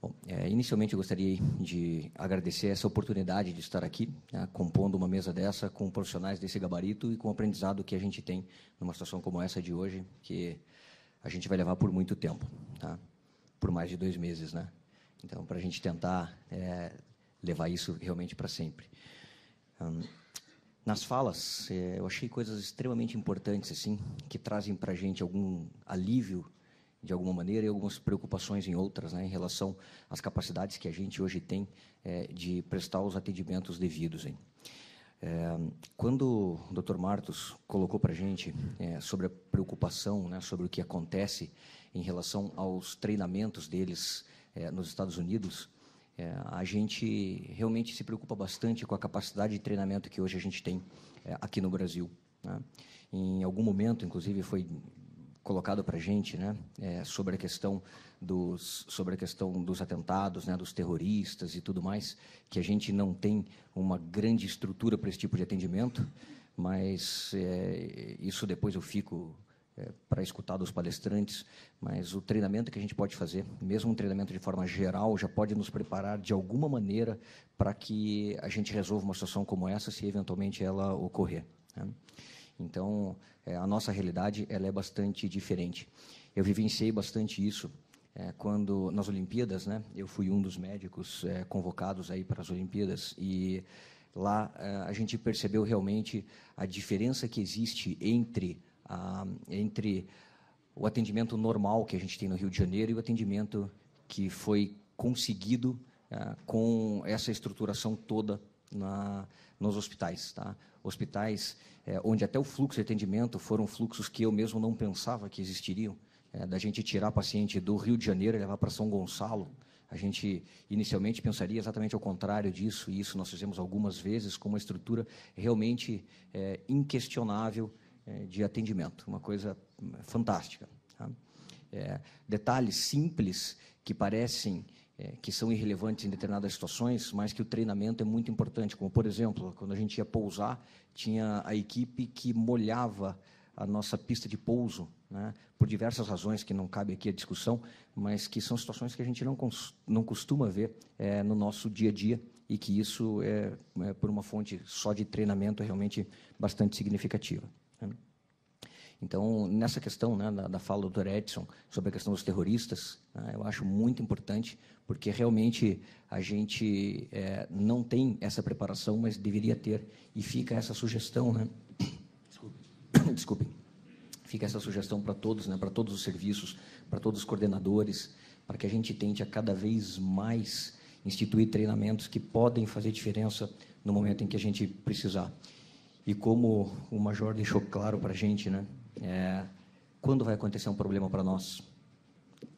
Bom, é, inicialmente eu gostaria de agradecer essa oportunidade de estar aqui, né, compondo uma mesa dessa com profissionais desse gabarito e com o aprendizado que a gente tem numa situação como essa de hoje, que a gente vai levar por muito tempo, tá? por mais de dois meses, né? Então, para a gente tentar é, levar isso realmente para sempre. Hum, nas falas, é, eu achei coisas extremamente importantes, assim, que trazem para a gente algum alívio de alguma maneira e algumas preocupações em outras, né, em relação às capacidades que a gente hoje tem é, de prestar os atendimentos devidos. Hein. É, quando o Dr. Martos colocou para a gente é, sobre a preocupação, né, sobre o que acontece em relação aos treinamentos deles é, nos Estados Unidos, é, a gente realmente se preocupa bastante com a capacidade de treinamento que hoje a gente tem é, aqui no Brasil. Né? Em algum momento, inclusive, foi colocado para a gente, né, é, sobre a questão dos sobre a questão dos atentados, né, dos terroristas e tudo mais, que a gente não tem uma grande estrutura para esse tipo de atendimento, mas é, isso depois eu fico é, para escutar dos palestrantes, mas o treinamento que a gente pode fazer, mesmo um treinamento de forma geral, já pode nos preparar de alguma maneira para que a gente resolva uma situação como essa, se eventualmente ela ocorrer. Né? Então, é, a nossa realidade ela é bastante diferente. Eu vivenciei bastante isso é, quando nas Olimpíadas, né? Eu fui um dos médicos é, convocados aí para as Olimpíadas e lá é, a gente percebeu realmente a diferença que existe entre a, entre o atendimento normal que a gente tem no Rio de Janeiro e o atendimento que foi conseguido é, com essa estruturação toda na, nos hospitais, tá? Hospitais é, onde até o fluxo de atendimento foram fluxos que eu mesmo não pensava que existiriam. É, da gente tirar paciente do Rio de Janeiro e levar para São Gonçalo. A gente inicialmente pensaria exatamente ao contrário disso, e isso nós fizemos algumas vezes com uma estrutura realmente é, inquestionável é, de atendimento, uma coisa hum, fantástica. Tá? É, detalhes simples que parecem é, que são irrelevantes em determinadas situações, mas que o treinamento é muito importante. Como, por exemplo, quando a gente ia pousar, tinha a equipe que molhava a nossa pista de pouso, né, por diversas razões que não cabe aqui a discussão, mas que são situações que a gente não, não costuma ver é, no nosso dia a dia e que isso, é, é, por uma fonte só de treinamento, é realmente bastante significativa. Né. Então, nessa questão né, da, da, fala do Dr. Edson sobre a questão dos terroristas, né, eu acho muito importante, porque realmente a gente é, não tem essa preparação, mas deveria ter. E fica essa sugestão, né? Desculpe. Desculpe. Fica essa sugestão para todos, né, para todos os serviços, para todos os coordenadores, para que a gente tente a cada vez mais instituir treinamentos que podem fazer diferença no momento em que a gente precisar. E como o Major deixou claro para a gente, né? É, quando vai acontecer um problema para nós?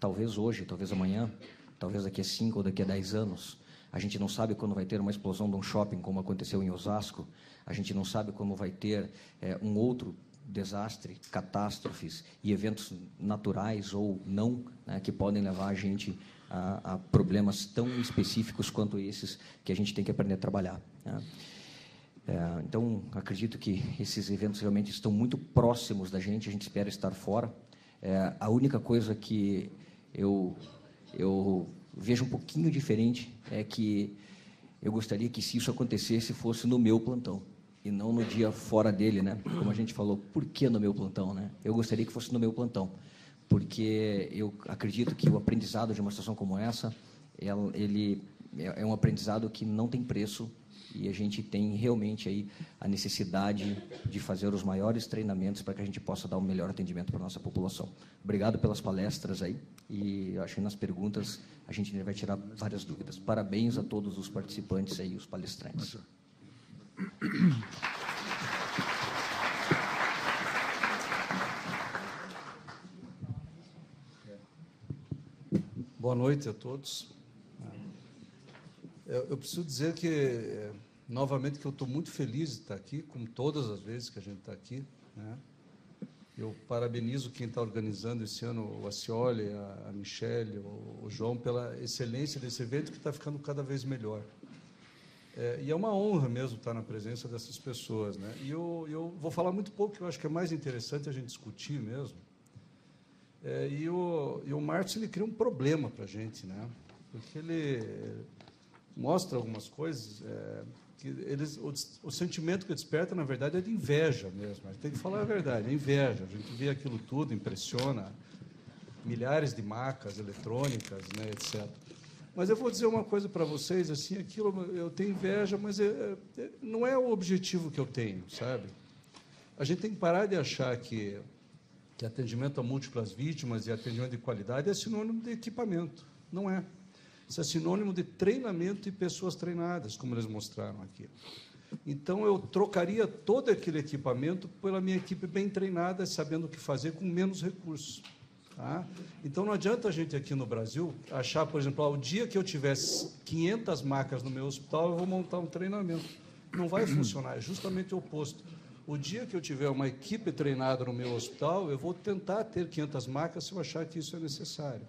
Talvez hoje, talvez amanhã, talvez daqui a cinco ou daqui a dez anos. A gente não sabe quando vai ter uma explosão de um shopping, como aconteceu em Osasco. A gente não sabe como vai ter é, um outro desastre, catástrofes e eventos naturais ou não, né, que podem levar a gente a, a, problemas tão específicos quanto esses que a gente tem que aprender a trabalhar. Né? É, então, acredito que esses eventos realmente estão muito próximos da gente, a gente espera estar fora. É, a única coisa que eu, eu vejo um pouquinho diferente é que eu gostaria que, se isso acontecesse, fosse no meu plantão e não no dia fora dele, né? Como a gente falou, por que no meu plantão, né? Eu gostaria que fosse no meu plantão, porque eu acredito que o aprendizado de uma situação como essa, ele é, é um aprendizado que não tem preço e a gente tem realmente aí a necessidade de fazer os maiores treinamentos para que a gente possa dar o um melhor atendimento para a nossa população. Obrigado pelas palestras aí e acho que nas perguntas a gente vai tirar várias dúvidas. Parabéns a todos os participantes aí, os palestrantes. Boa noite a todos. Eu, eu preciso dizer que, eh, novamente, que eu estou muito feliz de estar aqui, como todas as vezes que a gente está aqui. Né? Eu parabenizo quem está organizando esse ano, o Acioli, a, a Michelle, o, o João, pela excelência desse evento que está ficando cada vez melhor. É, e é uma honra mesmo estar na presença dessas pessoas. Né? E eu, eu vou falar muito pouco, que eu acho que é mais interessante a gente discutir mesmo. É, e, o, e o Marx ele cria um problema para a gente, né? porque ele, mostra algumas coisas, é, que eles, o, o, sentimento que desperta, na verdade, é de inveja mesmo. A gente tem que falar a verdade, é inveja. A gente vê aquilo tudo, impressiona. Milhares de macas eletrônicas, né, etc. Mas eu vou dizer uma coisa para vocês, assim, aquilo eu tenho inveja, mas é, é, não é o objetivo que eu tenho, sabe? A gente tem que parar de achar que, que atendimento a múltiplas vítimas e atendimento de qualidade é sinônimo de equipamento. Não é. Isso é sinônimo de treinamento e pessoas treinadas, como eles mostraram aqui. Então eu trocaria todo aquele equipamento pela minha equipe bem treinada, sabendo o que fazer com menos recursos. Tá? Então não adianta a gente aqui no Brasil achar, por exemplo, ah, o dia que eu tivesse 500 macas no meu hospital, eu vou montar um treinamento. Não vai funcionar, é justamente o oposto. O dia que eu tiver uma equipe treinada no meu hospital, eu vou tentar ter 500 macas se eu achar que isso é necessário.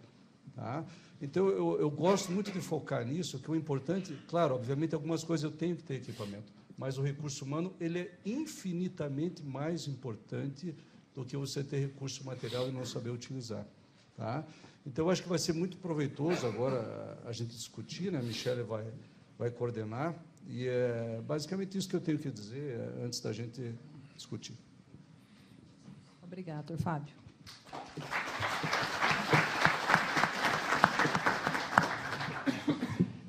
Tá? Então, eu, eu gosto muito de focar nisso, que o importante, claro, obviamente, algumas coisas eu tenho que ter equipamento, mas o recurso humano ele é infinitamente mais importante do que você ter recurso material e não saber utilizar. Tá? Então, acho que vai ser muito proveitoso agora a gente discutir, né? a Michelle vai, vai coordenar, e é basicamente isso que eu tenho que dizer é, antes da gente discutir. Obrigado, Fábio.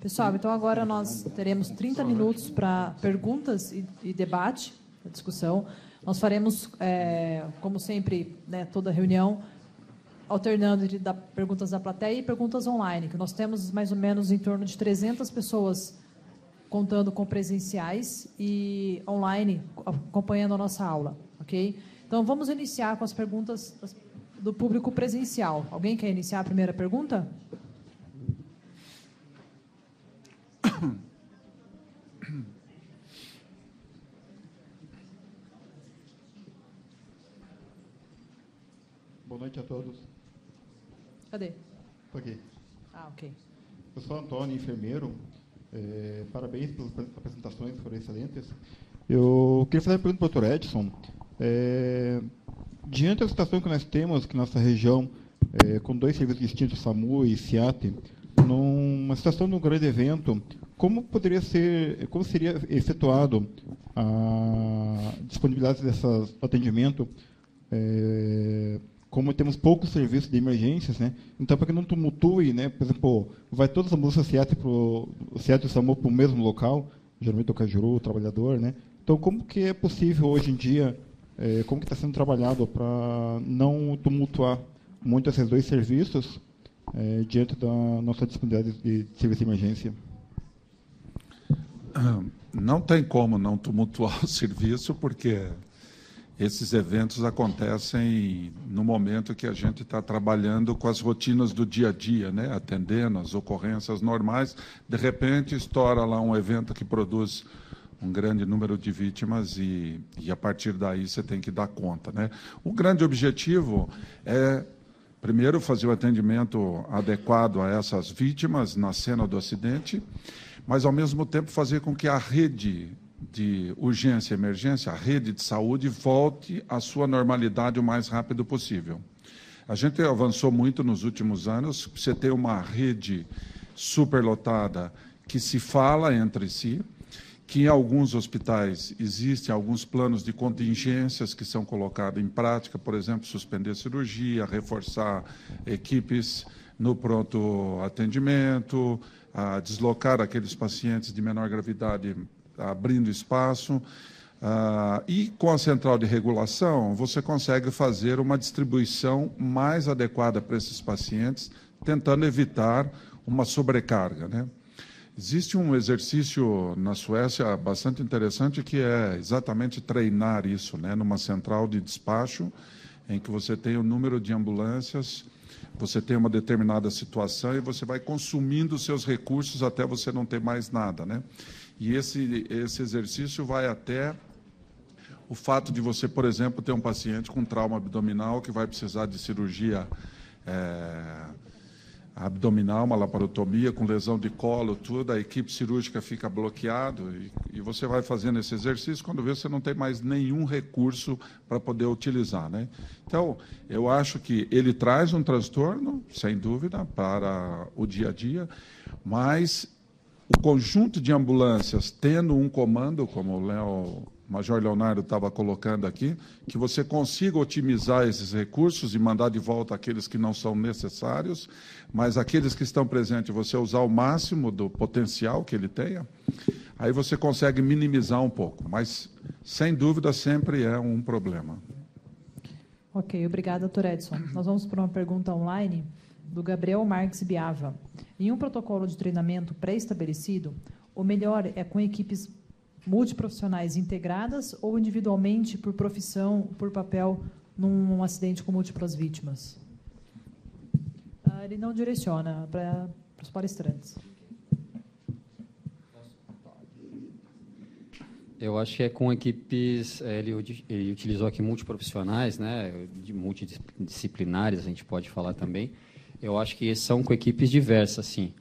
Pessoal, então agora nós teremos 30 minutos para perguntas e, e debate, discussão. Nós faremos, é, como sempre, né, toda reunião, alternando entre da, perguntas da plateia e perguntas online, que nós temos mais ou menos em torno de 300 pessoas contando com presenciais e online acompanhando a nossa aula, ok? Então vamos iniciar com as perguntas do público presencial. Alguém quer iniciar a primeira pergunta? Sim. Boa noite a todos. Cadê? Estou aqui. Ah, ok. Eu sou Antônio, enfermeiro. É, parabéns pelas apresentações, foram excelentes. Eu queria fazer uma pergunta para o Dr. Edson. É, diante da situação que nós temos que na nossa região, é, com dois serviços distintos, SAMU e SIAT, numa situação de um grande evento, como poderia ser, como seria efetuado a disponibilidade dessas atendimento é, como temos poucos serviços de emergências, né? Então, para que não tumultue, né? Por exemplo, vai todas as ambulâncias SEAT o SEAT e SAMU para o mesmo local, geralmente é o Cajuru, o trabalhador, né? Então, como que é possível hoje em dia, é, como que está sendo trabalhado para não tumultuar muito esses dois serviços é, diante da nossa disponibilidade de serviço de emergência? Ah, não tem como não tumultuar o serviço, porque esses eventos acontecem no momento que a gente está trabalhando com as rotinas do dia a dia, né? atendendo as ocorrências normais. De repente, estoura lá um evento que produz um grande número de vítimas e, e a partir daí você tem que dar conta. Né? O grande objetivo é primeiro fazer o atendimento adequado a essas vítimas na cena do acidente, mas ao mesmo tempo fazer com que a rede de urgência e emergência, a rede de saúde volte à sua normalidade o mais rápido possível. A gente avançou muito nos últimos anos. Você tem uma rede superlotada que se fala entre si, que em alguns hospitais existem alguns planos de contingências que são colocados em prática, por exemplo, suspender cirurgia, reforçar equipes no pronto atendimento, a deslocar aqueles pacientes de menor gravidade abrindo espaço. Uh, e com a central de regulação, você consegue fazer uma distribuição mais adequada para esses pacientes, tentando evitar uma sobrecarga. Né? Existe um exercício na Suécia bastante interessante que é exatamente treinar isso, né? numa central de despacho, em que você tem o número de ambulâncias, você tem uma determinada situação e você vai consumindo seus recursos até você não ter mais nada. Né? E esse, esse exercício vai até o fato de você, por exemplo, ter um paciente com trauma abdominal que vai precisar de cirurgia é, abdominal, uma laparotomia, com lesão de colo, tudo, a equipe cirúrgica fica bloqueada e, e, você vai fazendo esse exercício, quando vê, você não tem mais nenhum recurso para poder utilizar. Né? Então, eu acho que ele traz um transtorno, sem dúvida, para o dia a dia, mas o conjunto de ambulâncias tendo um comando, como o Major Leonardo estava colocando aqui, que você consiga otimizar esses recursos e mandar de volta aqueles que não são necessários, mas aqueles que estão presentes, você usar o máximo do potencial que ele tenha, aí você consegue minimizar um pouco. Mas, sem dúvida, sempre é um problema. Ok, obrigada, doutor Edson. Nós vamos para uma pergunta online do Gabriel Marques Biava. Em um protocolo de treinamento pré-estabelecido, o melhor é com equipes multiprofissionais integradas ou individualmente por profissão, por papel, num acidente com múltiplas vítimas? Ah, ele não direciona para os palestrantes. Eu acho que é com equipes, é, ele, ele utilizou aqui multiprofissionais, né, de multidisciplinares, a gente pode falar também eu acho que são com equipes diversas, sim.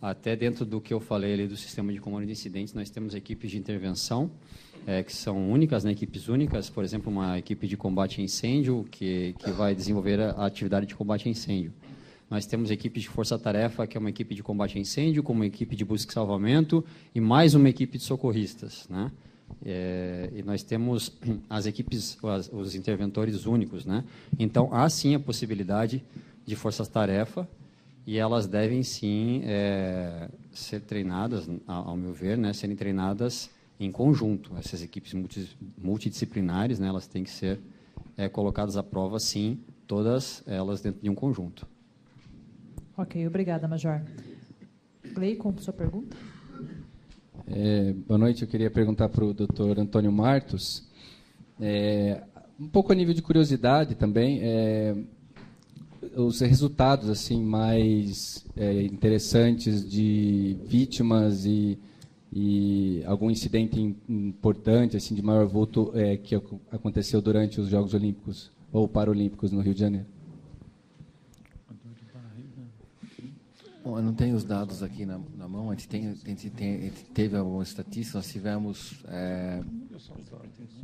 Até dentro do que eu falei ali do sistema de comando de incidentes, nós temos equipes de intervenção, é, que são únicas, né, equipes únicas, por exemplo, uma equipe de combate a incêndio, que, que vai desenvolver a, atividade de combate a incêndio. Nós temos equipes de força-tarefa, que é uma equipe de combate a incêndio, com uma equipe de busca e salvamento, e mais uma equipe de socorristas. Né? É, e nós temos as equipes, os interventores únicos. Né? Então, há sim a possibilidade de forças-tarefa e elas devem sim é, ser treinadas, ao meu ver, né, serem treinadas em conjunto. Essas equipes multidisciplinares, né, elas têm que ser é, colocadas à prova, sim, todas elas dentro de um conjunto. Ok, obrigada, Major. Gleicon, sua pergunta? É, boa noite, eu queria perguntar para o doutor Antônio Martos, é, um pouco a nível de curiosidade também, é, os resultados assim mais é, interessantes de vítimas e, e algum incidente importante assim de maior vulto é, que aconteceu durante os Jogos Olímpicos ou Paralímpicos no Rio de Janeiro? Bom, eu não tenho os dados aqui na, na mão. A gente, tem, a, gente tem, a gente teve algumas estatísticas. Nós tivemos, é,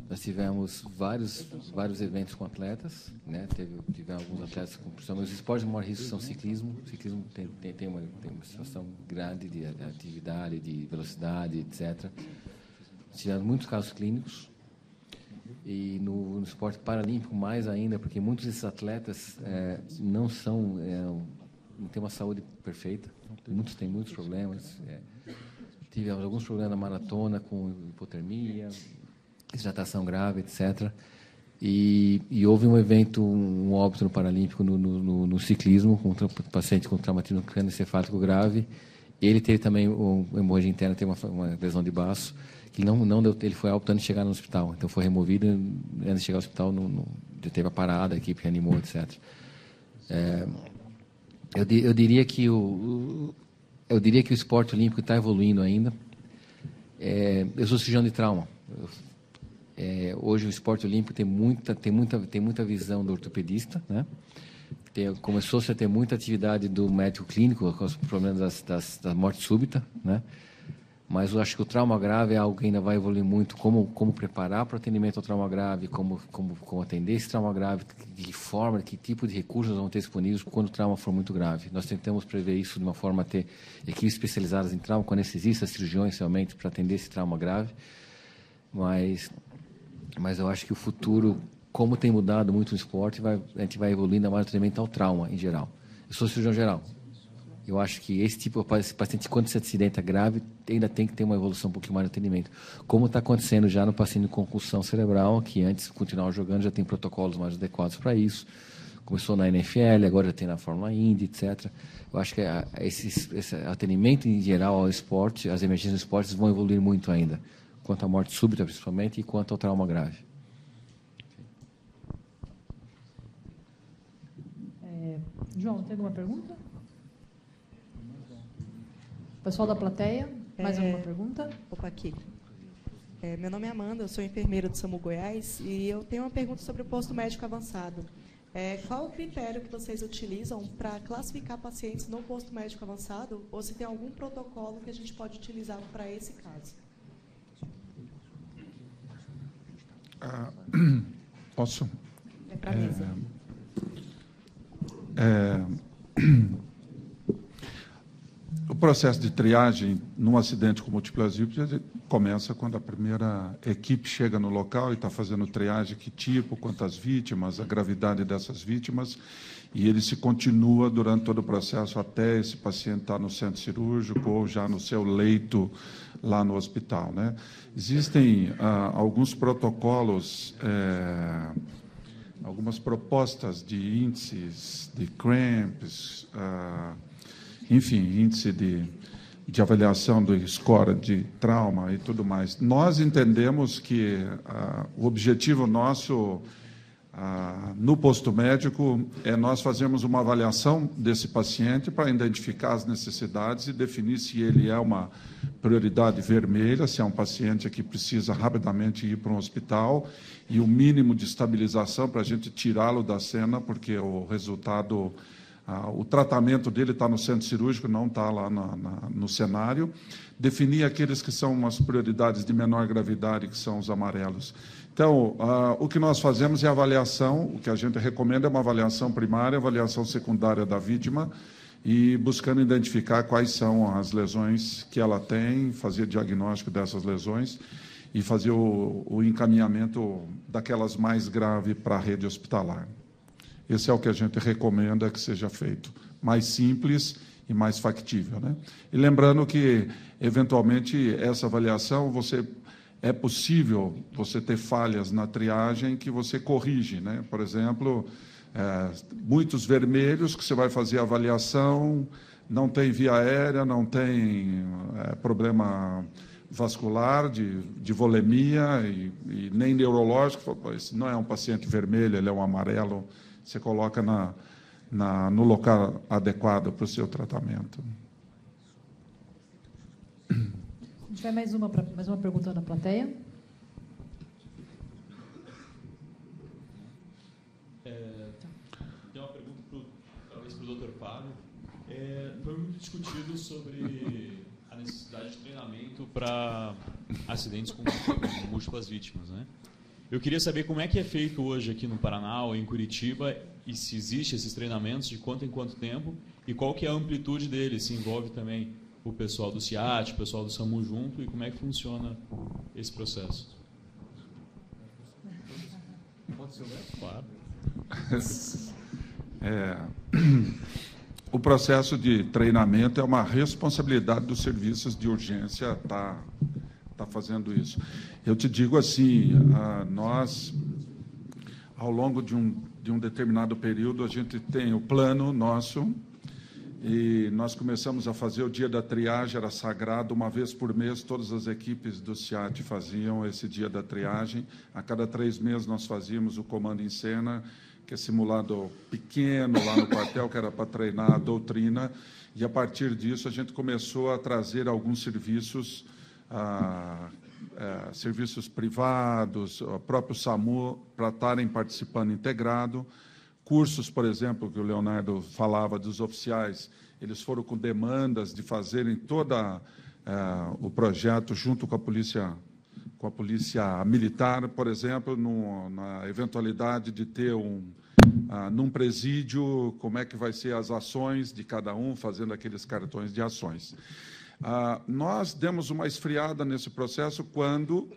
nós tivemos vários, vários eventos com atletas. Né? Teve, tivemos alguns atletas com Os esportes de maior risco são ciclismo. O ciclismo tem, tem, tem, uma, tem uma situação grande de atividade, de velocidade, etc. Tivemos muitos casos clínicos. E no, no esporte paralímpico, mais ainda, porque muitos desses atletas é, não são. É, não tem uma saúde perfeita, tem muitos têm muitos problemas. É. Tive alguns problemas na maratona com hipotermia, hidratação grave, etc. E, e, houve um evento, um óbito no Paralímpico no, no, no ciclismo, com um paciente com traumatismo cranioencefálico grave. Ele teve também um hemorragia interna, teve uma, uma, lesão de baço, que não, não deu, ele foi alto antes de chegar no hospital. Então foi removido antes de chegar no hospital, no, no, teve a parada, a equipe reanimou, etc. É, eu, eu, diria que o, eu diria que o esporte olímpico está evoluindo ainda. É, eu sou cirurgião de trauma. Eu, é, hoje o esporte olímpico tem muita, tem muita, tem muita visão do ortopedista, né? Começou-se a ter muita atividade do médico clínico com os problemas das, das, da morte súbita, né? Mas eu acho que o trauma grave é algo que ainda vai evoluir muito. Como, como preparar para o atendimento ao trauma grave, como, como, como atender esse trauma grave, de que forma, que tipo de recursos vão ter disponíveis quando o trauma for muito grave. Nós tentamos prever isso de uma forma a ter equipes especializadas em trauma, quando anestesistas, cirurgiões realmente, para atender esse trauma grave. Mas, mas eu acho que o futuro, como tem mudado muito o esporte, vai, a gente vai evoluindo mais o atendimento ao trauma em geral. Eu sou cirurgião geral, eu acho que esse tipo de paciente, quando se acidenta grave, ainda tem que ter uma evolução um pouquinho mais no atendimento. Como está acontecendo já no paciente com concussão cerebral, que antes continuava jogando, já tem protocolos mais adequados para isso. Começou na NFL, agora já tem na Fórmula Indy, etc. Eu acho que ah, esse, esse atendimento em geral ao esporte, as emergências do esporte vão evoluir muito ainda, quanto à morte súbita principalmente e quanto ao trauma grave. É, João, tem alguma pergunta? Pessoal da plateia, mais é, alguma pergunta? Opa, aqui. É, meu nome é Amanda, eu sou enfermeira do SAMU Goiás e eu tenho uma pergunta sobre o posto médico avançado. É, qual o critério que vocês utilizam para classificar pacientes no posto médico avançado ou se tem algum protocolo que a gente pode utilizar para esse caso? Ah, posso? É para mim. É, é O processo de triagem num acidente com múltiplas vítimas começa quando a primeira equipe chega no local e está fazendo triagem, que tipo, quantas vítimas, a gravidade dessas vítimas, e ele se continua durante todo o processo até esse paciente estar tá no centro cirúrgico ou já no seu leito lá no hospital. Né? Existem ah, alguns protocolos. É algumas propostas de índices de cramps, ah, enfim, índice de, de avaliação do score de trauma e tudo mais. Nós entendemos que ah, o objetivo nosso ah, no posto médico é nós fazermos uma avaliação desse paciente para identificar as necessidades e definir se ele é uma prioridade vermelha, se é um paciente que precisa rapidamente ir para um hospital e o um mínimo de estabilização para a gente tirá-lo da cena, porque o resultado ah, o tratamento dele está no centro cirúrgico, não está lá na, na, no cenário. Definir aqueles que são umas prioridades de menor gravidade, que são os amarelos. Então, ah, o que nós fazemos é avaliação, o que a gente recomenda é uma avaliação primária, avaliação secundária da vítima, e buscando identificar quais são as lesões que ela tem, fazer diagnóstico dessas lesões e fazer o, o encaminhamento daquelas mais graves para a rede hospitalar. Esse é o que a gente recomenda que seja feito, mais simples e mais factível. Né? E lembrando que, eventualmente, essa avaliação você é possível você ter falhas na triagem que você corrige. Né? Por exemplo, é, muitos vermelhos que você vai fazer avaliação, não tem via aérea, não tem é, problema vascular, de, de volemia e, e nem neurológico. Esse não é um paciente vermelho, ele é um amarelo você coloca na, na, no local adequado para o seu tratamento. A gente vai mais uma, mais uma pergunta na plateia. É, tem uma pergunta, pro, talvez, para o Dr. Fábio. É, foi muito discutido sobre a necessidade de treinamento para acidentes com múltiplas vítimas, né? Eu queria saber como é que é feito hoje aqui no Paraná ou em Curitiba e se existe esses treinamentos de quanto em quanto tempo e qual que é a amplitude deles, se envolve também o pessoal do CIAT, o pessoal do SAMU junto e como é que funciona esse processo. Pode ser o Claro. É, o processo de treinamento é uma responsabilidade dos serviços de urgência estar tá está fazendo isso. Eu te digo assim, nós, ao longo de um, de um determinado período, a gente tem o plano nosso, e nós começamos a fazer o dia da triagem, era sagrado, uma vez por mês, todas as equipes do SIAT faziam esse dia da triagem. A cada três meses nós fazíamos o comando em cena, que é simulado pequeno lá no quartel, que era para treinar a doutrina. E a partir disso a gente começou a trazer alguns serviços a, a é, serviços privados, o próprio SAMU, para estarem participando integrado. Cursos, por exemplo, que o Leonardo falava dos oficiais, eles foram com demandas de fazerem todo é, o projeto junto com a polícia com a polícia militar, por exemplo, no, na eventualidade de ter um, num presídio, como é que vai ser as ações de cada um, fazendo aqueles cartões de ações. Ah, nós demos uma esfriada nesse processo quando,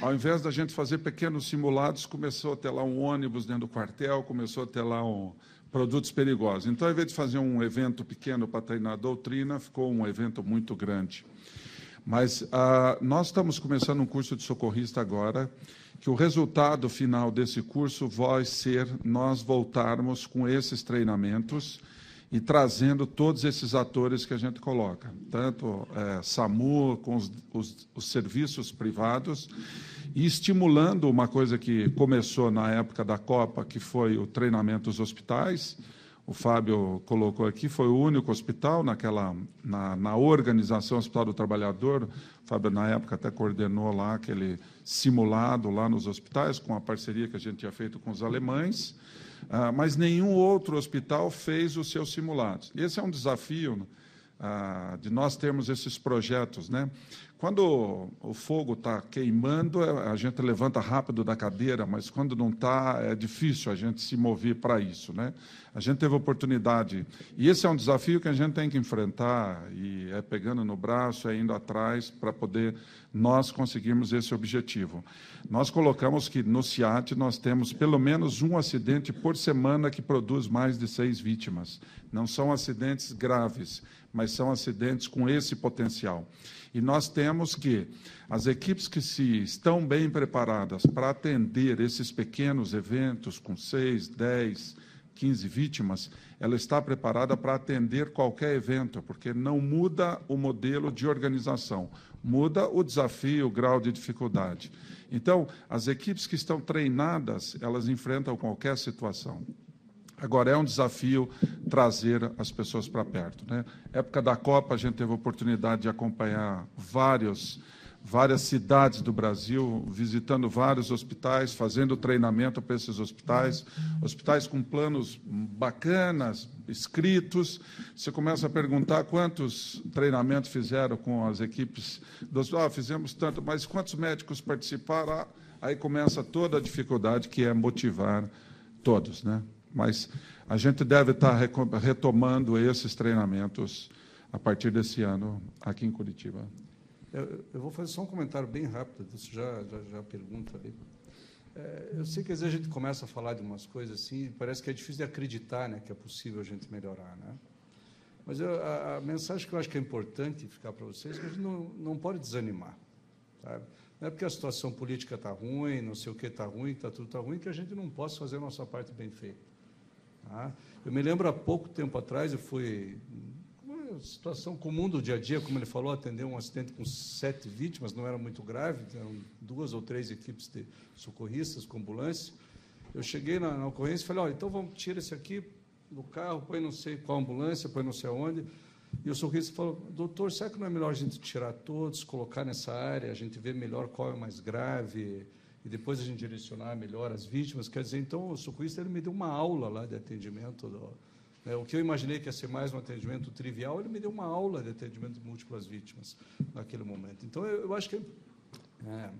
ao invés da gente fazer pequenos simulados, começou a ter lá um ônibus dentro do quartel, começou a ter lá um, produtos perigosos. Então, ao invés de fazer um evento pequeno para treinar a doutrina, ficou um evento muito grande. Mas ah, nós estamos começando um curso de socorrista agora, que o resultado final desse curso vai ser nós voltarmos com esses treinamentos e trazendo todos esses atores que a gente coloca, tanto é, SAMU com os, os, os, serviços privados e estimulando uma coisa que começou na época da Copa, que foi o treinamento dos hospitais. O Fábio colocou aqui, foi o único hospital naquela na, na organização Hospital do Trabalhador. O Fábio na época até coordenou lá aquele simulado lá nos hospitais com a parceria que a gente tinha feito com os alemães. Ah, mas nenhum outro hospital fez os seus simulados. Esse é um desafio ah, de nós termos esses projetos, né? Quando o fogo está queimando, é, a gente levanta rápido da cadeira, mas quando não está, é difícil a gente se mover para isso. Né? A gente teve oportunidade. E esse é um desafio que a gente tem que enfrentar, e é pegando no braço, é indo atrás para poder nós conseguirmos esse objetivo. Nós colocamos que no CIAT nós temos pelo menos um acidente por semana que produz mais de seis vítimas. Não são acidentes graves, mas são acidentes com esse potencial. E nós temos que as equipes que se estão bem preparadas para atender esses pequenos eventos com 6, 10, 15 vítimas, ela está preparada para atender qualquer evento, porque não muda o modelo de organização, muda o desafio, o grau de dificuldade. Então, as equipes que estão treinadas, elas enfrentam qualquer situação. Agora, é um desafio trazer as pessoas para perto. Né? Época da Copa, a gente teve a oportunidade de acompanhar vários, várias cidades do Brasil, visitando vários hospitais, fazendo treinamento para esses hospitais, hospitais com planos bacanas, escritos. Você começa a perguntar quantos treinamentos fizeram com as equipes. Dos, ah, fizemos tanto, mas quantos médicos participaram? Ah, aí começa toda a dificuldade que é motivar todos, né? Mas a gente deve tá estar retomando esses treinamentos a partir desse ano aqui em Curitiba. Eu, eu vou fazer só um comentário bem rápido, você já, já, já pergunta ali. É, eu sei que às vezes a gente começa a falar de umas coisas assim, e parece que é difícil de acreditar né, que é possível a gente melhorar. Né? Mas eu, a, a, mensagem que eu acho que é importante ficar para vocês é que a gente não, não pode desanimar. Sabe? Tá? Não é porque a situação política está ruim, não sei o que está ruim, está tudo está ruim, que a gente não possa fazer a nossa parte bem feita. Tá? Eu me lembro há pouco tempo atrás, eu fui. Uma situação comum do dia a dia, como ele falou, atender um acidente com sete vítimas, não era muito grave, eram duas ou três equipes de socorristas com ambulância. Eu cheguei na, na ocorrência e falei: olha, então vamos tirar esse aqui do carro, põe não sei qual ambulância, põe não sei aonde. E o socorrista falou: Doutor, será que não é melhor a gente tirar todos, colocar nessa área, a gente vê melhor qual é mais grave? e depois a gente direcionar melhor as vítimas. Quer dizer, então, o socorrista ele me deu uma aula lá de atendimento. Do, né, o que eu imaginei que ia ser mais um atendimento trivial, ele me deu uma aula de atendimento de múltiplas vítimas naquele momento. Então, eu, eu acho que é,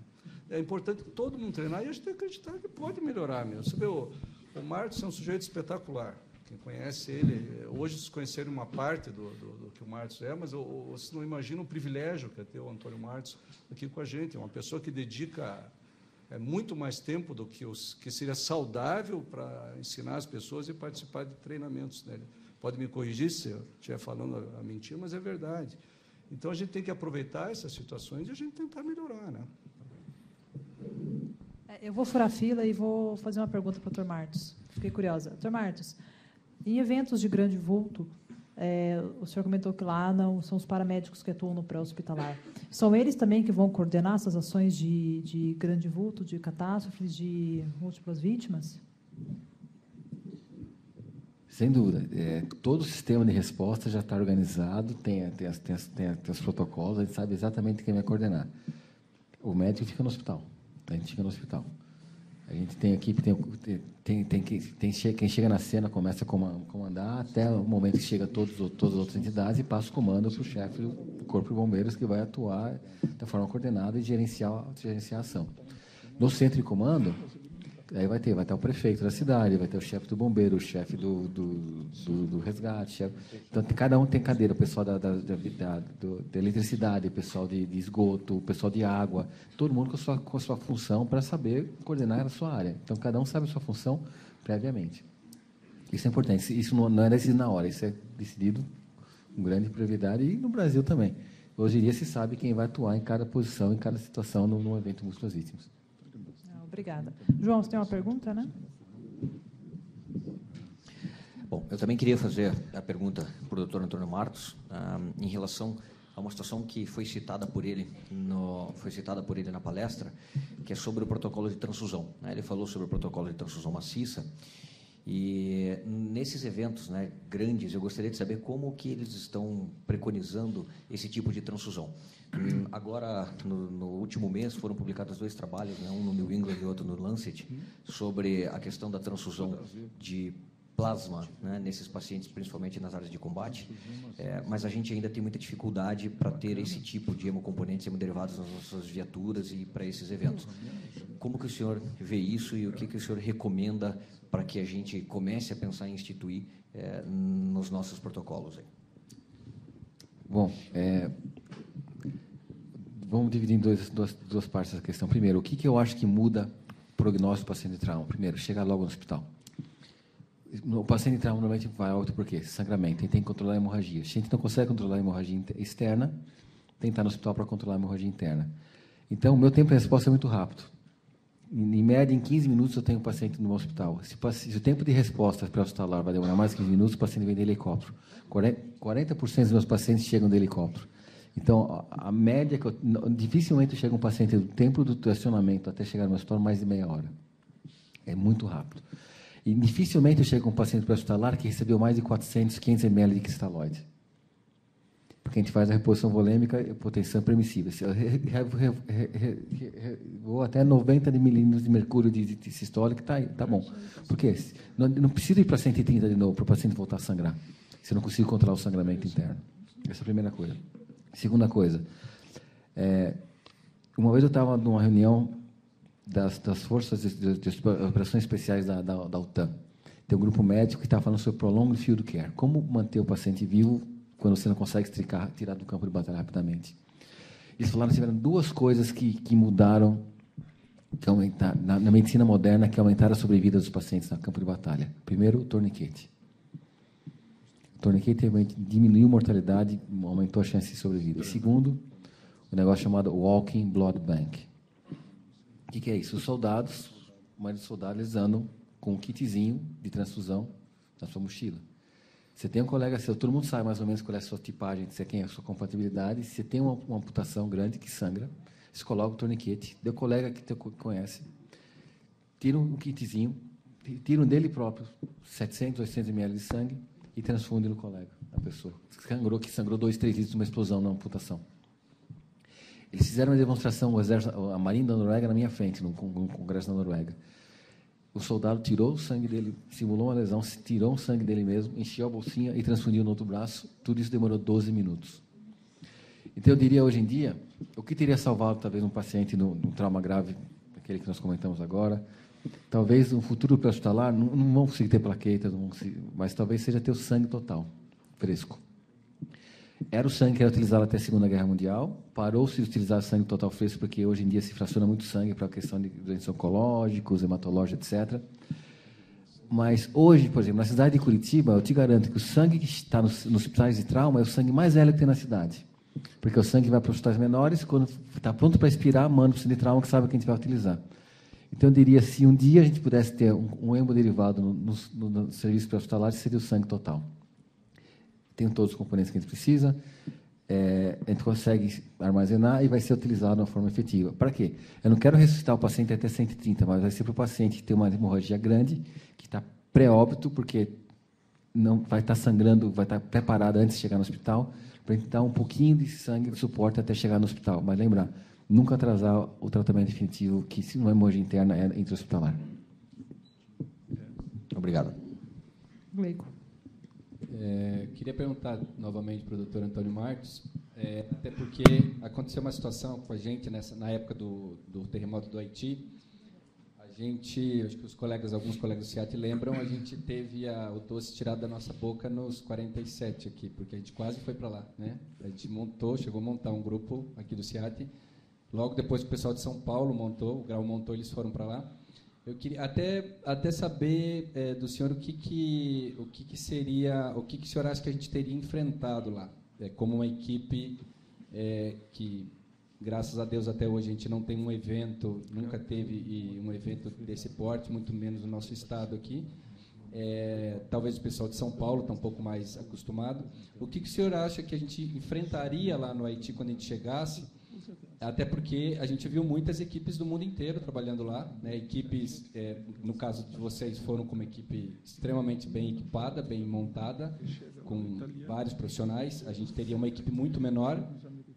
é, importante todo mundo treinar e a gente tem que acreditar que pode melhorar mesmo. Você vê, o, o Marcos é um sujeito espetacular. Quem conhece ele, hoje vocês conheceram uma parte do, do, do que o Marcos é, mas vocês não imaginam o privilégio que é ter o Antônio Marcos aqui com a gente. É uma pessoa que dedica é muito mais tempo do que, os, que seria saudável para ensinar as pessoas e participar de treinamentos. nele. Né? Pode me corrigir se eu estiver falando a mentira, mas é verdade. Então a gente tem que aproveitar essas situações e a gente tentar melhorar. Né? É, eu vou furar a fila e vou fazer uma pergunta para o Dr. Martins. Fiquei curiosa. Dr. Martins, em eventos de grande vulto, é, o senhor comentou que lá não são os paramédicos que atuam no pré-hospitalar. São eles também que vão coordenar essas ações de, de grande vulto, de catástrofes, de múltiplas vítimas? Sem dúvida. É, todo o sistema de resposta já está organizado, tem, tem, as, tem, as, tem, as, tem, os protocolos, a gente sabe exatamente quem vai coordenar. O médico fica no hospital. A gente fica no hospital. A gente tem equipe, tem, tem, tem, tem, quem chega na cena começa a comandar até o momento que chega todos, todas as outras entidades e passa o comando para o chefe do Corpo de Bombeiros que vai atuar da forma coordenada e gerenciar, gerenciar a ação. No centro de comando, Aí vai ter, vai ter o prefeito da cidade, vai ter o chefe do bombeiro, o chefe do, do, do, do resgate. Chefe... Então, cada um tem cadeira, o pessoal da, da, da, da, da eletricidade, o pessoal de, de, esgoto, o pessoal de água, todo mundo com a sua, com a sua função para saber coordenar a sua área. Então, cada um sabe a sua função previamente. Isso é importante. Isso não é decidido na hora, isso é decidido com grande prioridade e no Brasil também. Hoje em dia se sabe quem vai atuar em cada posição, em cada situação no evento múltiplos vítimas. Obrigada. João, você tem uma pergunta, né? Bom, eu também queria fazer a pergunta para o doutor Antônio Martos em relação a uma situação que foi citada por ele no, foi citada por ele na palestra, que é sobre o protocolo de transfusão. Né? Ele falou sobre o protocolo de transfusão maciça e nesses eventos né, grandes, eu gostaria de saber como que eles estão preconizando esse tipo de transfusão. Agora, no, no, último mês, foram publicados dois trabalhos, né? um no New England e outro no Lancet, sobre a questão da transfusão de plasma né? nesses pacientes, principalmente nas áreas de combate. É, mas a gente ainda tem muita dificuldade para ter esse tipo de hemocomponentes, hemoderivados nas nossas viaturas e para esses eventos. Como que o senhor vê isso e o que, que o senhor recomenda para que a gente comece a pensar em instituir é, nos nossos protocolos? Aí? Bom, é, vamos dividir em dois, duas, duas partes essa questão. Primeiro, o que, que eu acho que muda o prognóstico do paciente de trauma? Primeiro, chegar logo no hospital. O paciente de trauma normalmente vai alto porque sangramento, ele tem que controlar a hemorragia. Se a gente não consegue controlar a hemorragia externa, tem que estar no hospital para controlar a hemorragia interna. Então, o meu tempo de resposta é muito rápido. Em média, em 15 minutos eu tenho o um paciente no hospital. Se, o tempo de resposta para o hospitalar vai demorar mais de 15 minutos, o paciente vem de helicóptero. 40% dos meus pacientes chegam de helicóptero. Então, a média que eu, dificilmente chega um paciente do tempo do tracionamento até chegar no hospital mais de meia hora. É muito rápido. E dificilmente chega um paciente para hospitalar que recebeu mais de 400, 500 ml de cristalóide. Porque a gente faz a reposição volêmica e potência permissiva. Vou até 90 milímetros de mercúrio de, de sistólico, tá, tá bom. Porque não, não precisa ir para 130 de novo para o paciente voltar a sangrar, se eu não consigo controlar o sangramento interno. Essa é a primeira coisa. Segunda coisa, é, uma vez eu estava numa reunião das, das forças de, de, de operações especiais da, da, da, OTAN. Tem um grupo médico que estava tá falando sobre prolonged field care, como manter o paciente vivo quando você não consegue extricar, tirar do campo de batalha rapidamente. Eles falaram tiveram duas coisas que, que mudaram que aumentar, na, na medicina moderna que aumentaram a sobrevida dos pacientes no campo de batalha. Primeiro, o torniquete. Torniquete diminuiu a mortalidade, aumentou a chance de sobrevida. E uhum. segundo, um negócio chamado Walking Blood Bank. O que, que, é isso? Os soldados, a soldados, eles andam com um kitzinho de transfusão na sua mochila. Você tem um colega seu, todo mundo sabe mais ou menos qual é a sua tipagem, você é quem é a sua compatibilidade. Se tem uma, uma, amputação grande que sangra, você coloca o torniquete. Deu colega que te conhece, tira um kitzinho, tira um dele próprio, 700, 800 ml de sangue, e transfunde no colega, na pessoa. Sangrou, que sangrou dois, três litros de uma explosão, na amputação. Eles fizeram uma demonstração, o exército, a Marinha da Noruega, na minha frente, num, congresso da Noruega. O soldado tirou o sangue dele, simulou uma lesão, tirou o sangue dele mesmo, encheu a bolsinha e transfundiu no outro braço. Tudo isso demorou 12 minutos. Então, eu diria hoje em dia, o que teria salvado talvez um paciente no, no trauma grave, aquele que nós comentamos agora, talvez no futuro para hospitalar não, não vão conseguir ter plaquetas, conseguir, mas talvez seja ter o sangue total, fresco. Era o sangue que era utilizado até a Segunda Guerra Mundial, parou-se de utilizar sangue total fresco, porque hoje em dia se fraciona muito sangue para a questão de doenças oncológicas, hematológicas, etc. Mas hoje, por exemplo, na cidade de Curitiba, eu te garanto que o sangue que está nos, nos hospitais de trauma é o sangue mais velho que tem na cidade. Porque o sangue vai para os hospitais menores, quando está pronto para expirar, manda para o centro de trauma que sabe quem a gente vai utilizar. Então, eu diria, se um dia a gente pudesse ter um, hemoderivado no, no, no serviço pré-hospitalar, seria o sangue total. Tem todos os componentes que a gente precisa, é, a gente consegue armazenar e vai ser utilizado de uma forma efetiva. Para quê? Eu não quero ressuscitar o paciente até 130, mas vai ser para o paciente que tem uma hemorragia grande, que está pré-óbito, porque não vai estar tá sangrando, vai estar tá preparado antes de chegar no hospital, para a gente dar um pouquinho de sangue de suporte até chegar no hospital. Mas lembrar, nunca atrasar o tratamento definitivo, que se não é hemorragia interna, é intra-hospitalar. Obrigado. Leigo. É, queria perguntar novamente para o doutor Antônio Martins é, até porque aconteceu uma situação com a gente nessa, na época do, do terremoto do Haiti. A gente, acho que os colegas, alguns colegas do SEAT lembram, a gente teve a, o doce tirado da nossa boca nos 47 aqui, porque a gente quase foi para lá. Né? A gente montou, chegou a montar um grupo aqui do SEAT, Logo depois que o pessoal de São Paulo montou, o Grau montou, eles foram para lá. Eu queria até, até saber é, do senhor o que, que, o que, que seria, o que, que o senhor acha que a gente teria enfrentado lá, é, como uma equipe é, que, graças a Deus, até hoje a gente não tem um evento, nunca teve um evento desse porte, muito menos no nosso estado aqui. É, talvez o pessoal de São Paulo está um pouco mais acostumado. O que, que o senhor acha que a gente enfrentaria lá no Haiti quando a gente chegasse até porque a gente viu muitas equipes do mundo inteiro trabalhando lá, né? equipes, é, no caso de vocês, foram com uma equipe extremamente bem equipada, bem montada, com vários profissionais. A gente teria uma equipe muito menor,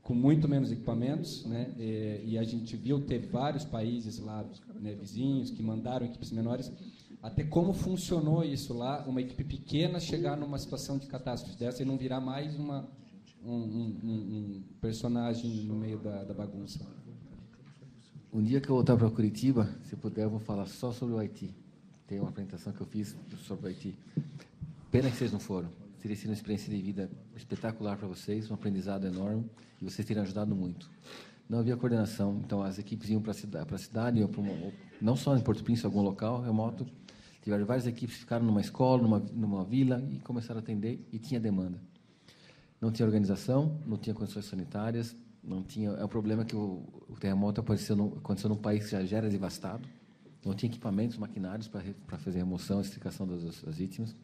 com muito menos equipamentos, né? e, é, e a gente viu ter vários países lá, né, vizinhos, que mandaram equipes menores. Até como funcionou isso lá, uma equipe pequena chegar numa situação de catástrofe dessa e não virar mais uma um, um, um personagem no meio da, da, bagunça. Um dia que eu voltar para Curitiba, se puder, eu vou falar só sobre o Haiti. Tem uma apresentação que eu fiz sobre o Haiti. Pena que vocês não foram. Teria sido uma experiência de vida espetacular para vocês, um aprendizado enorme, e vocês teriam ajudado muito não havia coordenação. Então, as equipes iam para a cidade, pra cidade ou pra uma, não só em Porto Príncipe, algum local remoto. Tiveram várias equipes que ficaram numa escola, numa, numa vila e começaram a atender e tinha demanda não tinha organização, não tinha condições sanitárias, não tinha. É um problema que o, o terremoto aconteceu num, aconteceu num país que já, já era devastado, não tinha equipamentos, maquinários para fazer remoção, extricação das, das vítimas.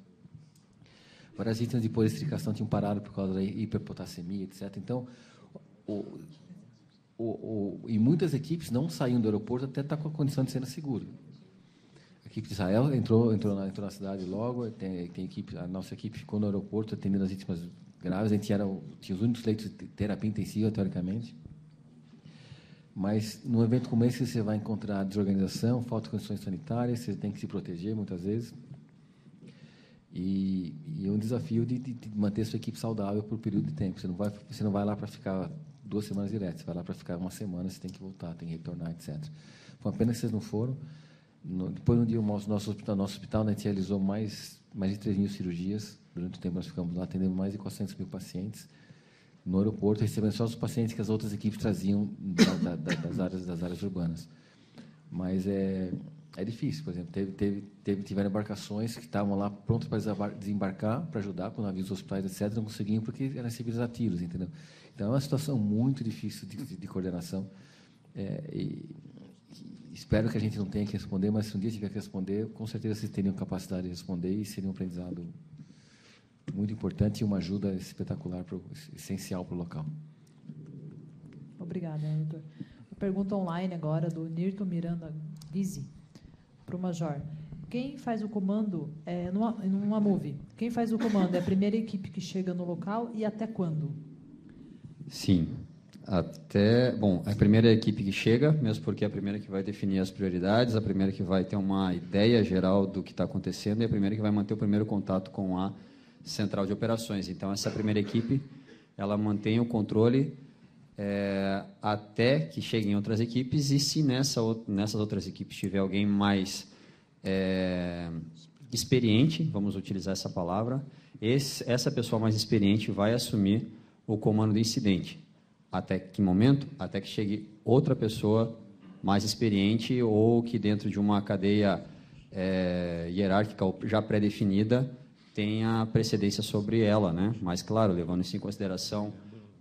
Várias vítimas depois da extricação tinham parado por causa da hiperpotassemia, etc. Então, o, o, o, e muitas equipes não saíam do aeroporto até estar tá com a condição de cena segura. A equipe de Israel entrou, entrou, na, entrou na cidade logo, tem, tem equipe, a nossa equipe ficou no aeroporto atendendo as vítimas graves, a gente era, tinha os únicos leitos de terapia intensiva, teoricamente. Mas, num evento como esse, você vai encontrar desorganização, falta de condições sanitárias, você tem que se proteger, muitas vezes. E, e é um desafio de, de, de manter a sua equipe saudável por um período de tempo. Você não vai, você não vai lá para ficar duas semanas direto, você vai lá para ficar uma semana, você tem que voltar, tem que retornar, etc. Foi uma pena que vocês não foram. No, depois, um dia, o nosso, nosso hospital, nosso hospital né, a gente realizou mais mais de 3 mil cirurgias. Durante o tempo nós ficamos lá atendendo mais de 400 mil pacientes no aeroporto, recebendo só os pacientes que as outras equipes traziam da, da, da, das, áreas, das áreas urbanas. Mas é, é difícil, por exemplo, teve, teve, teve, tiveram embarcações que estavam lá prontas para desembarcar, para ajudar com navios, hospitais, etc., não conseguiam porque eram recebidos a tiros, entendeu? Então é uma situação muito difícil de, de, de coordenação. É, e, espero que a gente não tenha que responder, mas se um dia tiver que responder, com certeza vocês teriam capacidade de responder e seria um aprendizado muito importante e uma ajuda espetacular, pro, essencial para o local. Obrigada, Editor. Pergunta online agora do Nirton Miranda Lise para o Major. Quem faz o comando é, numa, numa Quem faz o comando é a primeira equipe que chega no local e até quando? Sim, até. Bom, a primeira equipe que chega, mesmo porque é a primeira que vai definir as prioridades, a primeira que vai ter uma ideia geral do que está acontecendo e a primeira que vai manter o primeiro contato com a central de operações. Então, essa primeira equipe ela mantém o controle é, até que cheguem outras equipes e se nessa, nessas outras equipes tiver alguém mais é, experiente, vamos utilizar essa palavra, esse, essa pessoa mais experiente vai assumir o comando do incidente. Até que momento? Até que chegue outra pessoa mais experiente ou que dentro de uma cadeia é, hierárquica já pré-definida tenha precedência sobre ela, né? Mas claro, levando isso em consideração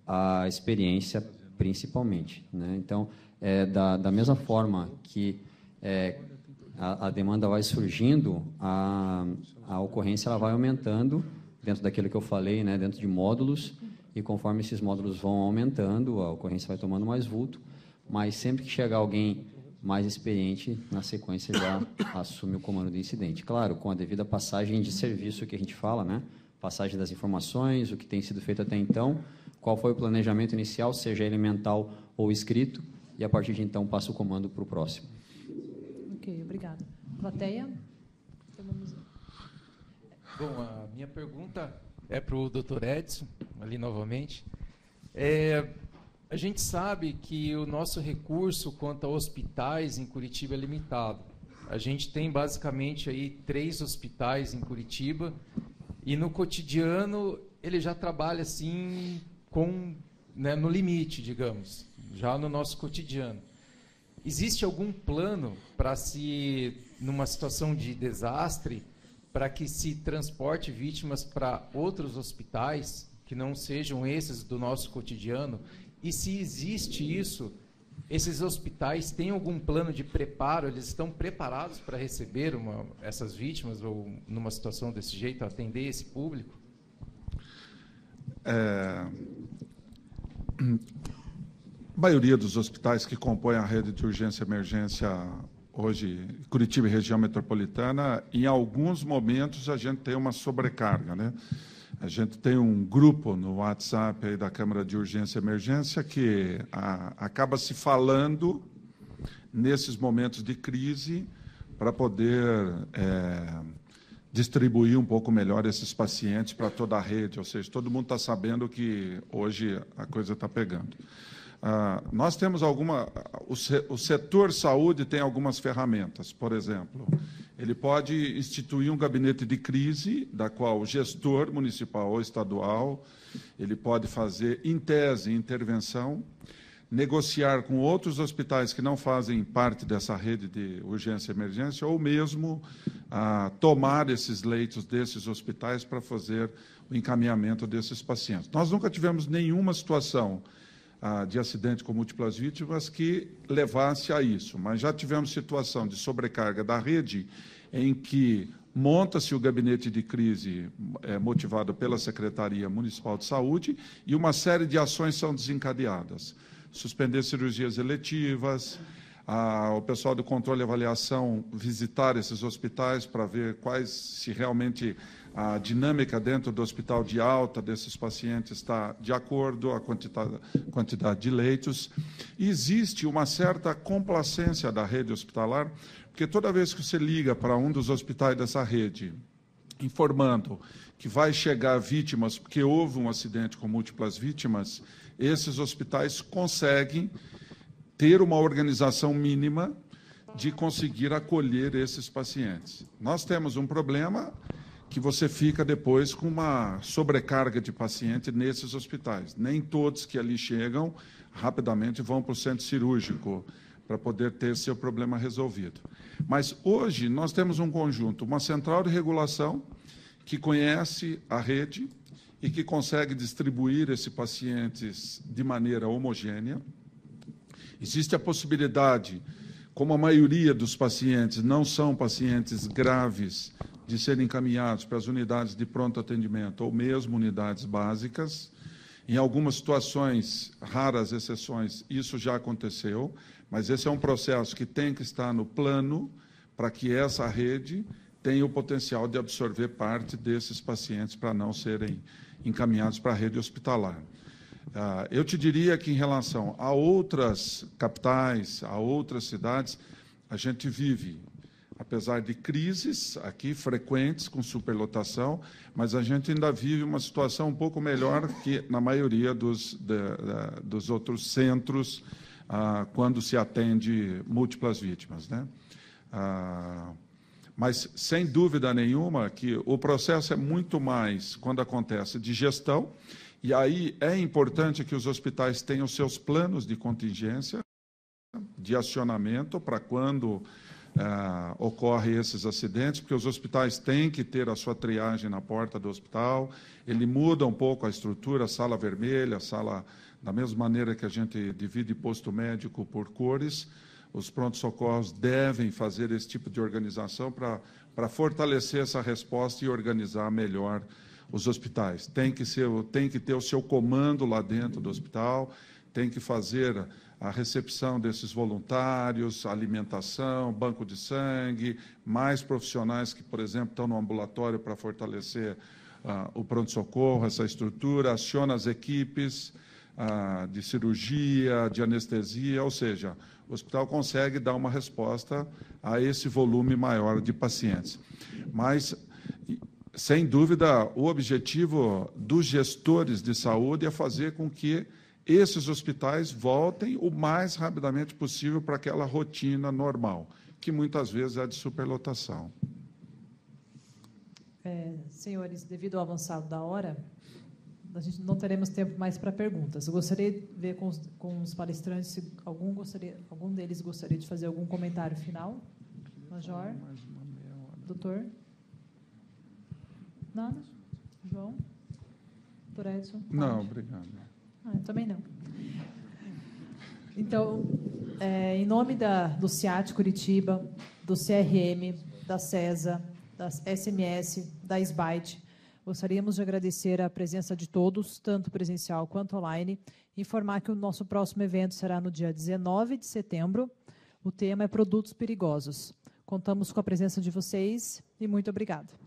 a experiência principalmente, né? Então, é, da, da mesma forma que é, a, a, demanda vai surgindo, a, a ocorrência ela vai aumentando dentro daquilo que eu falei, né? Dentro de módulos e conforme esses módulos vão aumentando, a ocorrência vai tomando mais vulto, mas sempre que chegar alguém mais experiente, na sequência já assume o comando do incidente. Claro, com a devida passagem de serviço que a gente fala, né? Passagem das informações, o que tem sido feito até então, qual foi o planejamento inicial, seja mental ou escrito, e a partir de então passa o comando para o próximo. Ok, obrigado. Plateia? Então Bom, a minha pergunta é para o Dr. Edson, ali novamente. É, a gente sabe que o nosso recurso quanto a hospitais em Curitiba é limitado. A gente tem basicamente aí três hospitais em Curitiba e no cotidiano ele já trabalha assim com né, no limite, digamos, já no nosso cotidiano. Existe algum plano para se, numa situação de desastre, para que se transporte vítimas para outros hospitais que não sejam esses do nosso cotidiano? E se existe isso, esses hospitais têm algum plano de preparo? Eles estão preparados para receber uma, essas vítimas ou, numa situação desse jeito, atender esse público? É... A maioria dos hospitais que compõem a rede de urgência e emergência hoje Curitiba e região metropolitana, em alguns momentos a gente tem uma sobrecarga, né? A gente tem um grupo no WhatsApp aí da Câmara de Urgência e Emergência que a, acaba se falando nesses momentos de crise para poder é, distribuir um pouco melhor esses pacientes para toda a rede. Ou seja, todo mundo está sabendo que hoje a coisa está pegando. Ah, nós temos alguma. O, o setor saúde tem algumas ferramentas, por exemplo. Ele pode instituir um gabinete de crise, da qual o gestor municipal ou estadual, ele pode fazer, em tese, intervenção, negociar com outros hospitais que não fazem parte dessa rede de urgência e emergência, ou mesmo ah, tomar esses leitos desses hospitais para fazer o encaminhamento desses pacientes. Nós nunca tivemos nenhuma situação de acidente com múltiplas vítimas que levasse a isso. Mas já tivemos situação de sobrecarga da rede em que monta-se o gabinete de crise é, motivado pela Secretaria Municipal de Saúde e uma série de ações são desencadeadas. Suspender cirurgias eletivas, a, o pessoal do controle e avaliação visitar esses hospitais para ver quais se realmente a dinâmica dentro do hospital de alta desses pacientes está de acordo, a quantidade, quantidade de leitos. E existe uma certa complacência da rede hospitalar, porque toda vez que você liga para um dos hospitais dessa rede, informando que vai chegar vítimas, porque houve um acidente com múltiplas vítimas, esses hospitais conseguem ter uma organização mínima de conseguir acolher esses pacientes. Nós temos um problema que você fica depois com uma sobrecarga de paciente nesses hospitais. Nem todos que ali chegam rapidamente vão para o centro cirúrgico para poder ter seu problema resolvido. Mas hoje nós temos um conjunto, uma central de regulação que conhece a rede e que consegue distribuir esses pacientes de maneira homogênea Existe a possibilidade, como a maioria dos pacientes não são pacientes graves, de serem encaminhados para as unidades de pronto atendimento ou mesmo unidades básicas. Em algumas situações, raras exceções, isso já aconteceu, mas esse é um processo que tem que estar no plano para que essa rede tenha o potencial de absorver parte desses pacientes para não serem encaminhados para a rede hospitalar. Ah, eu te diria que, em relação a outras capitais, a outras cidades, a gente vive, apesar de crises aqui frequentes, com superlotação, mas a gente ainda vive uma situação um pouco melhor que na maioria dos, dos outros centros, ah, quando se atende múltiplas vítimas. Né? Ah, mas, sem dúvida nenhuma, que o processo é muito mais, quando acontece, de gestão e aí é importante que os hospitais tenham seus planos de contingência, de acionamento, para quando ah, ocorrem esses acidentes, porque os hospitais têm que ter a sua triagem na porta do hospital, ele muda um pouco a estrutura, sala vermelha, sala. Da mesma maneira que a gente divide posto médico por cores, os prontos-socorros devem fazer esse tipo de organização para fortalecer essa resposta e organizar melhor os hospitais. Tem que, ser, tem que ter o seu comando lá dentro do hospital, tem que fazer a recepção desses voluntários, alimentação, banco de sangue, mais profissionais que, por exemplo, estão no ambulatório para fortalecer ah, o pronto-socorro, essa estrutura, aciona as equipes ah, de cirurgia, de anestesia, ou seja, o hospital consegue dar uma resposta a esse volume maior de pacientes. Mas sem dúvida, o objetivo dos gestores de saúde é fazer com que esses hospitais voltem o mais rapidamente possível para aquela rotina normal, que muitas vezes é de superlotação. É, senhores, devido ao avançado da hora, a gente não teremos tempo mais para perguntas. Eu gostaria de ver com os, com os palestrantes se algum, gostaria, algum deles gostaria de fazer algum comentário final. Major? Doutor? Nada? João? Por Edson? Pode. Não, obrigado. Ah, também não. Então, é, em nome da, do CIAT Curitiba, do CRM, da CESA, da SMS, da SBITE, gostaríamos de agradecer a presença de todos, tanto presencial quanto online, e informar que o nosso próximo evento será no dia 19 de setembro. O tema é Produtos Perigosos. Contamos com a presença de vocês e muito obrigada.